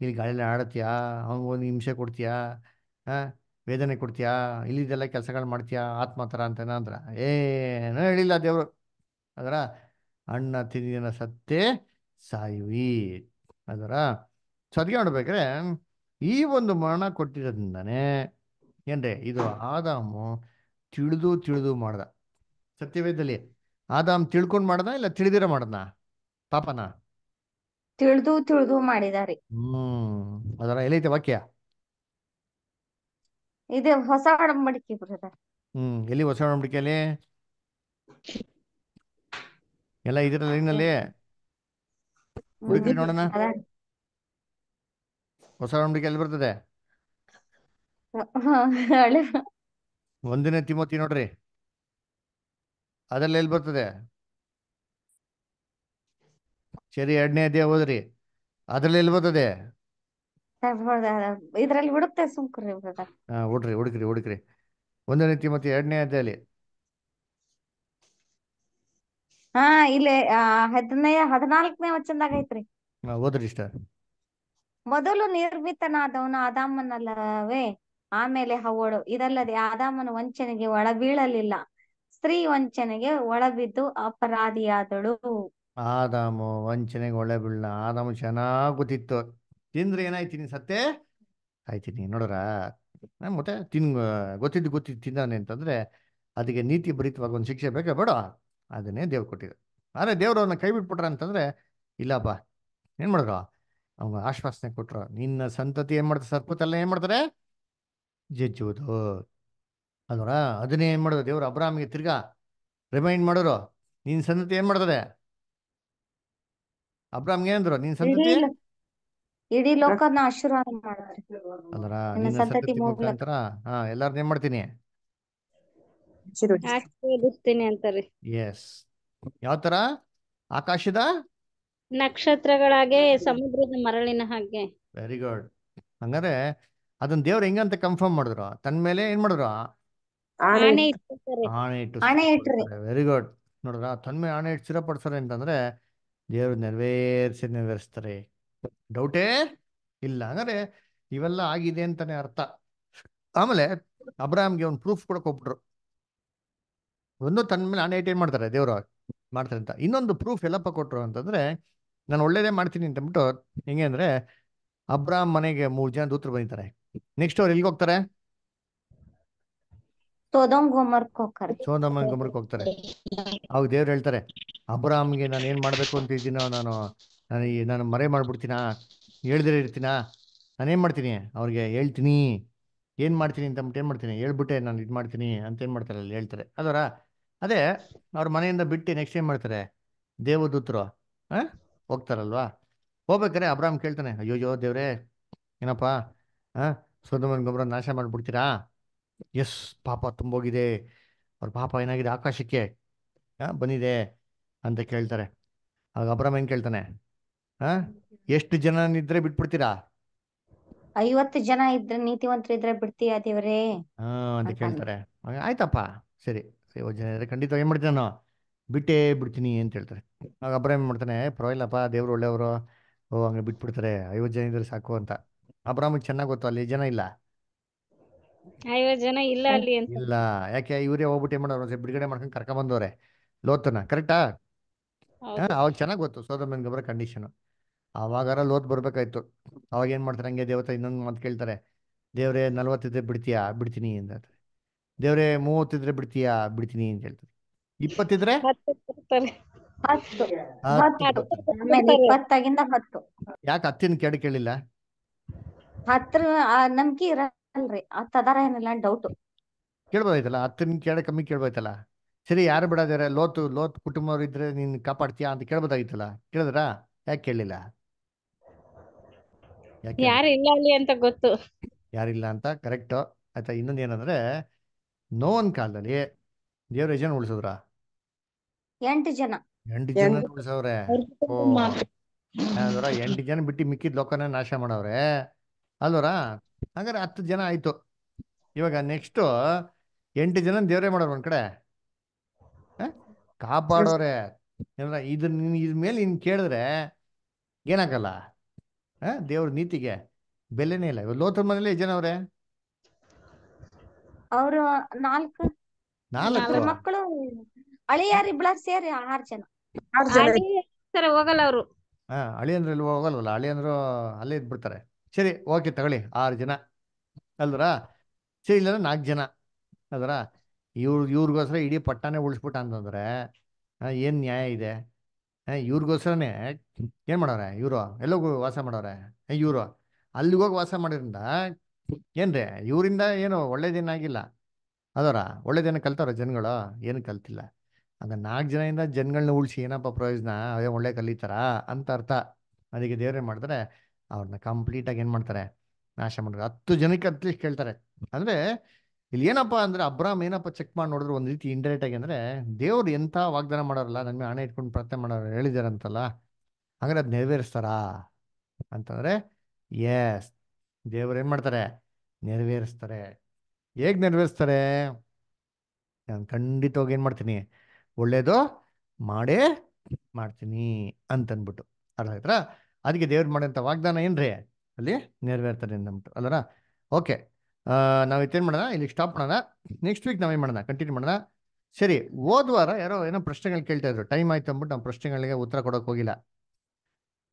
ಇಲ್ಲಿ ಗಾಳಿಯಲ್ಲಿ ಅವ್ನಿಗೆ ಒಂದು ಹಿಂಸೆ ಕೊಡ್ತೀಯಾ ವೇದನೆ ಕೊಡ್ತೀಯಾ ಇಲ್ಲಿದೆಲ್ಲ ಕೆಲಸಗಳು ಮಾಡ್ತೀಯಾ ಆತ್ಮ ಥರ ಅಂತ ಅಂದ್ರೆ ಏನೋ ಹೇಳಿಲ್ಲ ದೇವರು ಅದರ ಅಣ್ಣ ತಿಂದಿನ ಸತ್ತೇ ಸಾಯುವಿ ಅದರ ಸದ್ಗೆ ಮಾಡ್ಬೇಕ್ರೆ ಈ ಒಂದು ಮರಣ ಕೊಟ್ಟಿರೋದ್ರಿಂದನೇ ಏನ್ರಿ ಇದು ಆದಾಮು ತಿಳಿದು ತಿಳಿದು ಮಾಡ್ದ ಸತ್ಯವೇದಲ್ಲಿ ಆದಾಮ್ ತಿಳ್ಕೊಂಡು ಮಾಡ್ದ ಇಲ್ಲ ತಿಳಿದಿರ ಮಾಡ್ದ ಪಾಪನಾ ತಿಳಿದು ತಿಳಿದು ಮಾಡಿದಾರೆ ಹ್ಮ್ ಅದರ ಎಲ್ಲೈತೆ ವಾಕ್ಯ ಇದೆ ಹೊಸ ಒಡಂಬಡಿಕೆ ಬ್ರದರ್ ಹ್ಮ್ ಎಲ್ಲಿ ಹೊಸ ಅಲ್ಲಿ ಎಲ್ಲ ಇದರ ಲೈನಲ್ಲಿ ನೋಡಣ ನೋಡೋಣ ಹೊಸ ಒಡಂಬಡಿಕೆ ಎಲ್ಲಿ ಬರ್ತದೆ ಒಂದಿನ ತಿಮೋತಿ ನೋಡ್ರಿ ಅದರಲ್ಲಿ ಎಲ್ಲಿ ಬರ್ತದೆ ಸರಿ ಎರಡನೇ ಅಧ್ಯಾಯ ಓದ್ರಿ ಅದ್ರಲ್ಲಿ ಎಲ್ಲಿ ಬರ್ತದೆ ಇದ್ರಲ್ಲಿ ಬಿಡುತ್ತೆ ಸುಮ್ಕ್ರಿ ಹಾ ಹುಡ್ರಿ ಹುಡುಕ್ರಿ ಹುಡುಕ್ರಿ ಒಂದನೇ ತಿಮತಿ ಎರಡನೇ ಅಧ್ಯಾಯಲ್ಲಿ ಹಾ ಇಲ್ಲಿ ಹದಿನೈ ಹದಿನಾಲ್ಕನೇ ವಚನದಾಗ ಐತ್ರಿ ಓದ್ರಿ ಇಷ್ಟ ಮೊದಲು ನಿರ್ಮಿತನಾದವನು ಆದಾಮನಲ್ಲವೇ ಆಮೇಲೆ ಹವಳು ಇದಲ್ಲದೆ ಆದಾಮನ ವಂಚನೆಗೆ ಒಳಬೀಳಲಿಲ್ಲ ಸ್ತ್ರೀ ವಂಚನೆಗೆ ಒಳಬಿದ್ದು ಅಪರಾಧಿಯಾದಳು ಆದಾಮು ವಂಚನೆಗೆ ಒಳ್ಳೆ ಬೀಳ್ನ ಆದಾಮು ಚೆನ್ನಾಗಿ ಗೊತ್ತಿತ್ತು ತಿಂದ್ರೆ ಏನಾಯ್ತೀನಿ ನೀನು ಸತ್ತೆ ಆಯ್ತೀನಿ ನೋಡ್ರ ನಾನು ಮತ್ತೆ ತಿನ್ ಗೊತ್ತಿದ್ದು ಗೊತ್ತಿದ್ದು ತಿಂದಾನೆ ಅಂತಂದ್ರೆ ಅದಕ್ಕೆ ನೀತಿ ಭರಿತವಾಗ ಒಂದು ಶಿಕ್ಷೆ ಬೇಕೇ ಬೇಡ ಅದನ್ನೇ ದೇವ್ರು ಕೊಟ್ಟಿದ್ರು ಆದರೆ ದೇವ್ರು ಅವನ್ನ ಕೈ ಬಿಟ್ಬಿಟ್ರ ಅಂತಂದರೆ ಇಲ್ಲಪ್ಪ ಏನು ಮಾಡಿದ್ರು ಅವ್ನ ಆಶ್ವಾಸನೆ ಕೊಟ್ರು ನಿನ್ನ ಸಂತತಿ ಏನು ಮಾಡ್ತಾರೆ ಸರ್ಪತೆಲ್ಲ ಏನು ಮಾಡ್ತಾರೆ ಜಜ್ಜುವುದು ಅದರ ಅದನ್ನೇ ಏನು ಮಾಡೋದು ದೇವ್ರು ಅಬ್ರಾಮಿಗೆ ತಿರ್ಗಾ ರಿಮೈಂಡ್ ಮಾಡೋರು ನಿನ್ನ ಸಂತತಿ ಏನು ಮಾಡ್ತಾರೆ ಅಬ್ರಾಮ್ಗೆ ಏನಂದ್ರು ನಿನ್ ಸಂತತಿ ಇಡೀ ಲೋಕನ ಆಶೀರ್ವಾದ ಮಾಡ್ತಾರೆ ಅಲ್ಲರ ನಿನ್ನ ಸಂತತಿ ಮುಖಾಂತರ ಹಾ ಎಲ್ಲಾರ್ನ ಏನ್ ಮಾಡ್ತೀನಿ ಆಶೀರ್ವದಿಸ್ತೀನಿ ಅಂತಾರೆ ಎಸ್ ಯಾವ ತರ ಆಕಾಶದ ನಕ್ಷತ್ರಗಳಾಗೆ ಸಮುದ್ರದ ಮರಳಿನ ಹಾಗೆ ವೆರಿ ಗುಡ್ ಹಂಗಾದ್ರೆ ಅದನ್ನ ದೇವ್ರು ಹೆಂಗಂತ ಕನ್ಫರ್ಮ್ ಮಾಡಿದ್ರು ತನ್ನ ಮೇಲೆ ಏನ್ ಮಾಡಿದ್ರು ಆಣೆ ಇಟ್ಟು ವೆರಿ ಗುಡ್ ನೋಡಿದ್ರ ತನ್ನ ಮೇಲೆ ಆಣೆ ಇಟ್ಟು ಸ್ಥಿರಪಡಿಸ್ತಾರೆ ಅಂತಂದ್ರೆ ದೇವರು ನೆರವೇರಿಸಿ ನೆರವೇರಿಸ್ತಾರೆ ಡೌಟೇ ಇಲ್ಲ ಅಂದ್ರೆ ಇವೆಲ್ಲ ಆಗಿದೆ ಅಂತಾನೆ ಅರ್ಥ ಆಮೇಲೆ ಅಬ್ರಾಮ್ಗೆ ಒಂದು ಪ್ರೂಫ್ ಕೂಡ ಕೊಟ್ಬಿಟ್ರು ಒಂದು ತನ್ನ ಮೇಲೆ ಅನ್ಐಟೈನ್ ಮಾಡ್ತಾರೆ ದೇವರು ಮಾಡ್ತಾರೆ ಅಂತ ಇನ್ನೊಂದು ಪ್ರೂಫ್ ಎಲ್ಲಪ್ಪ ಕೊಟ್ರು ಅಂತಂದ್ರೆ ನಾನು ಒಳ್ಳೇದೇ ಮಾಡ್ತೀನಿ ಅಂತ ಅಂದ್ಬಿಟ್ಟು ಹೆಂಗೆ ಅಂದ್ರೆ ಅಬ್ರಾಮ್ ಮನೆಗೆ ಮೂರು ಜನ ದೂತ್ರ ಬಂದಿದ್ದಾರೆ ನೆಕ್ಸ್ಟ್ ಅವ್ರು ಎಲ್ಲಿಗೆ ಹೋಗ್ತಾರೆ ಸೋದಮ್ ಗೊಮರ್ಕ್ ಹೋಗ್ತಾರೆ ಅವಾಗ ದೇವ್ರು ಹೇಳ್ತಾರೆ ಅಬ್ರಾಹ್ಮ್ಗೆ ನಾನು ಏನ್ ಮಾಡ್ಬೇಕು ಅಂತ ಇದ್ದೀನೋ ನಾನು ನಾನು ನಾನು ಮರೆ ಮಾಡ್ಬಿಡ್ತೀನಾ ಹೇಳ್ದಿರ ಇರ್ತೀನಾ ನಾನೇನ್ ಮಾಡ್ತೀನಿ ಅವ್ರಿಗೆ ಹೇಳ್ತೀನಿ ಏನ್ ಮಾಡ್ತೀನಿ ಅಂತ ಅಂದ್ಬಿಟ್ಟು ಏನ್ ಮಾಡ್ತೀನಿ ಹೇಳ್ಬಿಟ್ಟೆ ನಾನು ಇದು ಮಾಡ್ತೀನಿ ಅಂತ ಏನ್ ಮಾಡ್ತಾರೆ ಅಲ್ಲಿ ಹೇಳ್ತಾರೆ ಅದರ ಅದೇ ಅವ್ರ ಮನೆಯಿಂದ ಬಿಟ್ಟು ನೆಕ್ಸ್ಟ್ ಏನ್ ಮಾಡ್ತಾರೆ ದೇವದೂತರು ಹಾ ಹೋಗ್ತಾರಲ್ವಾ ಹೋಗ್ಬೇಕಾರೆ ಅಬ್ರಾಮ್ ಕೇಳ್ತಾನೆ ಅಯ್ಯೋಯ್ಯೋ ದೇವ್ರೆ ಏನಪ್ಪಾ ಹಾ ಸೋದಮ್ಮನ ಗೊಬ್ಬರ ನಾಶ ಮಾಡ್ಬಿಡ್ತೀರಾ ಎಸ್ ಪಾಪ ತುಂಬೋಗಿದೆ ಅವ್ರ ಪಾಪ ಏನಾಗಿದೆ ಆಕಾಶಕ್ಕೆ ಬಂದಿದೆ ಅಂತ ಕೇಳ್ತಾರೆ ಆಗ ಅಬ್ರಾಮ್ ಏನ್ ಕೇಳ್ತಾನೆ ಹಾ ಎಷ್ಟು ಜನ ಇದ್ರೆ ಬಿಟ್ಬಿಡ್ತೀರಾ ಐವತ್ತು ಜನ ಇದ್ರೆ ನೀತಿವಂತರು ಇದ್ರೆ ಬಿಡ್ತೀಯ ದೇವರೇ ಹಾ ಅಂತ ಕೇಳ್ತಾರೆ ಆಯ್ತಪ್ಪ ಸರಿ ಐವತ್ತು ಜನ ಇದ್ರೆ ಖಂಡಿತ ಏನ್ ಮಾಡ್ತೀನಿ ಬಿಟ್ಟೇ ಬಿಡ್ತೀನಿ ಅಂತ ಹೇಳ್ತಾರೆ ಆಗ ಅಬ್ರಾಮ್ ಏನ್ ಮಾಡ್ತಾನೆ ಪರವಾಗಿಲ್ಲಪ್ಪ ದೇವ್ರು ಒಳ್ಳೆಯವರು ಓ ಹಂಗೆ ಬಿಟ್ಬಿಡ್ತಾರೆ ಐವತ್ತು ಜನ ಇದ್ರೆ ಸಾಕು ಅಂತ ಅಬ್ರಾಮಿಗೆ ಚೆನ್ನಾಗಿ ಗೊತ್ತು ಅಲ್ಲಿ ಜನ ಇಲ್ಲ ಇಲ್ಲ ಯಾಕೆ ಇವರೇ ಹೋಗ್ಬಿಟ್ಟು ಏನ್ ಮಾಡೋರು ಬಿಡುಗಡೆ ಮಾಡ್ಕೊಂಡು ಕರ್ಕೊಂಡ್ ಬಂದವ್ರೆ ಲೋತನ ಕರೆಕ್ಟಾ ಅವಾಗ ಚೆನ್ನಾಗ್ ಗೊತ್ತು ಸೋದಮನ್ ಗೊಬ್ಬರ ಕಂಡೀಷನ್ ಅವಾಗಾರ ಲೋತ್ ಬರ್ಬೇಕಾಯ್ತು ಅವಾಗ ಏನ್ ಮಾಡ್ತಾರೆ ಹಂಗೆ ದೇವತೆ ಇನ್ನೊಂದು ಮಾತು ಕೇಳ್ತಾರೆ ದೇವ್ರೆ ನಲ್ವತ್ತಿದ್ರೆ ಬಿಡ್ತೀಯಾ ಬಿಡ್ತೀನಿ ಅಂತ ದೇವ್ರೆ ಮೂವತ್ತಿದ್ರೆ ಬಿಡ್ತೀಯಾ ಬಿಡ್ತೀನಿ ಅಂತ ಹೇಳ್ತಾರೆ ಇಪ್ಪತ್ತಿದ್ರೆ ಯಾಕೆ ಹತ್ತಿನ ಕೇಳಿ ಕೇಳಿಲ್ಲ ಹತ್ರ ನಂಬಿಕೆ ಅಲ್ರಿ ಅತ್ ಅದಾರ ಏನಿಲ್ಲ ಡೌಟ್ ಕೇಳ್ಬೋದಾಯ್ತಲ್ಲ ಹತ್ತಿನ ಕೇಳ ಕಮ್ಮಿ ಕೇಳ್ಬೋದಾಯ್ತಲ್ಲ ಸರಿ ಯಾರು ಬಿಡೋದಾರೆ ಲೋತ್ ಲೋತ್ ಕುಟುಂಬವ್ರು ಇದ್ರೆ ನೀನ್ ಕಾಪಾಡ್ತೀಯಾ ಅಂತ ಕೇಳ್ಬೋದಾಗಿತ್ತಲ್ಲ ಕೇಳಿದ್ರಾ ಯಾಕೆ ಕೇಳಲಿಲ್ಲ ಯಾರು ಅಂತ ಗೊತ್ತು ಯಾರಿಲ್ಲ ಅಂತ ಕರೆಕ್ಟ್ ಆಯ್ತಾ ಇನ್ನೊಂದು ಏನಂದ್ರೆ ನೋವನ್ ಕಾಲದಲ್ಲಿ ದೇವ್ರ ಜನ ಉಳಿಸಿದ್ರ ಎಂಟು ಜನ ಎಂಟು ಜನ ಎಂಟು. ಉಳಿಸವ್ರೆ ಎಂಟು ಜನ ಬಿಟ್ಟು ಮಿಕ್ಕಿದ ಲೋಕನ ನಾಶ ಮಾಡವ್ರೆ ಅಲ್ವರಾ ಹಂಗಾರೆ ಹತ್ತು ಜನ ಆಯ್ತು ಇವಾಗ ನೆಕ್ಸ್ಟು ಎಂಟು ಜನ ದೇವರೇ ಮಾಡೋರು ಒಂದ್ ಕಡೆ ಕಾಪಾಡೋರೆ ಇದ್ರ ಇದ್ರ ಮೇಲೆ ಇನ್ ಕೇಳಿದ್ರೆ ಏನಾಗಲ್ಲ ಹಾ ದೇವ್ರ ನೀತಿಗೆ ಬೆಲೆನೇ ಇಲ್ಲ ಇವಾಗ ಲೋತರ್ ಮನೇಲಿ ಜನ ಅವ್ರೆ ಅವರು ನಾಲ್ಕು ನಾಲ್ಕು ಮಕ್ಕಳು ಅಳಿಯಾರಿ ಸೇರಿ ಜನ ಹೋಗಲ್ಲ ಅವರು ಹಾ ಅಳಿ ಅಂದ್ರೆ ಹೋಗಲ್ವಲ್ಲ ಅಳಿ ಅಂದ್ರು ಅಲ್ಲೇ ಸರಿ ಓಕೆ ತಗೊಳ್ಳಿ ಆರು ಜನ ಅಲ್ದ್ರಾ ಸರಿ ಇಲ್ಲ ನಾಲ್ಕು ಜನ ಅದರ ಇವ್ರು ಇವ್ರಿಗೋಸ್ಕರ ಇಡೀ ಪಟ್ಟಾನೇ ಉಳಿಸ್ಬಿಟ್ಟ ಅಂತಂದರೆ ಏನು ನ್ಯಾಯ ಇದೆ ಇವ್ರಿಗೋಸ್ಕರನೇ ಏನು ಮಾಡೋರೆ ಇವರು ಎಲ್ಲೋಗ ವಾಸ ಮಾಡೋರೆ ಇವರು ಹೋಗಿ ವಾಸ ಮಾಡೋದ್ರಿಂದ ಏನ್ರಿ ಇವರಿಂದ ಏನು ಒಳ್ಳೇದೇನಾಗಿಲ್ಲ ಅದರ ಒಳ್ಳೇದೇನು ಕಲ್ತಾರ ಜನಗಳು ಏನು ಕಲ್ತಿಲ್ಲ ಅಂದರೆ ನಾಲ್ಕು ಜನದಿಂದ ಜನಗಳನ್ನ ಉಳಿಸಿ ಏನಪ್ಪ ಪ್ರಯೋಜನ ಒಳ್ಳೆ ಕಲಿತಾರ ಅಂತ ಅರ್ಥ ಅದಕ್ಕೆ ದೇವ್ರೇನು ಮಾಡಿದ್ರೆ ಅವ್ರನ್ನ ಕಂಪ್ಲೀಟಾಗಿ ಏನು ಮಾಡ್ತಾರೆ ನಾಶ ಮಾಡಿದ್ರೆ ಹತ್ತು ಜನಕ್ಕೆ ಅಟ್ಲೀಸ್ಟ್ ಕೇಳ್ತಾರೆ ಅಂದರೆ ಇಲ್ಲಿ ಏನಪ್ಪ ಅಂದ್ರೆ ಅಬ್ರಾಮ್ ಏನಪ್ಪ ಚೆಕ್ ಮಾಡಿ ನೋಡಿದ್ರು ಒಂದು ರೀತಿ ಇಂಡೈರೆಕ್ಟ್ ಆಗಿ ಅಂದ್ರೆ ದೇವ್ರು ಎಂಥ ವಾಗ್ದಾನ ಮಾಡೋರಲ್ಲ ನನ್ನ ಹಣ ಇಟ್ಕೊಂಡು ಪ್ರಾರ್ಥನೆ ಮಾಡೋರು ಹೇಳಿದಾರಂತಲ್ಲ ಹಾಗಾದ್ರೆ ಅದು ನೆರವೇರಿಸ್ತಾರಾ ಅಂತಂದ್ರೆ ಎಸ್ ದೇವ್ರು ಏನು ಮಾಡ್ತಾರೆ ನೆರವೇರಿಸ್ತಾರೆ ಹೇಗೆ ನೆರವೇರಿಸ್ತಾರೆ ನಾನು ಖಂಡಿತವಾಗಿ ಏನು ಮಾಡ್ತೀನಿ ಒಳ್ಳೇದು ಮಾಡೇ ಮಾಡ್ತೀನಿ ಅಂತನ್ಬಿಟ್ಟು ಅರ್ಥ ಆಯ್ತಾ ಅದಕ್ಕೆ ದೇವ್ರು ಮಾಡೋಂಥ ವಾಗ್ದಾನ ಏನ್ರಿ ಅಲ್ಲಿ ನೆರವೇರ್ತಾರೆ ಅಂದ್ಬಿಟ್ಟು ಅಲ್ಲರ ಓಕೆ ನಾವು ಇತ್ತೇನು ಮಾಡೋಣ ಇಲ್ಲಿಗೆ ಸ್ಟಾಪ್ ಮಾಡೋಣ ನೆಕ್ಸ್ಟ್ ವೀಕ್ ನಾವೇನು ಮಾಡೋಣ ಕಂಟಿನ್ಯೂ ಮಾಡೋಣ ಸರಿ ಹೋದ ಯಾರೋ ಏನೋ ಪ್ರಶ್ನೆಗಳು ಕೇಳ್ತಾ ಇದ್ರು ಟೈಮ್ ಆಯ್ತು ಅಂದ್ಬಿಟ್ಟು ನಾವು ಪ್ರಶ್ನೆಗಳಿಗೆ ಉತ್ತರ ಕೊಡೋಕೆ ಹೋಗಿಲ್ಲ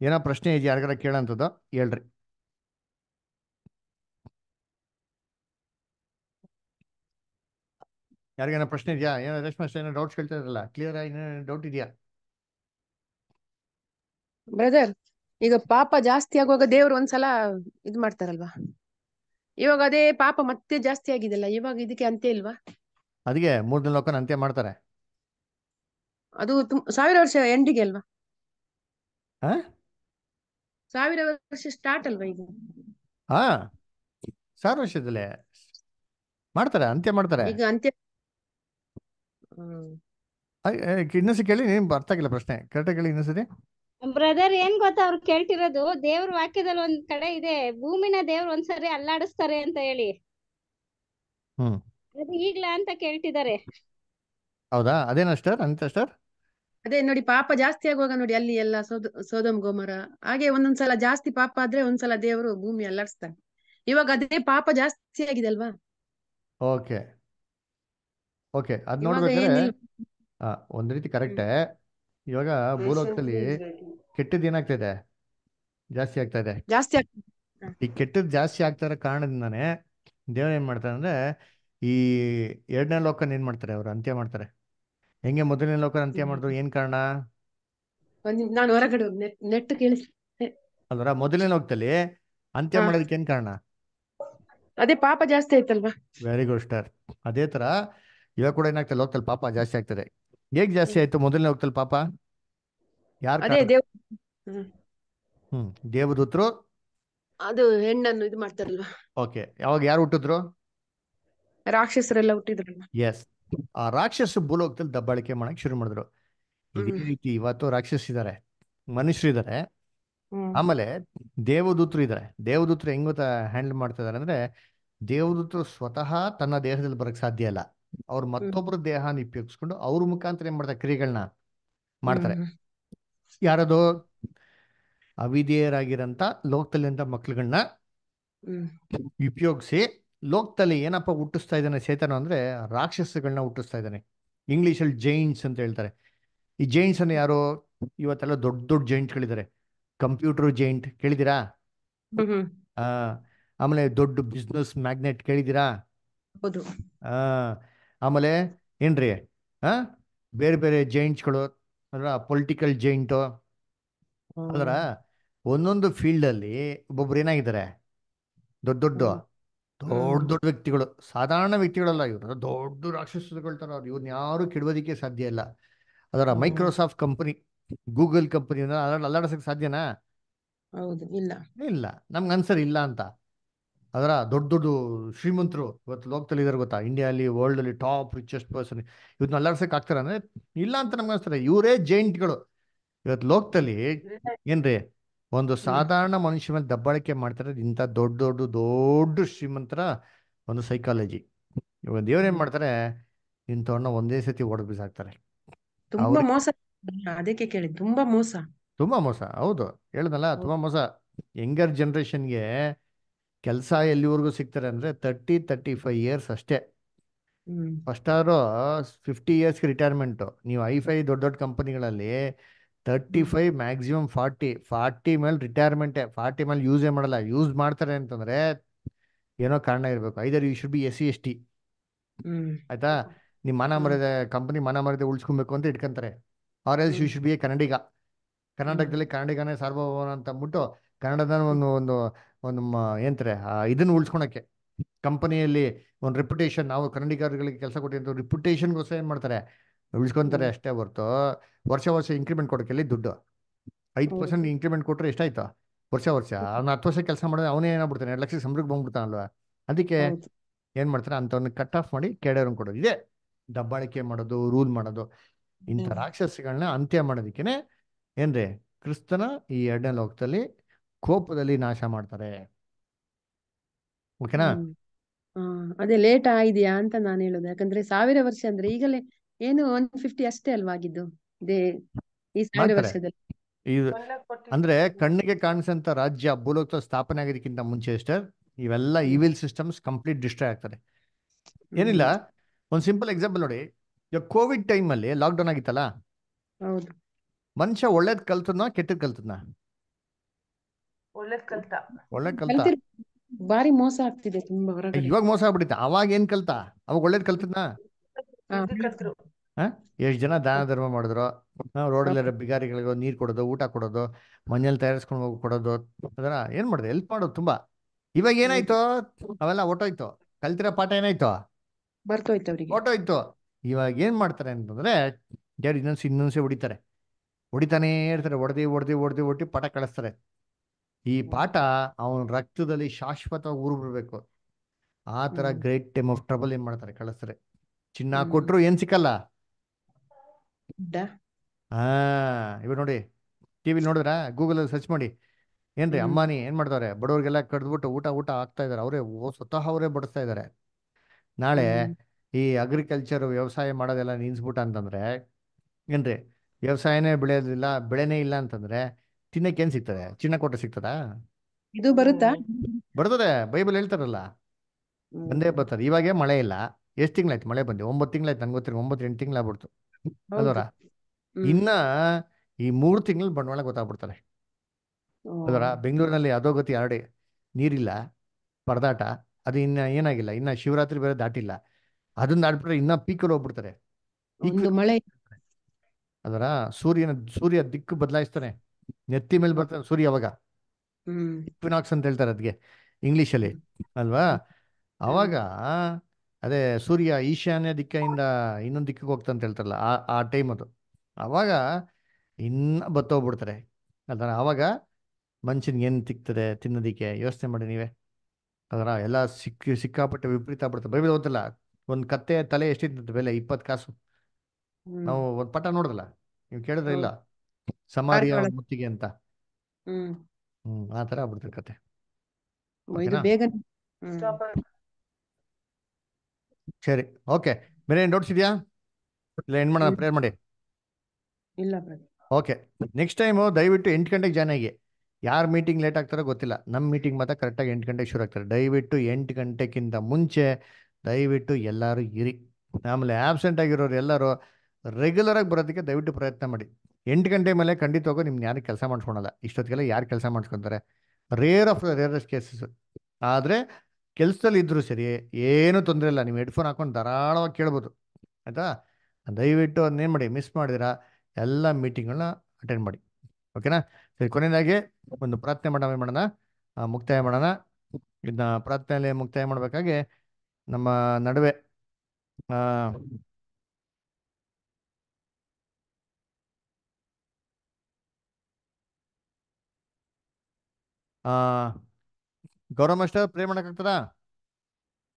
ಏನೋ ಪ್ರಶ್ನೆ ಇದೆಯಾ ಯಾರಿಗಾರ ಕೇಳೋಂಥದ್ದು ಹೇಳ್ರಿ ಯಾರಿಗೇನೋ ಪ್ರಶ್ನೆ ಇದೆಯಾ ಏನೋ ರೇಷ್ಮಾ ಏನೋ ಡೌಟ್ಸ್ ಕೇಳ್ತಾ ಇರಲ್ಲ ಕ್ಲಿಯರ್ ಏನೋ ಡೌಟ್ ಇದೆಯಾ ಬ್ರದರ್ ಈಗ ಪಾಪ ಜಾಸ್ತಿ ಆಗುವಾಗ ದೇವ್ರು ಒಂದ್ಸಲ ಇದ್ ಮಾಡ್ತಾರಲ್ವಾ ಇವಾಗ ಅದೇ ಪಾಪ ಮತ್ತೆ ಜಾಸ್ತಿ ಆಗಿದೆಲ್ಲ ಇವಾಗ ಇದಕ್ಕೆ ಅಂತ್ಯ ಇಲ್ವಾ ಅದಕ್ಕೆ ಮೂರ್ ದಿನ ಲೋಕನ ಅಂತ್ಯ ಮಾಡ್ತಾರೆ ಅದು ಸಾವಿರ ವರ್ಷ ಎಂಡಿಗೆ ಅಲ್ವಾ ಸಾವಿರ ವರ್ಷ ಸ್ಟಾರ್ಟ್ ಅಲ್ವಾ ಈಗ ಹಾ ಸಾವಿರ ವರ್ಷದಲ್ಲಿ ಮಾಡ್ತಾರೆ ಅಂತ್ಯ ಮಾಡ್ತಾರೆ ಈಗ ಅಂತ್ಯ ಹ್ಮ್. ಅಯ್- ಕೇಳಿ ನೀನ್ ಪ್ರಶ್ನೆ ಕರೆಕ್ಟ್ ಕೇಳಿ ಇನ್ನೊಂದ್ಸತಿ ಬ್ರದರ್ ಏನ್ ಗೊತ್ತಾ ಅವ್ರು ಕೇಳ್ತಿರೋದು ದೇವ್ರ ವಾಕ್ಯದಲ್ಲಿ ಒಂದ್ ಕಡೆ ಇದೆ ಭೂಮಿನ ದೇವ್ರು ಒಂದ್ಸರಿ ಅಲ್ಲಾಡಿಸ್ತಾರೆ ಅಂತ ಹೇಳಿ ಅದು ಈಗ್ಲಾ ಅಂತ ಕೇಳ್ತಿದ್ದಾರೆ ಹೌದಾ ಅದೇನ ಸ್ಟರ್ ಅಂತ ಅದೇ ನೋಡಿ ಪಾಪ ಜಾಸ್ತಿ ಆಗುವಾಗ ನೋಡಿ ಅಲ್ಲಿ ಎಲ್ಲ ಸೋದ ಸೋದಮ್ ಗೋಮರ ಹಾಗೆ ಒಂದೊಂದ್ಸಲ ಜಾಸ್ತಿ ಪಾಪ ಆದ್ರೆ ಒಂದ್ಸಲ ದೇವರು ಭೂಮಿ ಅಲ್ಲಾಡಿಸ್ತಾರೆ ಇವಾಗ ಅದೇ ಪಾಪ ಜಾಸ್ತಿ ಆಗಿದೆ ಅಲ್ವಾ ಓಕೆ ಓಕೆ ಅದ್ ನೋಡ್ಬೇಕಾದ್ರೆ ಒಂದ್ ರೀತಿ ಕರೆಕ್ಟ್ ಇವಾಗ ಭೂಲೋಕದಲ್ಲಿ ಕೆಟ್ಟದ್ದು ಇದೆ ಜಾಸ್ತಿ ಆಗ್ತಾ ಇದೆ ಜಾಸ್ತಿ ಈ ಕೆಟ್ಟದ್ದು ಜಾಸ್ತಿ ಆಗ್ತಾ ಇರೋ ಕಾರಣದಿಂದಾನೆ ದೇವ್ರ ಏನ್ ಮಾಡ್ತಾರೆ ಅಂದ್ರೆ ಈ ಎರಡನೇ ಲೋಕನ್ ಏನ್ ಮಾಡ್ತಾರೆ ಅವ್ರು ಅಂತ್ಯ ಮಾಡ್ತಾರೆ ಹೆಂಗೆ ಮೊದಲನೇ ಲೋಕನ್ ಅಂತ್ಯ ಮಾಡಿದ್ರು ಏನ್ ಕಾರಣ ಅಲ್ವರ ಮೊದಲನೇ ಲೋಕದಲ್ಲಿ ಅಂತ್ಯ ಮಾಡೋದಕ್ಕೆ ಏನ್ ಕಾರಣ ಅದೇ ಪಾಪ ಜಾಸ್ತಿ ಆಯ್ತಲ್ವಾ ವೆರಿ ಗುಡ್ ಸ್ಟಾರ್ ಅದೇ ತರ ಇವಾಗ ಕೂಡ ಏನಾಗ್ತದೆ ಲೋಕದಲ್ಲಿ ಪಾಪ ಜಾಸ್ತಿ ಆಗ್ತದೆ ಹೇಗ್ ಜಾಸ್ತಿ ಆಯ್ತು ಮೊದಲನೇ ಲೋಕದಲ್ಲಿ ಪಾಪ ಯಾರು ಹ್ಮ್ ದೇವದೂತರು ಅದು ಹೆಣ್ಣನ್ನು ಇದು ಮಾಡ್ತಾರಲ್ವಾ ಓಕೆ ಯಾವಾಗ ಯಾರು ಹುಟ್ಟಿದ್ರು ರಾಕ್ಷಸರೆಲ್ಲ ಹುಟ್ಟಿದ್ರು ಎಸ್ ಆ ರಾಕ್ಷಸ ಭೂಲೋಕದಲ್ಲಿ ದಬ್ಬಾಳಿಕೆ ಮಾಡಕ್ ಶುರು ಮಾಡಿದ್ರು ರೀತಿ ಇವತ್ತು ರಾಕ್ಷಸ ಇದಾರೆ ಮನುಷ್ಯರು ಇದಾರೆ ಆಮೇಲೆ ದೇವದೂತರು ಇದಾರೆ ದೇವದೂತರು ಹೆಂಗ್ ಹ್ಯಾಂಡಲ್ ಮಾಡ್ತಾ ಇದಾರೆ ಅಂದ್ರೆ ದೇವದೂತರು ಸ್ವತಃ ತನ್ನ ದೇಹದಲ್ಲಿ ಬರಕ್ ಸಾಧ್ಯ ಇಲ್ಲ ಅವ್ರು ಮತ್ತೊಬ್ಬರ ದೇಹನ ಉಪಯೋಗಿಸ್ಕೊಂಡು ಅವ್ರ ಮುಖಾಂತರ ಏನ್ ಮಾಡ್ತಾರೆ ಕ್ರಿಯೆಗಳನ್ನ ಮಾಡ್ತಾರೆ ಯಾರದೋ ಅವಿಧೇಯರಾಗಿರಂತ ಲೋಕದಲ್ಲಿಂತ ಮಕ್ಳುಗಳನ್ನ ಉಪಯೋಗಿಸಿ ಲೋಕದಲ್ಲಿ ಏನಪ್ಪ ಹುಟ್ಟಿಸ್ತಾ ಇದ್ದಾನೆ ಚೇತನ ಅಂದ್ರೆ ರಾಕ್ಷಸಗಳನ್ನ ಹುಟ್ಟಿಸ್ತಾ ಇದ್ದಾನೆ ಅಲ್ಲಿ ಜೈಂಟ್ಸ್ ಅಂತ ಹೇಳ್ತಾರೆ ಈ ಜೈಂಟ್ಸ್ ಅನ್ನು ಯಾರು ಇವತ್ತೆಲ್ಲ ದೊಡ್ಡ ದೊಡ್ಡ ಜೈಂಟ್ಗಳಿದ್ದಾರೆ ಕಂಪ್ಯೂಟರ್ ಜೈಂಟ್ ಕೇಳಿದಿರಾ ಆ ಆಮೇಲೆ ದೊಡ್ಡ ಬಿಸ್ನೆಸ್ ಮ್ಯಾಗ್ನೆಟ್ ಕೇಳಿದಿರಾ ಆಮೇಲೆ ಏನ್ರಿ ಆ ಬೇರೆ ಬೇರೆ ಜೈಂಟ್ಸ್ಗಳು ಅದರ ಪೊಲಿಟಿಕಲ್ ಜೈಂಟ್ ಅದರ ಒಂದೊಂದು ಫೀಲ್ಡ್ ಅಲ್ಲಿ ಒಬ್ಬೊಬ್ರು ಏನಾಗಿದ್ದಾರೆ ದೊಡ್ಡ ದೊಡ್ಡ ದೊಡ್ಡ ದೊಡ್ಡ ವ್ಯಕ್ತಿಗಳು ಸಾಧಾರಣ ವ್ಯಕ್ತಿಗಳಲ್ಲ ಇವರು ದೊಡ್ಡ ತರ ಅವ್ರು ಇವ್ರನ್ನ ಯಾರು ಕೆಡುವುದಕ್ಕೆ ಸಾಧ್ಯ ಇಲ್ಲ ಅದರ ಮೈಕ್ರೋಸಾಫ್ಟ್ ಕಂಪನಿ ಗೂಗಲ್ ಕಂಪನಿ ಅಲ್ಲಾಡಸಕ್ ಸಾಧ್ಯನಾ ಇಲ್ಲ ನಮ್ಗೆ ಅನ್ಸರ್ ಇಲ್ಲ ಅಂತ ಅದರ ದೊಡ್ಡ ದೊಡ್ಡ ಶ್ರೀಮಂತರು ಇವತ್ತು ಲೋಕದಲ್ಲಿ ಇದಾರೆ ಗೊತ್ತಾ ಇಂಡಿಯಾಲಿ ಅಲ್ಲಿ ಟಾಪ್ ರಿಚೆಸ್ಟ್ ಪರ್ಸನ್ ಇವತ್ತು ಅಲ್ಲಾಡ್ಸಕ್ಕೆ ಆಗ್ತಾರೆ ಅಂದ್ರೆ ಇಲ್ಲ ಅಂತ ನಮ್ಗೆ ಅನಿಸ್ತಾರೆ ಇವರೇ ಜೈಂಟ್ಗಳು ಇವತ್ತು ಲೋಕದಲ್ಲಿ ಏನ್ರಿ ಒಂದು ಸಾಧಾರಣ ಮನುಷ್ಯ ಮೇಲೆ ದಬ್ಬಾಳಿಕೆ ಮಾಡ್ತಾರೆ ಇಂಥ ದೊಡ್ಡ ದೊಡ್ಡ ದೊಡ್ಡ ಶ್ರೀಮಂತರ ಒಂದು ಸೈಕಾಲಜಿ ಇವಾಗ ಏನ್ ಮಾಡ್ತಾರೆ ಇಂಥವ್ರನ್ನ ಒಂದೇ ಸತಿ ಹೊಡೆದ್ ಬಿಸಾಕ್ತಾರೆ ತುಂಬಾ ಮೋಸ ಅದಕ್ಕೆ ಕೇಳಿ ತುಂಬಾ ಮೋಸ ತುಂಬಾ ಮೋಸ ಹೌದು ಹೇಳ್ದಲ್ಲ ತುಂಬಾ ಮೋಸ ಯಂಗರ್ ಜನರೇಷನ್ಗೆ ಕೆಲಸ ಎಲ್ಲಿವರೆಗೂ ಸಿಗ್ತಾರೆ ಅಂದರೆ ತರ್ಟಿ ತರ್ಟಿ ಫೈವ್ ಇಯರ್ಸ್ ಅಷ್ಟೇ ಫಸ್ಟ್ ಆದ್ರೂ ಫಿಫ್ಟಿ ಇಯರ್ಸ್ಗೆ ರಿಟೈರ್ಮೆಂಟು ನೀವು ಐ ಫೈ ದೊಡ್ಡ ದೊಡ್ಡ ಕಂಪನಿಗಳಲ್ಲಿ thirty five maximum forty forty ಮೇಲೆ ರಿಟೈರ್ಮೆಂಟೇ ಫಾರ್ಟಿ ಮೇಲೆ ಯೂಸೇ ಮಾಡಲ್ಲ ಯೂಸ್ ಮಾಡ್ತಾರೆ ಅಂತಂದರೆ ಏನೋ ಕಾರಣ ಇರಬೇಕು either you should be S C S T ಆಯ್ತಾ ನಿಮ್ಮ ಮನ ಮರ್ಯಾದೆ ಕಂಪನಿ ಮನ ಮರ್ಯಾದೆ ಉಳಿಸ್ಕೊಬೇಕು ಅಂತ ಇಟ್ಕೊಂತಾರೆ or else you should be a Kannadiga ಕರ್ನಾಟಕದಲ್ಲಿ ಕನ್ನಡಿಗನೇ ಸಾರ್ವಭೌಮ ಅಂತ ಅಂದ್ಬಿಟ್ಟು ಕನ್ನಡದ ಒಂದು ಒಂದು ಒಂದು ಏನಂತಾರೆ ಇದನ್ನ ಉಳ್ಸ್ಕೊಳಕ್ಕೆ ಕಂಪನಿಯಲ್ಲಿ ಒಂದು ರೆಪ್ಯುಟೇಷನ್ ನಾವು ಕನ್ನಡಿಗರಿಗೆ ಕೆಲಸ ಕೊಟ್ಟಿರೋ ರೆಪ್ಯುಟೇಷನ್ಗೋಸ್ಕರ ಏನು ಮಾಡ್ತಾರೆ ಉಳಿಸ್ಕೊಂತಾರೆ ಅಷ್ಟೇ ಹೊರತು ವರ್ಷ ವರ್ಷ ಇನ್ಕ್ರಿಮೆಂಟ್ ಕೊಡೋಕೆ ದುಡ್ಡು ಐದು ಪರ್ಸೆಂಟ್ ಇನ್ಕ್ರಿಮೆಂಟ್ ಕೊಟ್ಟರೆ ಎಷ್ಟಾಯ್ತು ವರ್ಷ ವರ್ಷ ಅವ್ನು ಹತ್ತು ವರ್ಷ ಕೆಲಸ ಮಾಡಿದ್ರೆ ಅವನೇ ಏನಾಗ್ಬಿಡ್ತಾನೆ ಎರಡು ಲಕ್ಷ ಸಂಬಳಕ್ಕೆ ಅಲ್ವಾ ಅದಕ್ಕೆ ಏನು ಮಾಡ್ತಾರೆ ಅಂಥವ್ನ ಕಟ್ ಆಫ್ ಮಾಡಿ ಕೆಡೋರನ್ನು ಕೊಡೋದು ಇದೆ ದಬ್ಬಾಳಿಕೆ ಮಾಡೋದು ರೂಲ್ ಮಾಡೋದು ಇಂಥ ರಾಕ್ಷಸಗಳನ್ನ ಅಂತ್ಯ ಮಾಡೋದಕ್ಕೇನೆ ಏನ್ರಿ ಕ್ರಿಸ್ತನ ಈ ಎರಡನೇ ಲೋಕದಲ್ಲಿ ಕೋಪದಲ್ಲಿ ನಾಶ ಮಾಡ್ತಾರೆ ಓಕೆನಾ ಅದೇ ಲೇಟ್ ಆಗಿದೆಯಾ ಅಂತ ನಾನು ಹೇಳೋದು ಯಾಕಂದ್ರೆ ಸಾವಿರ ವರ್ಷ ಅಂದ್ರೆ ಈಗಲೇ ಏನು ಒನ್ ಫಿಫ್ಟಿ ಅಷ್ಟೇ ಅಲ್ವಾ ಆಗಿದ್ದು ಈ ಸಾವಿರ ವರ್ಷದಲ್ಲಿ ಅಂದ್ರೆ ಕಣ್ಣಿಗೆ ಕಾಣಿಸಂತ ರಾಜ್ಯ ಭೂಲೋಕ ಸ್ಥಾಪನೆ ಆಗಿದ್ದಕ್ಕಿಂತ ಮುಂಚೆ ಎಷ್ಟರ್ ಇವೆಲ್ಲ ಇವಿಲ್ ಸಿಸ್ಟಮ್ಸ್ ಕಂಪ್ಲೀಟ್ ಡಿಸ್ಟ್ರಾಯ್ ಆಗ್ತದೆ ಏನಿಲ್ಲ ಒಂದ್ ಸಿಂಪಲ್ ಎಕ್ಸಾಂಪಲ್ ನೋಡಿ ಈಗ ಕೋವಿಡ್ ಟೈಮ್ ಅಲ್ಲಿ ಲಾಕ್ ಡೌನ್ ಆಗಿತ್ತಲ್ಲ ಮನುಷ್ಯ ಒಳ್ಳೇದ್ ಕಲ್ತದ್ನ ಕೆಟ್ಟದ್ ಕಲ್ತದ್ನ ಒಳ್ಳೆ ಕಲ್ತ ಬಾರಿ ಮೋಸ ಆಗ್ತಿದೆ ತುಂಬಾ ಇವಾಗ ಮೋಸ ಆಗ್ಬಿಡುತ್ತೆ ಅವಾಗ ಏನ್ ಕಲ್ತ ಅವಾಗ ಒಳ್ಳೇದ್ ಕಲ್ತದ್ನ ಎಷ್ಟ್ ಜನ ದಾನ ಧರ್ಮ ಮಾಡಿದ್ರು ಅಲ್ಲಿ ಬಿಗಾರಿಗಳಿಗೆ ನೀರ್ ಕೊಡೋದು ಊಟ ಕೊಡೋದು ಮನೇಲಿ ತಯಾರಿಸ್ಕೊಂಡು ಹೋಗಿ ಕೊಡೋದು ಅದರ ಏನ್ ಮಾಡುದು ಹೆಲ್ಪ್ ಮಾಡೋದು ತುಂಬಾ ಇವಾಗ ಏನಾಯ್ತು ಅವೆಲ್ಲ ಒಟ್ಟೋಯ್ತು ಕಲ್ತಿರೋ ಪಾಠ ಏನಾಯ್ತು ಬರ್ತೋಯ್ತು ಇವಾಗ ಏನ್ ಮಾಡ್ತಾರೆ ಅಂತಂದ್ರೆ ಯಾರು ಇನ್ನೊಂದ್ಸಿ ಇನ್ನೊಂದ್ಸೆ ಹೊಡಿತಾರೆ ಹೊಡಿತಾನೇ ಇರ್ತಾರೆ ಹೊಡೆದಿ ಹೊಡೆದಿ ಹೊಡೆದಿ ಹೊಟ್ಟಿ ಪಾಠ ಕಳಿಸ್ತಾರೆ ಈ ಪಾಠ ಅವನ ರಕ್ತದಲ್ಲಿ ಶಾಶ್ವತ ಊರು ಬಿಡ್ಬೇಕು ಆ ತರ ಗ್ರೇಟ್ ಟೈಮ್ ಆಫ್ ಟ್ರಬಲ್ ಏನ್ ಮಾಡ್ತಾರೆ ಕಳಿಸ್ರೆ ಚಿನ್ನ ಕೊಟ್ರು ಏನ್ ಸಿಕ್ಕಲ್ಲ ಹಾ ಇವ್ ನೋಡಿ ಟಿವಿ ನೋಡಿದ್ರ ಗೂಗಲ್ ಅಲ್ಲಿ ಸರ್ಚ್ ಮಾಡಿ ಏನ್ರಿ ಅಮ್ಮಾನಿ ಏನ್ ಮಾಡ್ತಾರೆ ಬಡವ್ರಿಗೆಲ್ಲ ಕಡ್ದ್ಬಿಟ್ಟು ಊಟ ಊಟ ಆಗ್ತಾ ಇದಾರೆ ಅವರೇ ಸ್ವತಃ ಅವರೇ ಬಡಿಸ್ತಾ ಇದಾರೆ ನಾಳೆ ಈ ಅಗ್ರಿಕಲ್ಚರ್ ವ್ಯವಸಾಯ ಮಾಡೋದೆಲ್ಲ ನಿನ್ಸ್ಬಿಟ್ಟ ಅಂತಂದ್ರೆ ಏನ್ರಿ ವ್ಯವಸಾಯನೇ ಬೆಳೆಯೋದಿಲ್ಲ ಬೆಳೆನೇ ಇಲ್ಲ ಅಂತಂದ್ರೆ ತಿನ್ನಕ್ಕೆ ಏನ್ ಸಿಗ್ತದೆ ಚಿನ್ನ ಕೊಟ್ರೆ ಸಿಗ್ತದ ಇದು ಬರುತ್ತಾ ಬರ್ತದೆ ಬೈಬಲ್ ಹೇಳ್ತಾರಲ್ಲ ಬಂದೇ ಬರ್ತದೆ ಇವಾಗ ಮಳೆ ಇಲ್ಲ ಎಷ್ಟ್ ತಿಂಗ್ಳಾಯ್ತು ಮಳೆ ಬಂದು ಒಂಬತ್ತು ತಿಂಗ್ಳಾಯ್ತು ನನ್ಗೆ ಗೊತ್ತಿರ ಒಂಬತ್ತು ಎಂಟು ಬಿಡ್ತು ಅದರ ಇನ್ನ ಈ ಮೂರು ತಿಂಗಳು ಬಂಡವಾಳ ಗೊತ್ತಾಗ್ಬಿಡ್ತಾರೆ ಅದರ ಬೆಂಗಳೂರಿನಲ್ಲಿ ಗತಿ ಎರಡು ನೀರಿಲ್ಲ ಪರದಾಟ ಅದು ಇನ್ನ ಏನಾಗಿಲ್ಲ ಇನ್ನ ಶಿವರಾತ್ರಿ ಬೇರೆ ದಾಟಿಲ್ಲ ಅದನ್ನ ದಾಟ್ಬಿಟ್ರೆ ಇನ್ನ ಪೀಕಲ್ ಹೋಗ್ಬಿಡ್ತಾರೆ ಅದರ ಸೂರ್ಯನ ಸೂರ್ಯ ದಿಕ್ಕು ಬದಲಾಯಿಸ್ತಾನೆ ನೆತ್ತಿ ಮೇಲೆ ಬರ್ತಾನೆ ಸೂರ್ಯ ಅವಾಗ ಇಕ್ವಿನಾಕ್ಸ್ ಅಂತ ಹೇಳ್ತಾರೆ ಅದಕ್ಕೆ ಅಲ್ಲಿ ಅಲ್ವಾ ಅವಾಗ ಅದೇ ಸೂರ್ಯ ಈಶಾನ್ಯ ದಿಕ್ಕಿಂದ ಇನ್ನೊಂದು ದಿಕ್ಕಿಗೆ ಅಂತ ಹೇಳ್ತಾರಲ್ಲ ಆ ಆ ಟೈಮ್ ಅದು ಅವಾಗ ಇನ್ನ ಬತ್ತೋಗ್ಬಿಡ್ತಾರೆ ಅದರ ಅವಾಗ ಮನುಷ್ಯನಿಗೆ ಏನು ತಿಕ್ತದೆ ತಿನ್ನೋದಿಕ್ಕೆ ಯೋಚನೆ ಮಾಡಿ ನೀವೇ ಅದರ ಎಲ್ಲ ಸಿಕ್ಕಿ ಸಿಕ್ಕಾಪಟ್ಟೆ ವಿಪರೀತ ಆಗ್ಬಿಡ್ತದೆ ಬೈಬಲ್ ಓದಲ್ಲ ಒಂದು ಕತ್ತೆ ತಲೆ ಎಷ್ಟಿತ್ತು ಬೆಲೆ ಇಪ್ಪತ್ ಕಾಸು ನಾವು ಒಂದು ಪಟ ನೋಡಿದಲ್ಲ ನೀವು ಕೇಳಿದ್ರೆ ಇಲ್ಲ ಸಮಾರಿಯ ಮುತ್ತಿಗೆ ಅಂತ ಹ್ಮ್ ಆತರ ಆ ಕಥೆ ಕತೆ ಸರಿ ಓಕೆ ಬೇರೆ ಏನ್ ಡೌಟ್ಸ್ ಇದೆಯಾ ಇಲ್ಲ ಎಂಡ್ ಮಾಡೋಣ ಪ್ರೇರ್ ಮಾಡಿ ಇಲ್ಲ ಓಕೆ ನೆಕ್ಸ್ಟ್ ಟೈಮು ದಯವಿಟ್ಟು ಎಂಟು ಗಂಟೆಗೆ ಜಾಯ್ನ್ ಆಗಿ ಯಾರು ಮೀಟಿಂಗ್ ಲೇಟ್ ಆಗ್ತಾರೋ ಗೊತ್ತಿಲ್ಲ ನಮ್ಮ ಮೀಟಿಂಗ್ ಮಾತ್ರ ಕರೆಕ್ಟಾಗಿ ಎಂಟು ಗಂಟೆಗೆ ಶುರು ಆಗ್ತಾರೆ ದಯವಿಟ್ಟು ಎಂಟು ಗಂಟೆಗಿಂತ ಮುಂಚೆ ದಯವಿಟ್ಟು ಎಲ್ಲರೂ ಇರಿ ಆಮೇಲೆ ಆಬ್ಸೆಂಟ್ ಆಗಿರೋರು ಎಲ್ಲರೂ ರೆಗ್ಯುಲರಾಗಿ ಬರೋದಕ್ಕೆ ದಯವಿಟ್ಟು ಪ್ರಯತ್ನ ಮಾಡಿ ಎಂಟು ಗಂಟೆ ಮೇಲೆ ಖಂಡಿತವಾಗೂ ನಿಮ್ಗೆ ಯಾರು ಕೆಲಸ ಮಾಡಿಸ್ಕೊಳಲ್ಲ ಇಷ್ಟೊತ್ತಿಗೆಲ್ಲ ಯಾರು ಕೆಲಸ ಮಾಡಿಸ್ಕೊತಾರೆ rare of the rarest cases ಆದರೆ ಕೆಲಸದಲ್ಲಿ ಇದ್ದರೂ ಸರಿ ಏನೂ ತೊಂದರೆ ಇಲ್ಲ ನೀವು ಹೆಡ್ಫೋನ್ ಹಾಕೊಂಡು ಧಾರಾಳವಾಗಿ ಕೇಳ್ಬೋದು ಆಯಿತಾ ದಯವಿಟ್ಟು ಅದನ್ನೇನು ಮಾಡಿ ಮಿಸ್ ಮಾಡಿದಿರ ಎಲ್ಲ ಮೀಟಿಂಗ್ಗಳನ್ನ ಅಟೆಂಡ್ ಮಾಡಿ ಓಕೆನಾ ಸರಿ ಕೊನೆಯದಾಗಿ ಒಂದು ಪ್ರಾರ್ಥನೆ ಮಾಡೋಣ ಮಾಡೋಣ ಮುಕ್ತಾಯ ಮಾಡೋಣ ಇದನ್ನ ಪ್ರಾರ್ಥನೆಯಲ್ಲಿ ಮುಕ್ತಾಯ ಮಾಡಬೇಕಾಗಿ ನಮ್ಮ ನಡುವೆ ಗೌರವ ಮಾಸ್ಟರ್ ಪ್ಲೇ ಮಾಡಕ್ಕಾಗ್ತದಾ